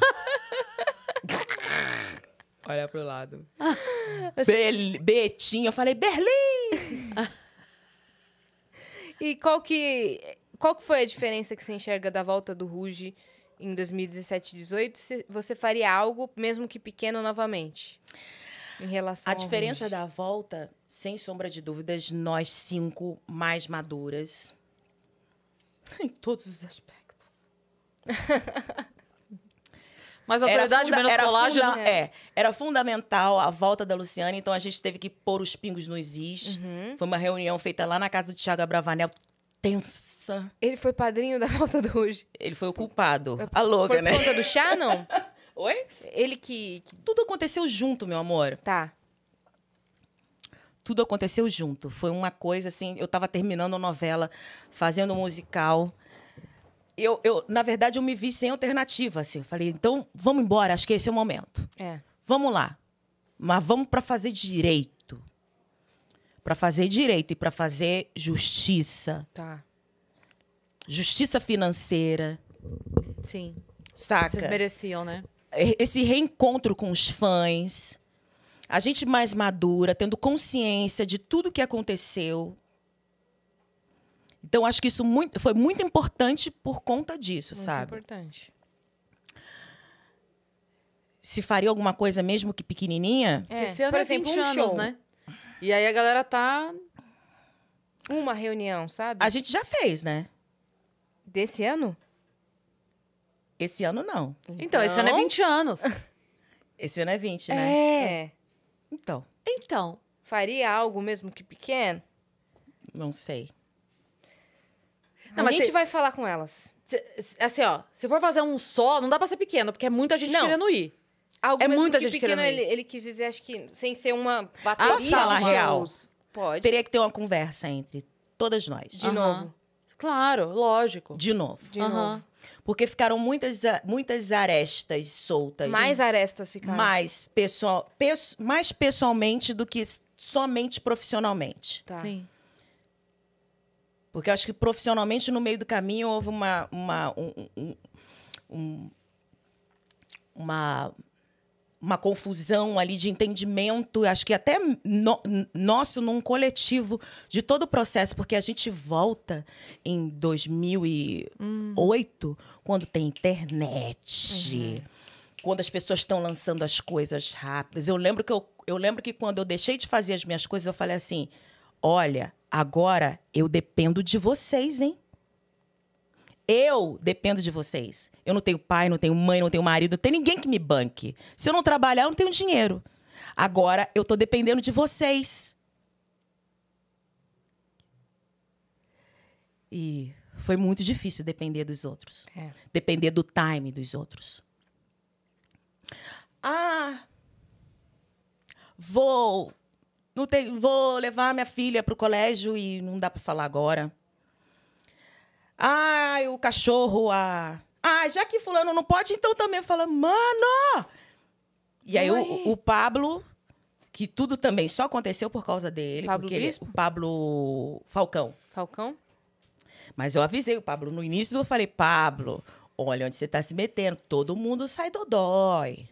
olhar pro lado. Betinho, eu falei, Berlim! e qual que, qual que foi a diferença que você enxerga da volta do Ruge em 2017 e 2018? Você faria algo, mesmo que pequeno, novamente? Em relação a diferença da volta, sem sombra de dúvidas, nós cinco mais maduras. Em todos os aspectos. Mas a autoridade menos era colágeno... Funda, é. é. era fundamental a volta da Luciana, então a gente teve que pôr os pingos nos is. Uhum. Foi uma reunião feita lá na casa do Thiago Abravanel, tensa. Ele foi padrinho da volta do hoje. Ele foi o culpado. Eu, a louca, foi né? Por conta do chá, não? Oi? Ele que, que... Tudo aconteceu junto, meu amor. Tá tudo aconteceu junto. Foi uma coisa assim, eu estava terminando a novela, fazendo um musical eu, eu, na verdade, eu me vi sem alternativa, assim. Eu falei, então, vamos embora, acho que esse é o momento. É. Vamos lá. Mas vamos para fazer direito. Para fazer direito e para fazer justiça. Tá. Justiça financeira. Sim. Saca? Vocês mereciam, né? Esse reencontro com os fãs. A gente mais madura, tendo consciência de tudo que aconteceu, então, acho que isso muito, foi muito importante por conta disso, muito sabe? Muito importante. Se faria alguma coisa mesmo que pequenininha? É. Esse ano por exemplo, um anos, show. né? E aí a galera tá... Uma reunião, sabe? A gente já fez, né? Desse ano? Esse ano, não. Então, então esse ano é 20 então? anos. esse ano é 20, né? É. é. Então. Então. Faria algo mesmo que pequeno? Não sei. Não, a gente cê... vai falar com elas. Cê, assim, ó, se for fazer um só, não dá pra ser pequeno, porque é muita gente não. querendo ir. Algo é muita gente pequeno, querendo ele, ir. ele quis dizer, acho que sem ser uma ah, bateria. Posso falar real? Pode. Teria que ter uma conversa entre todas nós. De uhum. novo. Claro, lógico. De novo. De uhum. novo. Porque ficaram muitas, muitas arestas soltas. Mais arestas ficaram. Mais, pessoal, mais pessoalmente do que somente profissionalmente. Tá. Sim. Porque eu acho que profissionalmente, no meio do caminho, houve uma. uma um, um, uma uma confusão ali de entendimento, acho que até no, nosso num coletivo de todo o processo, porque a gente volta em 2008, hum. quando tem internet. Uhum. Quando as pessoas estão lançando as coisas rápidas. Eu lembro que eu, eu lembro que quando eu deixei de fazer as minhas coisas, eu falei assim: "Olha, Agora eu dependo de vocês, hein? Eu dependo de vocês. Eu não tenho pai, não tenho mãe, não tenho marido, não tem ninguém que me banque. Se eu não trabalhar, eu não tenho dinheiro. Agora eu tô dependendo de vocês. E foi muito difícil depender dos outros. É. Depender do time dos outros. Ah, vou não tem, vou levar minha filha para o colégio e não dá para falar agora. Ai, o cachorro, a. Ah, já que fulano não pode, então também fala, mano! E aí o, o, Pablo, que tudo também só aconteceu por causa dele. Pablo porque ele, o Pablo Falcão. Falcão? Mas eu avisei o Pablo no início, eu falei, Pablo, olha onde você está se metendo, todo mundo sai do dói.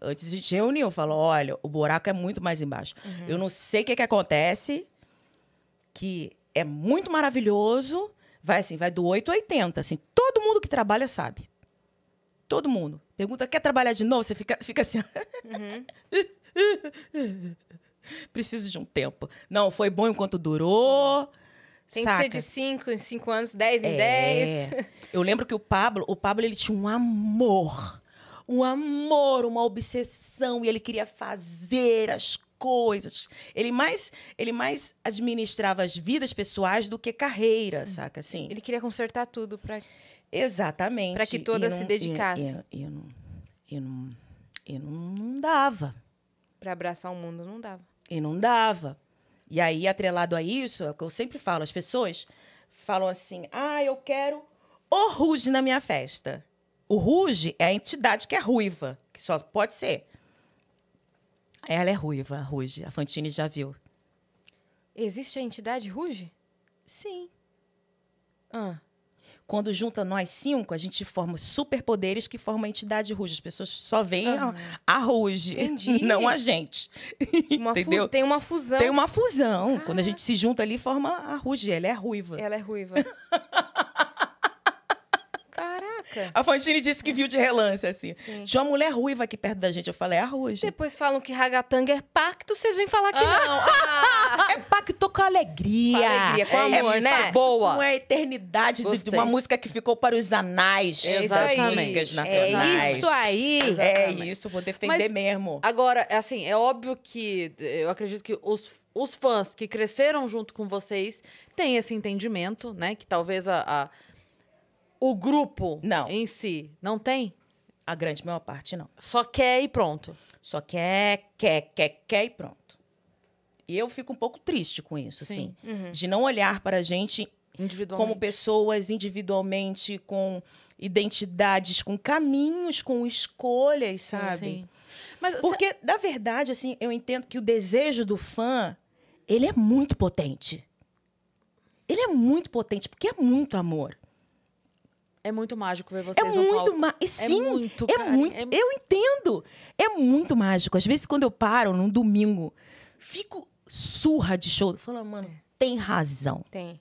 Antes a gente reuniu, falou: olha, o buraco é muito mais embaixo. Uhum. Eu não sei o que, que acontece, que é muito maravilhoso, vai assim, vai do 8 ao 80, assim, todo mundo que trabalha sabe. Todo mundo. Pergunta, quer trabalhar de novo? Você fica, fica assim. Uhum. Preciso de um tempo. Não, foi bom enquanto durou. Tem saca? que ser de 5 em 5 anos, 10 em 10. É. Eu lembro que o Pablo, o Pablo ele tinha um amor um amor, uma obsessão e ele queria fazer as coisas. Ele mais, ele mais administrava as vidas pessoais do que carreira, hum. saca assim? Ele queria consertar tudo para Exatamente. Para que todas se dedicassem. E eu, não, eu não, eu não, não dava. Para abraçar o mundo não dava. E não dava. E aí atrelado a isso, é o que eu sempre falo, as pessoas falam assim: "Ah, eu quero o ruge na minha festa". O ruge é a entidade que é ruiva, que só pode ser. Ela é ruiva, ruge. A Fantine já viu. Existe a entidade ruge? Sim. Ah. Quando junta nós cinco, a gente forma superpoderes que formam a entidade ruge. As pessoas só veem a, ah. a ruge, não a gente. Uma Entendeu? Tem uma fusão. Tem uma fusão. Caraca. Quando a gente se junta ali, forma a ruge. Ela é ruiva. Ela é ruiva. A Fantine disse que viu de relance, assim. Sim. Tinha uma mulher ruiva aqui perto da gente. Eu falei, é a Ruge. Depois falam que ragatanga é pacto, vocês vêm falar que ah. não. Ah. ah. É pacto com alegria. Com alegria, com é amor, é, né? boa. Com a eternidade de, uma música que ficou para os anais Exatamente. É das é nacionais. É isso aí. É isso, vou defender Mas, mesmo. Agora, assim, é óbvio que eh, eu acredito que os os fãs que cresceram junto com vocês têm esse entendimento, né? Que talvez a, a o grupo não. em si. Não tem? A grande maior parte não. Só quer e pronto. Só quer, quer, quer, quer e pronto. E eu fico um pouco triste com isso, Sim. assim. Uhum. De não olhar para a gente como pessoas individualmente, com identidades, com caminhos, com escolhas, sabe? Sim. Mas, Porque, na verdade, assim, eu entendo que o desejo do fã, ele é muito potente. Ele é muito potente, porque é muito amor. É muito mágico ver vocês é no muito palco. É Sim, muito, é cara, muito, é... eu entendo. É muito mágico. Às vezes quando eu paro num domingo, fico surra de show, falando, mano, é. tem razão. Tem.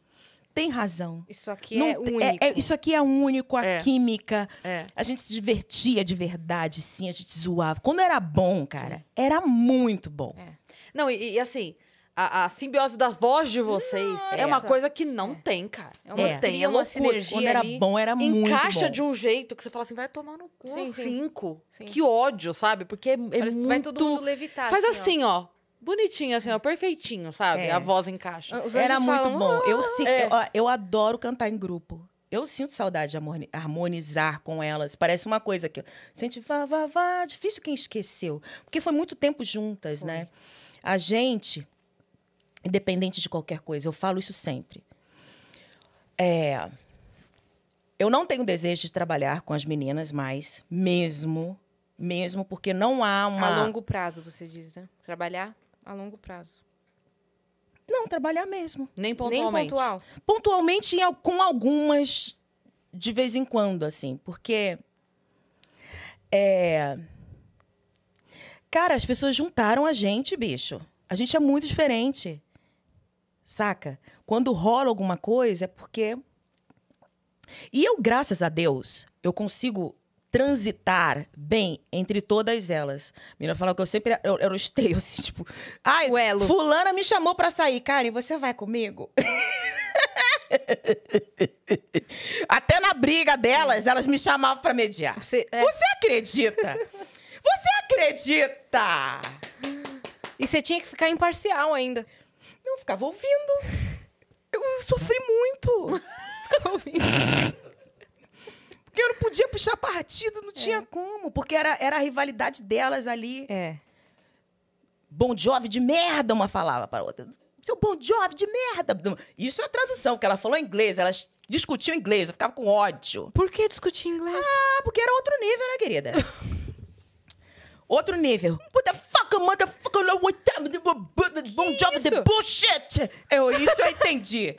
Tem razão. Isso aqui Não, é único. É, é, isso aqui é único, a é. química. É. A gente se divertia de verdade, sim, a gente zoava. Quando era bom, cara, era muito bom. É. Não, e, e assim, a, a, simbiose da voz de vocês Nossa. é uma coisa que não é. tem, cara. É uma, é. Tem, é uma sinergia. Quando era ali, bom, era muito Encaixa bom. de um jeito que você fala assim, vai tomar no cu. Sim, cinco. Sim. Que ódio, sabe? Porque é, é muito... Vai todo mundo levitar. Faz assim, ó. Assim, ó. Bonitinho, assim, ó, perfeitinho, sabe? É. A voz encaixa. Era falam, muito bom. Ah, eu, sim, eu, é. eu adoro cantar em grupo. Eu sinto saudade de harmonizar com elas. Parece uma coisa que eu sente vá, vá, vá. Difícil quem esqueceu. Porque foi muito tempo juntas, foi. né? A gente, independente de qualquer coisa. Eu falo isso sempre. É, eu não tenho desejo de trabalhar com as meninas mais, mesmo, mesmo, porque não há uma. A longo prazo, você diz, né? Trabalhar a longo prazo. Não, trabalhar mesmo. Nem pontualmente. Nem pontual. Pontualmente com algumas de vez em quando, assim, porque. É... Cara, as pessoas juntaram a gente, bicho. A gente é muito diferente saca? Quando rola alguma coisa é porque. E eu, graças a Deus, eu consigo transitar bem entre todas elas. A menina fala que eu sempre eu, eu esteio, assim, tipo, ai, Uelo. fulana me chamou para sair, Karen, você vai comigo? Até na briga delas, elas me chamavam para mediar. Você, é... você acredita? você acredita? E você tinha que ficar imparcial ainda eu ficava ouvindo. Eu sofri muito. ficava ouvindo. Porque eu não podia puxar partido, não é. tinha como. Porque era, era a rivalidade delas ali. É. Bom Jovi de merda, uma falava para outra. Seu bom Jovi de merda. Isso é a tradução, porque ela falou em inglês, elas discutiam inglês, eu ficava com ódio. Por que discutir inglês? Ah, porque era outro nível, né, querida? Outro nível. What the fuck, motherfucker, no what time the bom job the bullshit. Eu, isso eu entendi.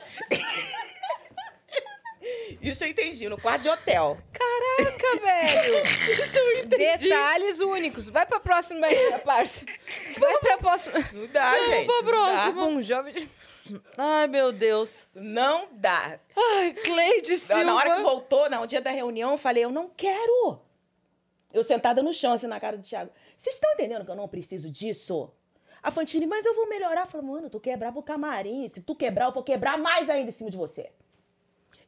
Isso eu entendi, no quarto de hotel. Caraca, velho! Detalhes únicos. Vai pra próxima aí, parça. Vai pra próxima. Não dá, não, gente. Pra próxima. Bom jovem de... Ai, meu Deus. Não dá. Ai, Cleide Silva. Na hora que voltou, no dia da reunião, eu falei, eu não quero. Eu sentada no chão, assim, na cara do Thiago. Vocês estão entendendo que eu não preciso disso? A Fantini, mas eu vou melhorar. Falou, mano, tu quebrava o camarim. Se tu quebrar, eu vou quebrar mais ainda em cima de você.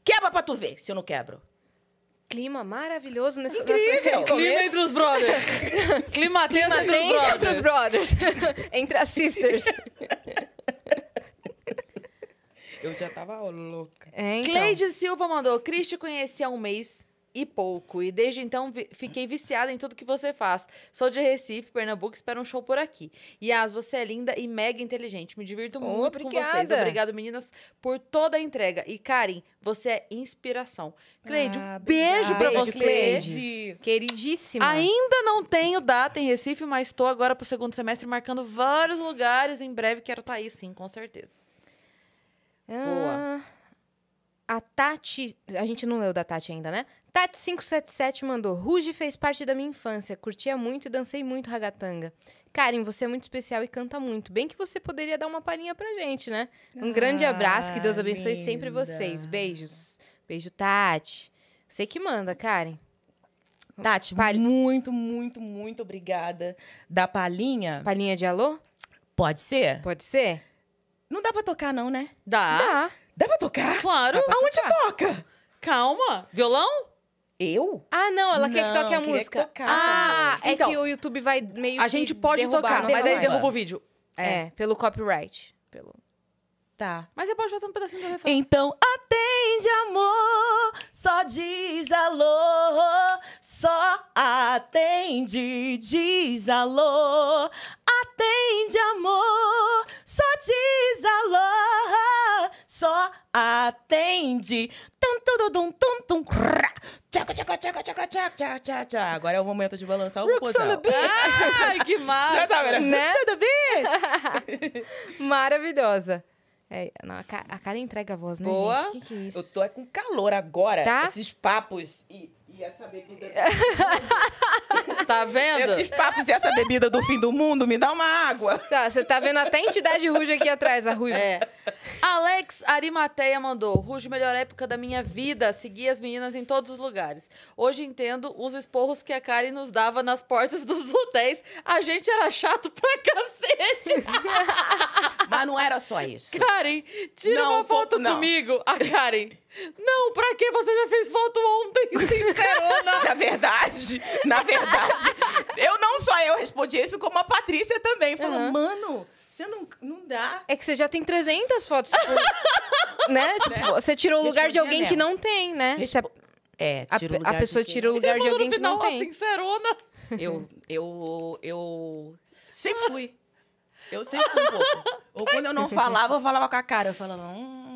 Quebra pra tu ver, se eu não quebro. Clima maravilhoso nesse Incrível! Nessa... Clima entre os brothers. Clima tenso entre, entre, entre os brothers. entre as sisters. Eu já tava louca. É, então. Cleide Silva mandou. Cristi conhecia há um mês e pouco. E desde então vi fiquei viciada em tudo que você faz. Sou de Recife, Pernambuco, espero um show por aqui. Yas, você é linda e mega inteligente. Me divirto oh, muito obrigada. com vocês. Obrigado, meninas, por toda a entrega. E Karen, você é inspiração. Cleide, ah, um beijo pra beijo, você. Cleide. Queridíssima. Ainda não tenho data em Recife, mas estou agora pro segundo semestre marcando vários lugares. Em breve quero estar tá aí, sim, com certeza. Ah. Boa. A Tati, a gente não leu da Tati ainda, né? Tati577 mandou: Ruge fez parte da minha infância, curtia muito e dancei muito ragatanga. Karen, você é muito especial e canta muito. Bem que você poderia dar uma palhinha pra gente, né? Um ah, grande abraço, que Deus abençoe linda. sempre vocês. Beijos. Beijo, Tati. Você que manda, Karen. Tati, Muito, muito, muito obrigada. Da palhinha. Palhinha de alô? Pode ser? Pode ser. Não dá pra tocar, não, né? Dá. Dá. Dá pra tocar? Claro. Pra Aonde tocar? toca? Calma. Violão? Eu? Ah, não, ela não, quer que toque a música. Tocar, ah, é então, que o YouTube vai meio. A gente pode tocar, mas daí derruba o vídeo. É, é pelo copyright. Pelo... Tá. Mas você pode fazer um pedacinho da referência. Então, atende, amor, só diz alô, só atende, diz alô. Atende, amor, só diz alô, só atende. Tum, tum, tum, tum, tum, crá. Tchaca, tchaca, tchaca, tchaca, tchaca, tchaca, tchaca. Agora é o momento de balançar o Rooks posal. Ai, que massa! Já sabe, né? né? Rooks on the beat! Maravilhosa. É, não, a, cara, a entrega a voz, né, Boa. gente? Que que é isso? Eu tô é com calor agora. Tá? Esses papos e e essa bebida. tá vendo? Esses papos e essa bebida do fim do mundo, me dá uma água. Tá, você tá vendo até a entidade Ruge aqui atrás, a ruja. É. Alex Arimateia mandou: Ruge, melhor época da minha vida. Segui as meninas em todos os lugares. Hoje entendo os esporros que a Karen nos dava nas portas dos hotéis. A gente era chato pra cacete. Mas não era só isso. Karen, tira não, uma foto pouco, comigo. A Karen. Não, pra que Você já fez foto ontem, sincerona. na verdade, na verdade, eu não só eu respondi isso, como a Patrícia também. Falou, uhum. mano, você não, não dá. É que você já tem 300 fotos. Tipo, né? né? Tipo, você tirou o lugar de alguém que não tem, né? Respo... É, é, a, a pessoa tirou tira o lugar eu de alguém final, que não tem. Assim, sincerona. Eu, eu, eu sempre fui. Eu sempre fui um pouco. Ou quando eu não falava, eu falava com a cara. Eu falava, hum...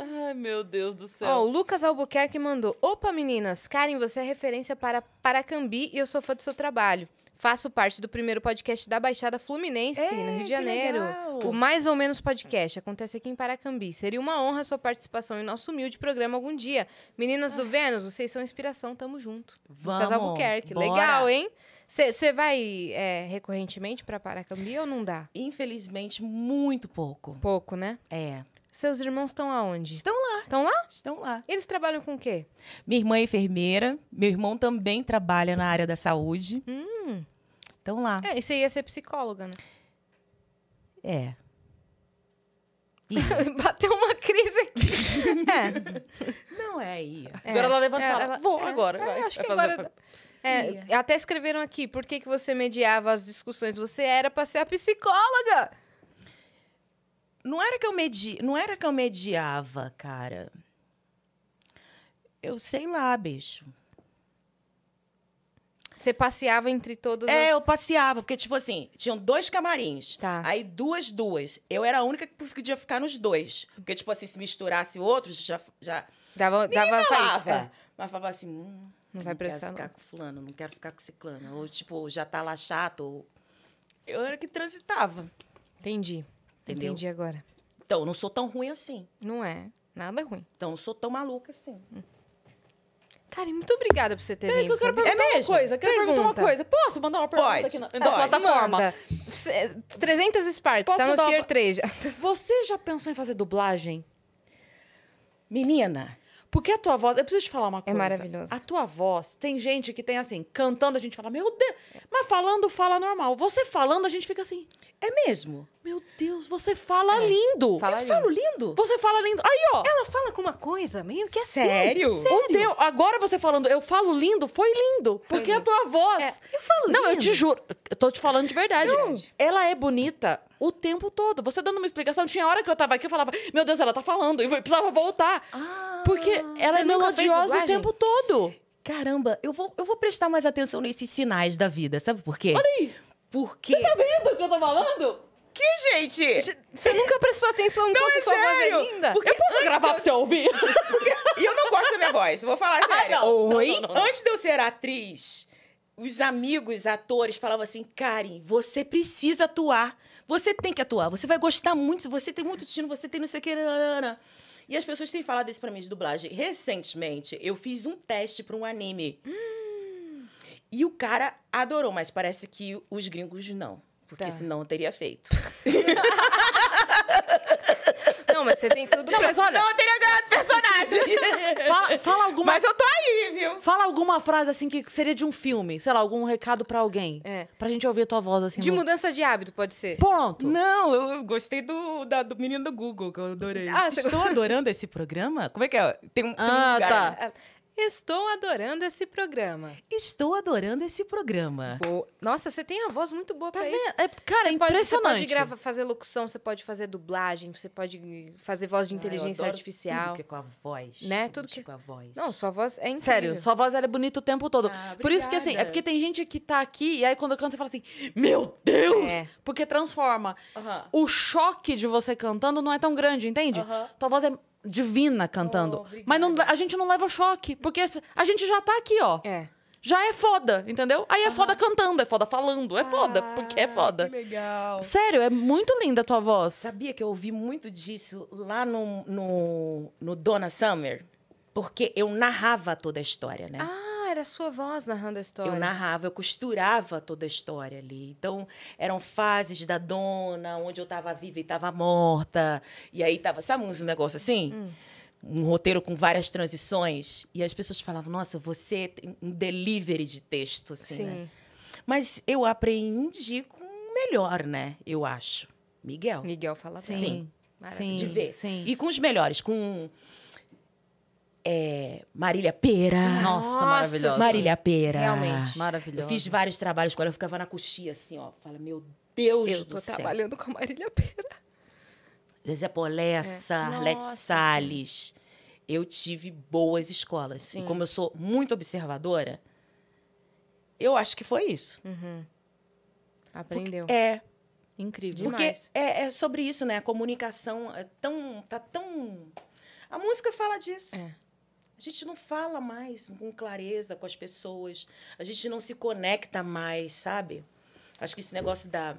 Ai, meu Deus do céu. Ó, o Lucas Albuquerque mandou. Opa, meninas. Karen, você é referência para Paracambi e eu sou fã do seu trabalho. Faço parte do primeiro podcast da Baixada Fluminense, Ei, no Rio é, de Janeiro. Legal. O Mais ou Menos Podcast. Acontece aqui em Paracambi. Seria uma honra sua participação em nosso humilde programa algum dia. Meninas do ah. Vênus, vocês são inspiração, tamo junto. Vamos, Lucas Albuquerque. Bora. Legal, hein? Você vai é, recorrentemente para Paracambi ou não dá? Infelizmente, muito pouco. Pouco, né? É. Seus irmãos estão aonde? Estão lá. Estão lá? Estão lá. Eles trabalham com o quê? Minha irmã é enfermeira, meu irmão também trabalha na área da saúde. Hum. Estão lá. É, e você ia ser psicóloga, né? É. Bateu uma crise aqui. é. Não é aí. É. É, é. Agora ela levanta é, e fala, ela, vou agora. Vai, acho que agora... Tá- é. até escreveram aqui, por que, que você mediava as discussões? Você era pra ser a psicóloga! não era que eu medi, não era que eu mediava, cara. Eu sei lá, bicho. Você passeava entre todos É, as... eu passeava, porque, tipo assim, tinham dois camarins. Tá. Aí duas, duas. Eu era a única que podia ficar nos dois. Porque, tipo assim, se misturasse outros, já. já... Dava, Ninguém dava falava. Mas falava assim. Hum, não vai precisar. Não quero ficar não. com fulano, não quero ficar com ciclano. Ou, tipo, já tá lá chato. Ou... Eu era que transitava. Entendi. Entendeu? Entendi agora. Então, eu não sou tão ruim assim. Não é. Nada é ruim. Então, eu sou tão maluca assim. Karen, muito obrigada por você ter Peraí, vindo. Que eu é quero perguntar é uma coisa. Quero pergunta. perguntar uma coisa. Posso mandar uma pergunta Pode. aqui na, plataforma? 300 Sparks, tá no tier uma... 3 Você já pensou em fazer dublagem? Menina, porque a tua voz. Eu preciso te falar uma é coisa. É maravilhoso. A tua voz. Tem gente que tem assim, cantando, a gente fala, meu Deus. Mas falando, fala normal. Você falando, a gente fica assim. É mesmo? Meu Deus, você fala é. lindo. Fala eu lindo. falo lindo? Você fala lindo. Aí, ó. Ela fala com uma coisa meio que assim. sério. sério. O teu, agora você falando, eu falo lindo, foi lindo. Porque foi lindo. a tua voz. É. Eu falo Não, eu te juro. Eu tô te falando de verdade. Não. Ela é bonita o tempo todo. Você dando uma explicação, tinha hora que eu tava aqui eu falava, meu Deus, ela tá falando, e precisava voltar. Ah, porque ela é melodiosa o tempo todo. Caramba, eu vou, eu vou prestar mais atenção nesses sinais da vida, sabe por quê? Olha aí! Porque... Você tá vendo o que eu tô falando? Que, gente? Você nunca prestou atenção enquanto é sua sério. voz é linda? Porque eu posso gravar pra você ouvir? Porque... E eu não gosto da minha voz, vou falar sério. Ah, não. Oi? Não, não, não. Antes de eu ser atriz, os amigos, atores, falavam assim, Karen, você precisa atuar. Você tem que atuar, você vai gostar muito, você tem muito destino, você tem não sei o que. Né, né, né, e as pessoas têm falado isso pra mim de dublagem. Recentemente, eu fiz um teste pra um anime. Hum. E o cara adorou, mas parece que os gringos não. Porque tá. senão eu teria feito. Não, mas você tem tudo não, pra... Mas olha... Não, eu teria ganhado personagem. fala, fala alguma... Mas eu tô aí, viu? Fala alguma frase, assim, que seria de um filme. Sei lá, algum recado pra alguém. É. Pra gente ouvir a tua voz, assim. De mudança de hábito, pode ser. Pronto. Não, eu gostei do, da, do menino do Google, que eu adorei. Ah, Estou você... adorando esse programa. Como é que é? Tem um... Tem ah, um... tá. Estou adorando esse programa. Estou adorando esse programa. Boa. Nossa, você tem a voz muito boa tá pra isso. É, cara, você é impressionante. você pode gravar, fazer locução, você pode fazer dublagem, você pode fazer voz de inteligência ah, artificial. Tudo que é com a voz. Né? Tudo que... com a voz. Não, sua voz é incrível. Sério, sua voz era é bonita o tempo todo. Ah, Por isso que, assim, é porque tem gente que tá aqui e aí quando eu canto você fala assim, meu Deus! É. Porque transforma. Uh -huh. O choque de você cantando não é tão grande, entende? Uh -huh. Tua voz é divina cantando. Oh, mas não, a gente não leva choque, porque a gente já tá aqui, ó. É. Já é foda, entendeu? Aí é uhum. foda cantando, é foda falando, é foda, ah, porque é foda. Que legal. Sério, é muito linda a tua voz. Sabia que eu ouvi muito disso lá no, no, no Summer? Porque eu narrava toda a história, né? Ah era a sua voz narrando a história. Eu narrava, eu costurava toda a história ali. Então, eram fases da dona, onde eu estava viva e estava morta. E aí tava, sabe uns negócios assim? Hum. Um roteiro com várias transições. E as pessoas falavam, nossa, você tem um delivery de texto, assim, né? Sim. Né? Mas eu aprendi com o melhor, né? Eu acho. Miguel. Miguel fala bem. Sim. Sim, sim. E com os melhores, com é, Marília Pera. Nossa, maravilhosa. Marília Pera. Realmente. Maravilhosa. Eu fiz vários trabalhos com ela, eu ficava na coxia assim, ó. Fala, meu Deus eu do céu. Eu tô trabalhando com a Marília Pera. Zezé Polessa, é. Arlete Salles. Eu tive boas escolas. Sim. E como eu sou muito observadora, eu acho que foi isso. Uhum. Aprendeu. Porque, é. Incrível. Porque é, é sobre isso, né? A comunicação é tão, tá tão. A música fala disso. É. A gente não fala mais com clareza com as pessoas, a gente não se conecta mais, sabe? Acho que esse negócio da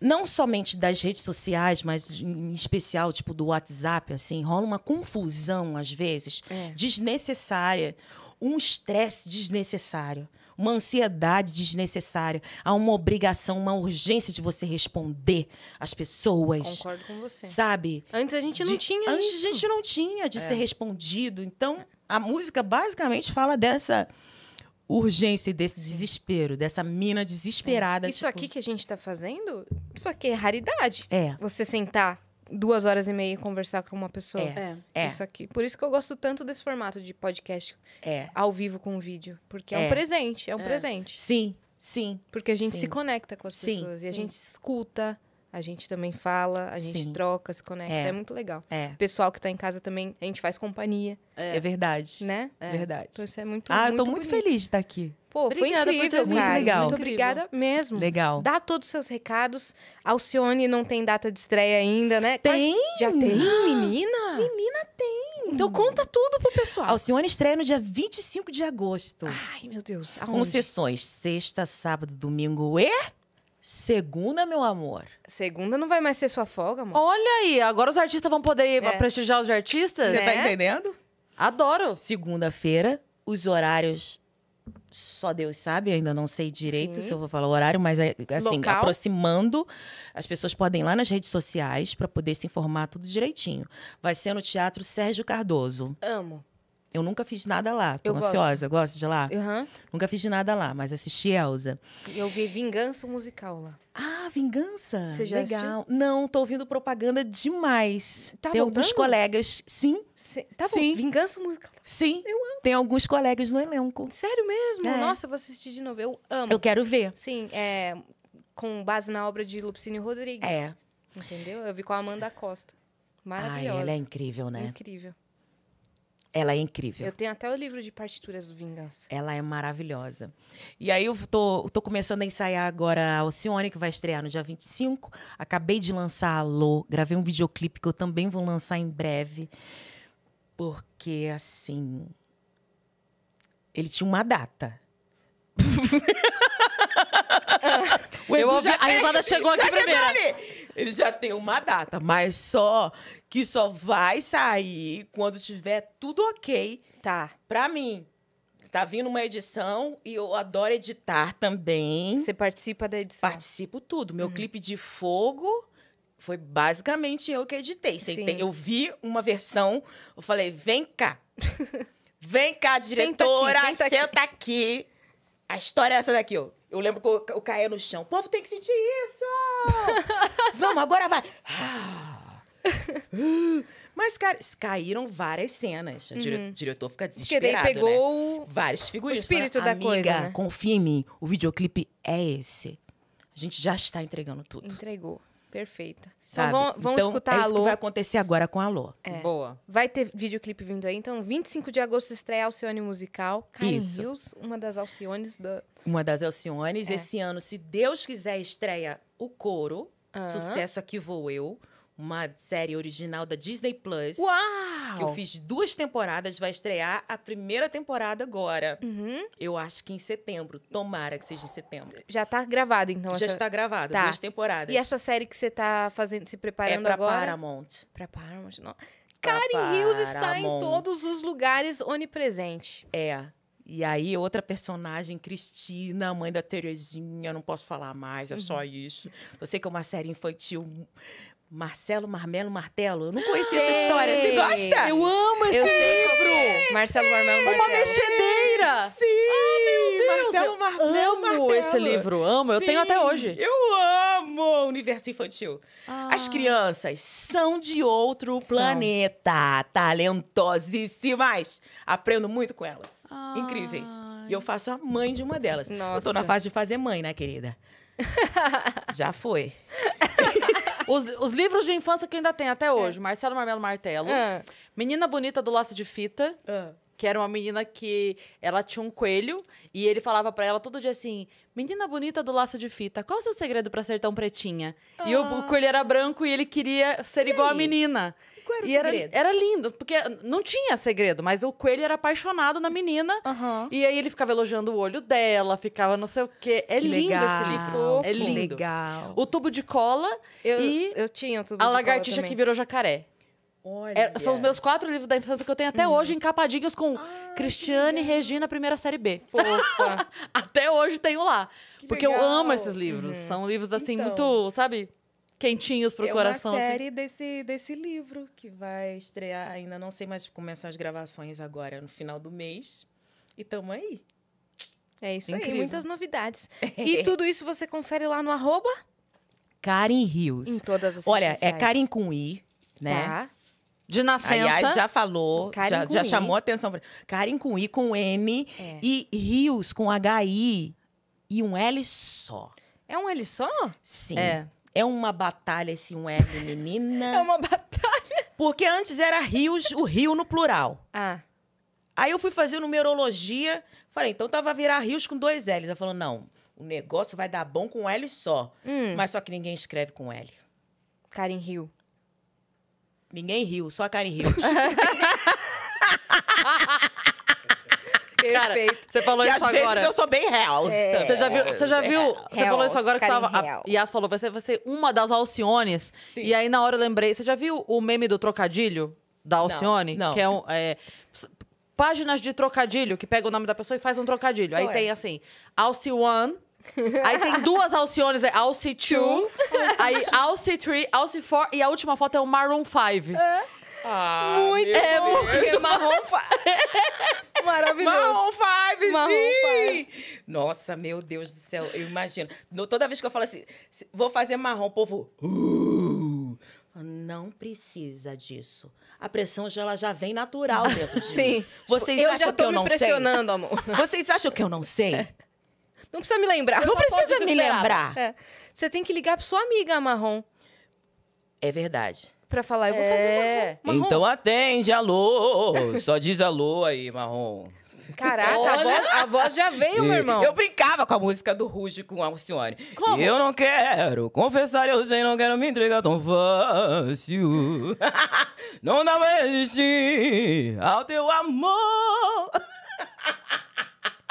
não somente das redes sociais, mas em especial tipo do WhatsApp, assim, rola uma confusão às vezes é. desnecessária, um estresse desnecessário uma ansiedade desnecessária, há uma obrigação, uma urgência de você responder às pessoas. Concordo com você. Sabe? Antes a gente não de, tinha antes isso. a gente não tinha de é. ser respondido. Então, a música basicamente fala dessa urgência e desse desespero, dessa mina desesperada. É. Isso tipo... aqui que a gente está fazendo, isso aqui é raridade. É. Você sentar duas horas e meia conversar com uma pessoa. É, é. Isso aqui. Por isso que eu gosto tanto desse formato de podcast é. ao vivo com vídeo. Porque é, é um presente, é um é. presente. Sim, sim. Porque a gente sim. se conecta com as sim. pessoas e a sim. gente escuta. A gente também fala, a gente Sim. troca, se conecta. É, é muito legal. É. O pessoal que está em casa também, a gente faz companhia. É, é verdade. Né? É. Verdade. Então, isso é muito Ah, muito eu tô muito feliz de estar aqui. Pô, obrigada foi incrível, Legal. Muito obrigada mesmo. Legal. Dá todos os seus recados. Alcione não tem data de estreia ainda, né? Tem! Já tem, menina? Menina, tem! Então conta tudo pro pessoal. Alcione estreia no dia 25 de agosto. Ai, meu Deus. Aonde? Com sessões sexta, sábado, domingo e... Segunda, meu amor. Segunda não vai mais ser sua folga, amor. Olha aí, agora os artistas vão poder é. prestigiar os artistas. Você tá né? tá entendendo? Adoro. Segunda-feira, os horários só Deus sabe, eu ainda não sei direito Sim. se eu vou falar o horário, mas é, assim, Local. aproximando, as pessoas podem ir lá nas redes sociais para poder se informar tudo direitinho. Vai ser no Teatro Sérgio Cardoso. Amo. Eu nunca fiz nada lá. Tô eu ansiosa. Gosto. gosto de lá? Uhum. Nunca fiz nada lá, mas assisti Elza. Eu vi Vingança Musical lá. Ah, Vingança? Você já Legal. Assistiu? Não, tô ouvindo propaganda demais. Tá Tem voltando? alguns colegas. Sim. Sim. Tá Sim. Vingança Musical. Tá Sim. Eu tem alguns colegas no elenco. Sério mesmo? É. Nossa, vou assistir de novo. Eu amo. Eu quero ver. Sim, é, com base na obra de Lupicínio Rodrigues. É. Entendeu? Eu vi com a Amanda Costa. Maravilhosa. Ai, ela é incrível, né? Incrível. Ela é incrível. Eu tenho até o livro de partituras do Vingança. Ela é maravilhosa. E aí eu tô, tô começando a ensaiar agora a Alcione, que vai estrear no dia 25. Acabei de lançar a Lô, gravei um videoclipe que eu também vou lançar em breve. Porque, assim, ele tinha uma data. Ah, o eu ouvi, a risada chegou aqui primeiro. Ele já tem uma data, mas só que só vai sair quando tiver tudo ok. Tá. Pra mim. Tá vindo uma edição e eu adoro editar também. Você participa da edição? Participo tudo. Meu uhum. clipe de fogo foi basicamente eu que editei. Sim. eu vi uma versão, eu falei, vem cá. Vem cá, diretora, senta aqui. Senta aqui. A história é essa daqui, ó. Eu lembro que eu, eu no chão. O povo tem que sentir isso! Vamos, agora vai! Ah. Mas, cara, caíram várias cenas. O dire uhum. diretor fica desesperado, Porque daí pegou né? Vários figurinhos. O espírito fala, da coisa, né? confia em mim. O videoclipe é esse. A gente já está entregando tudo. Entregou. Perfeita. Sabe? vão, vão então, escutar é isso a Lô. que vai acontecer agora com a Lô. É. Boa. Vai ter videoclipe vindo aí. Então, 25 de agosto estreia Alcione Musical. Karen isso. uma das Alciones da... Uma das Alciones. É. Esse ano, se Deus quiser, estreia o Coro. Sucesso Aqui Vou Eu uma série original da Disney Plus. Uau! Que eu fiz duas temporadas, vai estrear a primeira temporada agora. Uhum. Eu acho que em setembro. Tomara que seja em setembro. Já tá gravado, então. Já essa... está gravado, tá. duas temporadas. E essa série que você tá fazendo, se preparando é pra agora? Paramount. Pra Paramount, não. Karen Hills está em todos os lugares onipresente. É. E aí, outra personagem, Cristina, mãe da Terezinha, não posso falar mais, é uhum. só isso. Eu sei que é uma série infantil Marcelo Marmelo Martelo. Eu não conhecia essa história. Você gosta? Eu amo esse eu livro. Marcelo Marmelo Martelo. Uma mexedeira. Sim. Ah, meu Deus. Marcelo Marmelo eu amo esse livro. Amo. Sim. Eu tenho até hoje. Eu amo o universo infantil. Ah. As crianças são de outro são. planeta. Talentosíssimas. Aprendo muito com elas. Ah. Incríveis. E eu faço a mãe de uma delas. Nossa. Eu tô na fase de fazer mãe, né, querida? Já foi. Os, os, livros de infância que ainda tem até é. hoje. É. Marcelo Marmelo Martelo. É. Menina Bonita do Laço de Fita. É. Que era uma menina que ela tinha um coelho e ele falava para ela todo dia assim: Menina bonita do laço de fita, qual é o seu segredo para ser tão pretinha? Ah. E o, o, ah. coelho era branco e ele queria ser e igual aí? a menina era e o era, segredo? Era lindo, porque não tinha segredo, mas o coelho era apaixonado na menina. Uhum. E aí ele ficava elogiando o olho dela, ficava não sei o quê. É que lindo legal, esse livro. É lindo. Legal. O tubo de cola eu, e eu tinha o tubo a lagartixa que virou jacaré. É, são os meus quatro livros da infância que eu tenho até hum. hoje, encapadinhos com ah, Cristiane e Regina, primeira série B. Fofa. até hoje tenho lá. Que porque legal. eu amo esses livros. Uhum. São livros, assim, então. muito, sabe? quentinhos pro é coração. É assim. uma série assim. desse, desse livro que vai estrear ainda, não sei mais começam as gravações agora no final do mês. E tamo aí. É isso Incrível. aí, muitas novidades. e tudo isso você confere lá no arroba? Karen Rios. Em todas as Olha, é sociais. é Karen com I, né? Tá. De nascença. Aliás, já falou, Karen já, já chamou atenção. Karen com I, com N. É. E Rios com HI e um L só. É um L só? Sim. É. É uma batalha esse um R, menina. É uma batalha. Porque antes era rios, o rio no plural. Ah. Aí eu fui fazer numerologia, falei, então tava tá, virar rios com dois L's. Ela falou, não, o negócio vai dar bom com L só. Hum. Mas só que ninguém escreve com L. Karen Rio. Ninguém riu, só a Karen Rios. Cara, você falou isso às agora. Vezes eu sou bem real. É. Você já viu? Você já é. viu? Real. Você falou isso agora Karen que tava. Yas falou: vai ser, vai ser uma das Alciones. Sim. E aí, na hora, eu lembrei. Você já viu o meme do trocadilho da Alcione? Não, não. Que é um. É, páginas de trocadilho, que pega o nome da pessoa e faz um trocadilho. Aí Ué. tem assim: Alcione. Aí tem duas Alciones, é Alci aí Alci 3, Alci 4 e a última foto é o Maroon 5. É. Ah, Muito. É, porque marrom Maravilhoso. Marrom Five, marrom sim! Five. Nossa, meu Deus do céu, eu imagino. Toda vez que eu falo assim, vou fazer marrom, o povo... Uh, não precisa disso a pressão já, ela já vem natural ah, dentro de Sim. mim. Vocês eu acham que eu não sei? Eu já tô me pressionando, amor. Vocês acham que eu não sei? É. Não precisa me lembrar. Eu não precisa me lembrar. É. Você tem que ligar para sua amiga marrom. É verdade pra falar, eu vou fazer é. uma, Então atende, alô! Só diz alô aí, Marrom. Caraca, a voz, a voz, já veio, meu irmão. Eu brincava com a música do Ruge com a Alcione. Como? Eu não quero confessar, eu sei, não quero me entregar tão fácil. não dá pra resistir ao teu amor.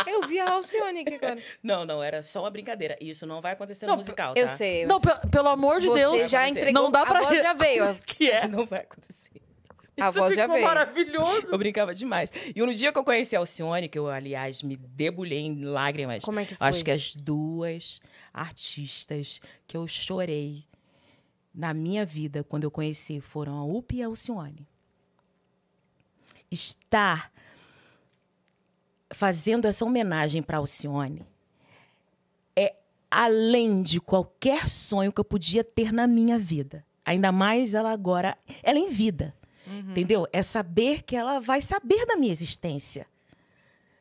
Eu vi a Alcione aqui agora. Não, não, era só uma brincadeira. Isso não vai acontecer não, no musical, tá? Eu sei. Eu não, sei. pelo amor de Você Deus. Você já entregou. Não dá pra... A voz já veio. que é? Não vai acontecer. A Isso voz já veio. maravilhoso. Eu brincava demais. E no dia que eu conheci a Alcione, que eu, aliás, me debulhei em lágrimas. Como é que foi? Acho que as duas artistas que eu chorei na minha vida, quando eu conheci, foram a UP e a Alcione. Estar fazendo essa homenagem para Alcione é além de qualquer sonho que eu podia ter na minha vida. Ainda mais ela agora, ela é em vida. Uhum. Entendeu? É saber que ela vai saber da minha existência.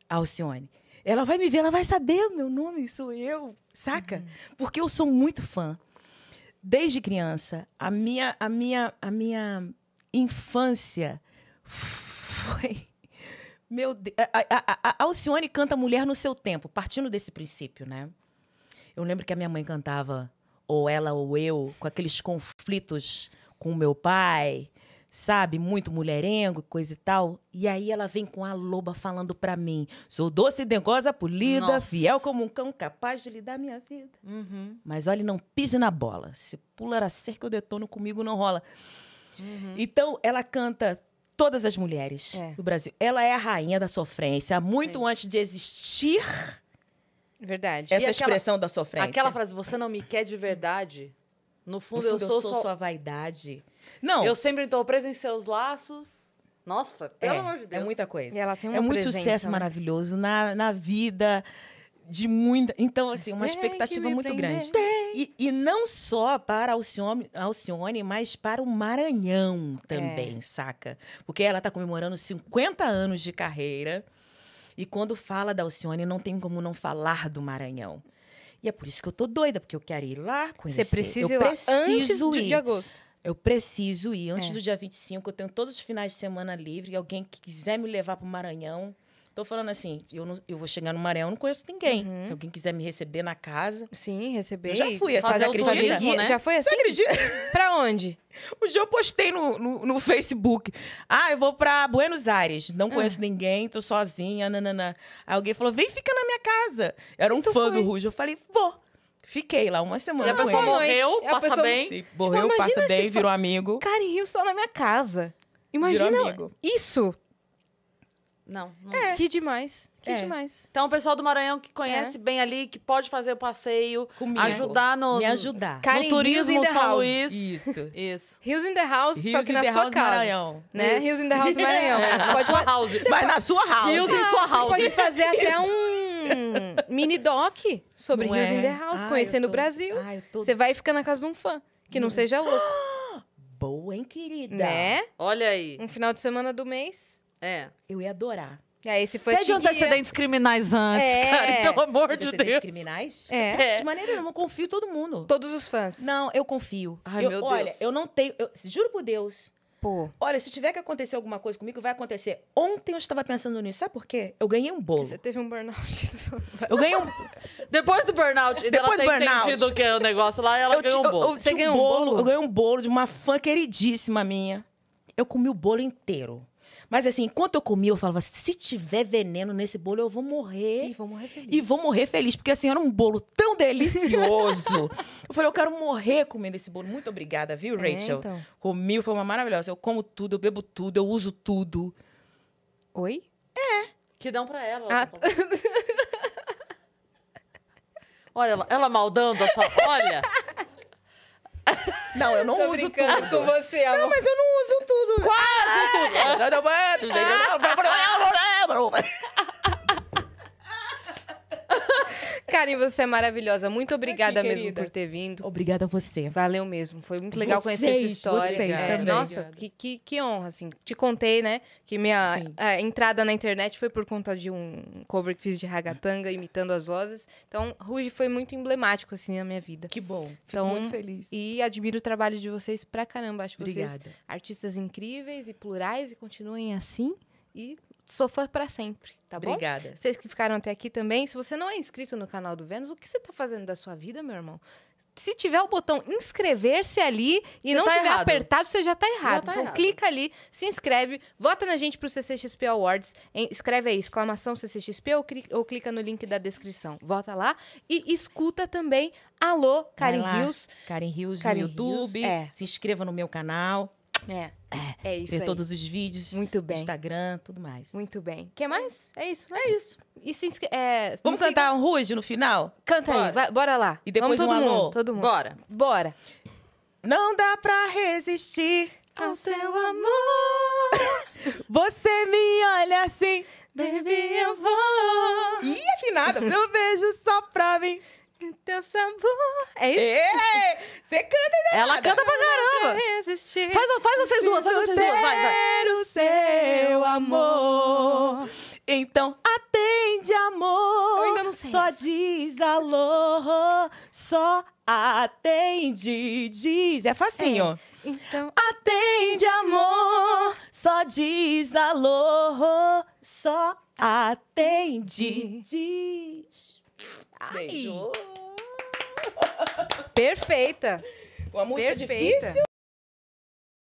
Alcione. Ela vai me ver, ela vai saber o meu nome, sou eu, saca? Uhum. Porque eu sou muito fã. Desde criança, a minha a minha a minha infância foi meu Deus. A, a, a Alcione canta Mulher no seu tempo, partindo desse princípio, né? Eu lembro que a minha mãe cantava ou ela ou eu, com aqueles conflitos com o meu pai, sabe? Muito mulherengo, coisa e tal. E aí ela vem com a loba falando pra mim: sou doce, dengosa, polida, Nossa. fiel como um cão, capaz de lhe dar minha vida. Uhum. Mas olha, não pise na bola. Se pular a cerca, eu detono, comigo não rola. Uhum. Então ela canta todas as mulheres é. do Brasil. Ela é a rainha da sofrência, muito é. antes de existir. Verdade. Essa e expressão aquela, da sofrência. Aquela frase, você não me quer de verdade. No fundo, no fundo eu, sou, sou só... sua vaidade. Não. Eu sempre estou presa em seus laços. Nossa, pelo é, amor de é Deus. É muita coisa. E ela tem uma é muito presença, sucesso né? maravilhoso na, na vida, de muita. Então, assim, uma expectativa muito grande. E, e, não só para Alcione, Alcione, mas para o Maranhão é. também, é. saca? Porque ela está comemorando 50 anos de carreira. E quando fala da Alcione, não tem como não falar do Maranhão. E é por isso que eu tô doida, porque eu quero ir lá conhecer. Você precisa eu ir lá antes ir. de agosto. Eu preciso ir. Antes é. do dia 25, eu tenho todos os finais de semana livre. E alguém que quiser me levar para o Maranhão. Tô falando assim, eu, não, eu vou chegar no Maranhão, eu não conheço ninguém. Uhum. Se alguém quiser me receber na casa. Sim, receber. Eu já fui essa fazer acredita? Fazer né? Já foi assim? Você acredita? pra onde? Um dia eu postei no, no, no, Facebook. Ah, eu vou pra Buenos Aires. Não hum. conheço ninguém, tô sozinha, nananã. Aí alguém falou, vem fica na minha casa. Era um então fã foi. do Rujo. Eu falei, vou. Fiquei lá uma semana. E a pessoa tipo, morreu, passa pessoa... bem. Se morreu, tipo, passa bem, virou amigo. Cara, em tá na minha casa. Imagina isso. Não. não. É. Que demais. Que é. demais. Então, o pessoal do Maranhão que conhece é. bem ali, que pode fazer o passeio, Comigo. ajudar no. Me ajudar. Karen, no turismo São house. Luís. Isso. Isso. Rios in the House, só que na sua house casa. Maranhão. Né? Rios in the House Maranhão. É. Na pode sua house. Mas pode... na sua house. Rios em sua house. Você pode fazer até um. mini doc sobre não Rios in é? the House, ah, conhecendo tô... o Brasil. Ai, ah, tô... Você vai ficar na casa de um fã, que não, não hum. seja louco. Boa, hein, querida? Né? Olha aí. Um final de semana do mês. É. Eu ia adorar. É, esse foi Pede antecedentes criminais antes, é. cara, pelo amor de Deus. criminais? É. é. De maneira nenhuma, eu confio em todo mundo. Todos os fãs. Não, eu confio. Ai, eu, meu Deus. Olha, eu não tenho. Eu, juro por Deus. Pô. Olha, se tiver que acontecer alguma coisa comigo, vai acontecer. Ontem eu estava pensando nisso. Sabe por quê? Eu ganhei um bolo. Porque você teve um burnout. eu ganhei um. Depois do burnout, depois do burnout. do que é o negócio lá, ela eu ganhou um bolo. Eu, eu você ganhou um bolo? bolo? Eu ganhei um bolo de uma fã queridíssima minha. Eu comi o bolo inteiro. Mas assim, enquanto eu comia, eu falava: se tiver veneno nesse bolo, eu vou morrer. E vou morrer feliz. E vou morrer feliz, porque assim, era um bolo tão delicioso. eu falei: eu quero morrer comendo esse bolo. Muito obrigada, viu, é, Rachel? É, então. Comi, foi uma maravilhosa. Eu como tudo, eu bebo tudo, eu uso tudo. Oi? É. Que dão pra ela. Ah. Tá Olha ela, ela maldando a sua. Olha, não, eu não Tô uso tudo. com você, amor. Não, mas eu não uso tudo. Quase tudo. Karen, você é maravilhosa. Muito obrigada mesmo por ter vindo. Obrigada a você. Valeu mesmo. Foi muito legal vocês, conhecer sua história. Vocês é, Nossa, que, que, que, honra, assim. Te contei, né? Que minha a, entrada na internet foi por conta de um cover que fiz de ragatanga, imitando as vozes. Então, Ruge foi muito emblemático, assim, na minha vida. Que bom. Então, muito feliz. E admiro o trabalho de vocês pra caramba. Acho obrigada. vocês artistas incríveis e plurais e continuem assim. E sou fã pra sempre tá bom? Obrigada. Vocês que ficaram até aqui também, se você não é inscrito no canal do Vênus, o que você está fazendo da sua vida, meu irmão? Se tiver o botão inscrever-se ali e você não tá tiver errado. apertado, você já está errado. Já tá então errado. clica ali, se inscreve, vota na gente para o CCXP Awards, escreve aí exclamação CCXP ou, ou, clica no link da descrição. Vota lá e escuta também Alô Karen Rios. Karen Rios no YouTube. É. Se inscreva no meu canal é. É, isso Ver aí. todos os vídeos. Muito bem. Instagram, tudo mais. Muito bem. Quer mais? É isso, é tá. isso. E se inscre- é, Vamos cantar siga... um Ruge no final? Canta bora. aí, vai, bora lá. E depois Vamos todo um alô. todo mundo. Bora. Bora. Não dá pra resistir ao seu amor. Você me olha assim. Baby, eu vou. Ih, afinada. Meu beijo só pra mim. Teu sabor. É isso? você canta ainda. Ela nada. canta pra caramba. faz, faz vocês duas, faz vocês duas. Vai, vai. o seu amor. Então atende, amor. Eu ainda não sei. Só diz alô. Só atende, diz. É facinho. É. Então atende, amor. Só diz alô. Só atende, diz. Ai. Beijo. Perfeita. Uma música Perfeita. difícil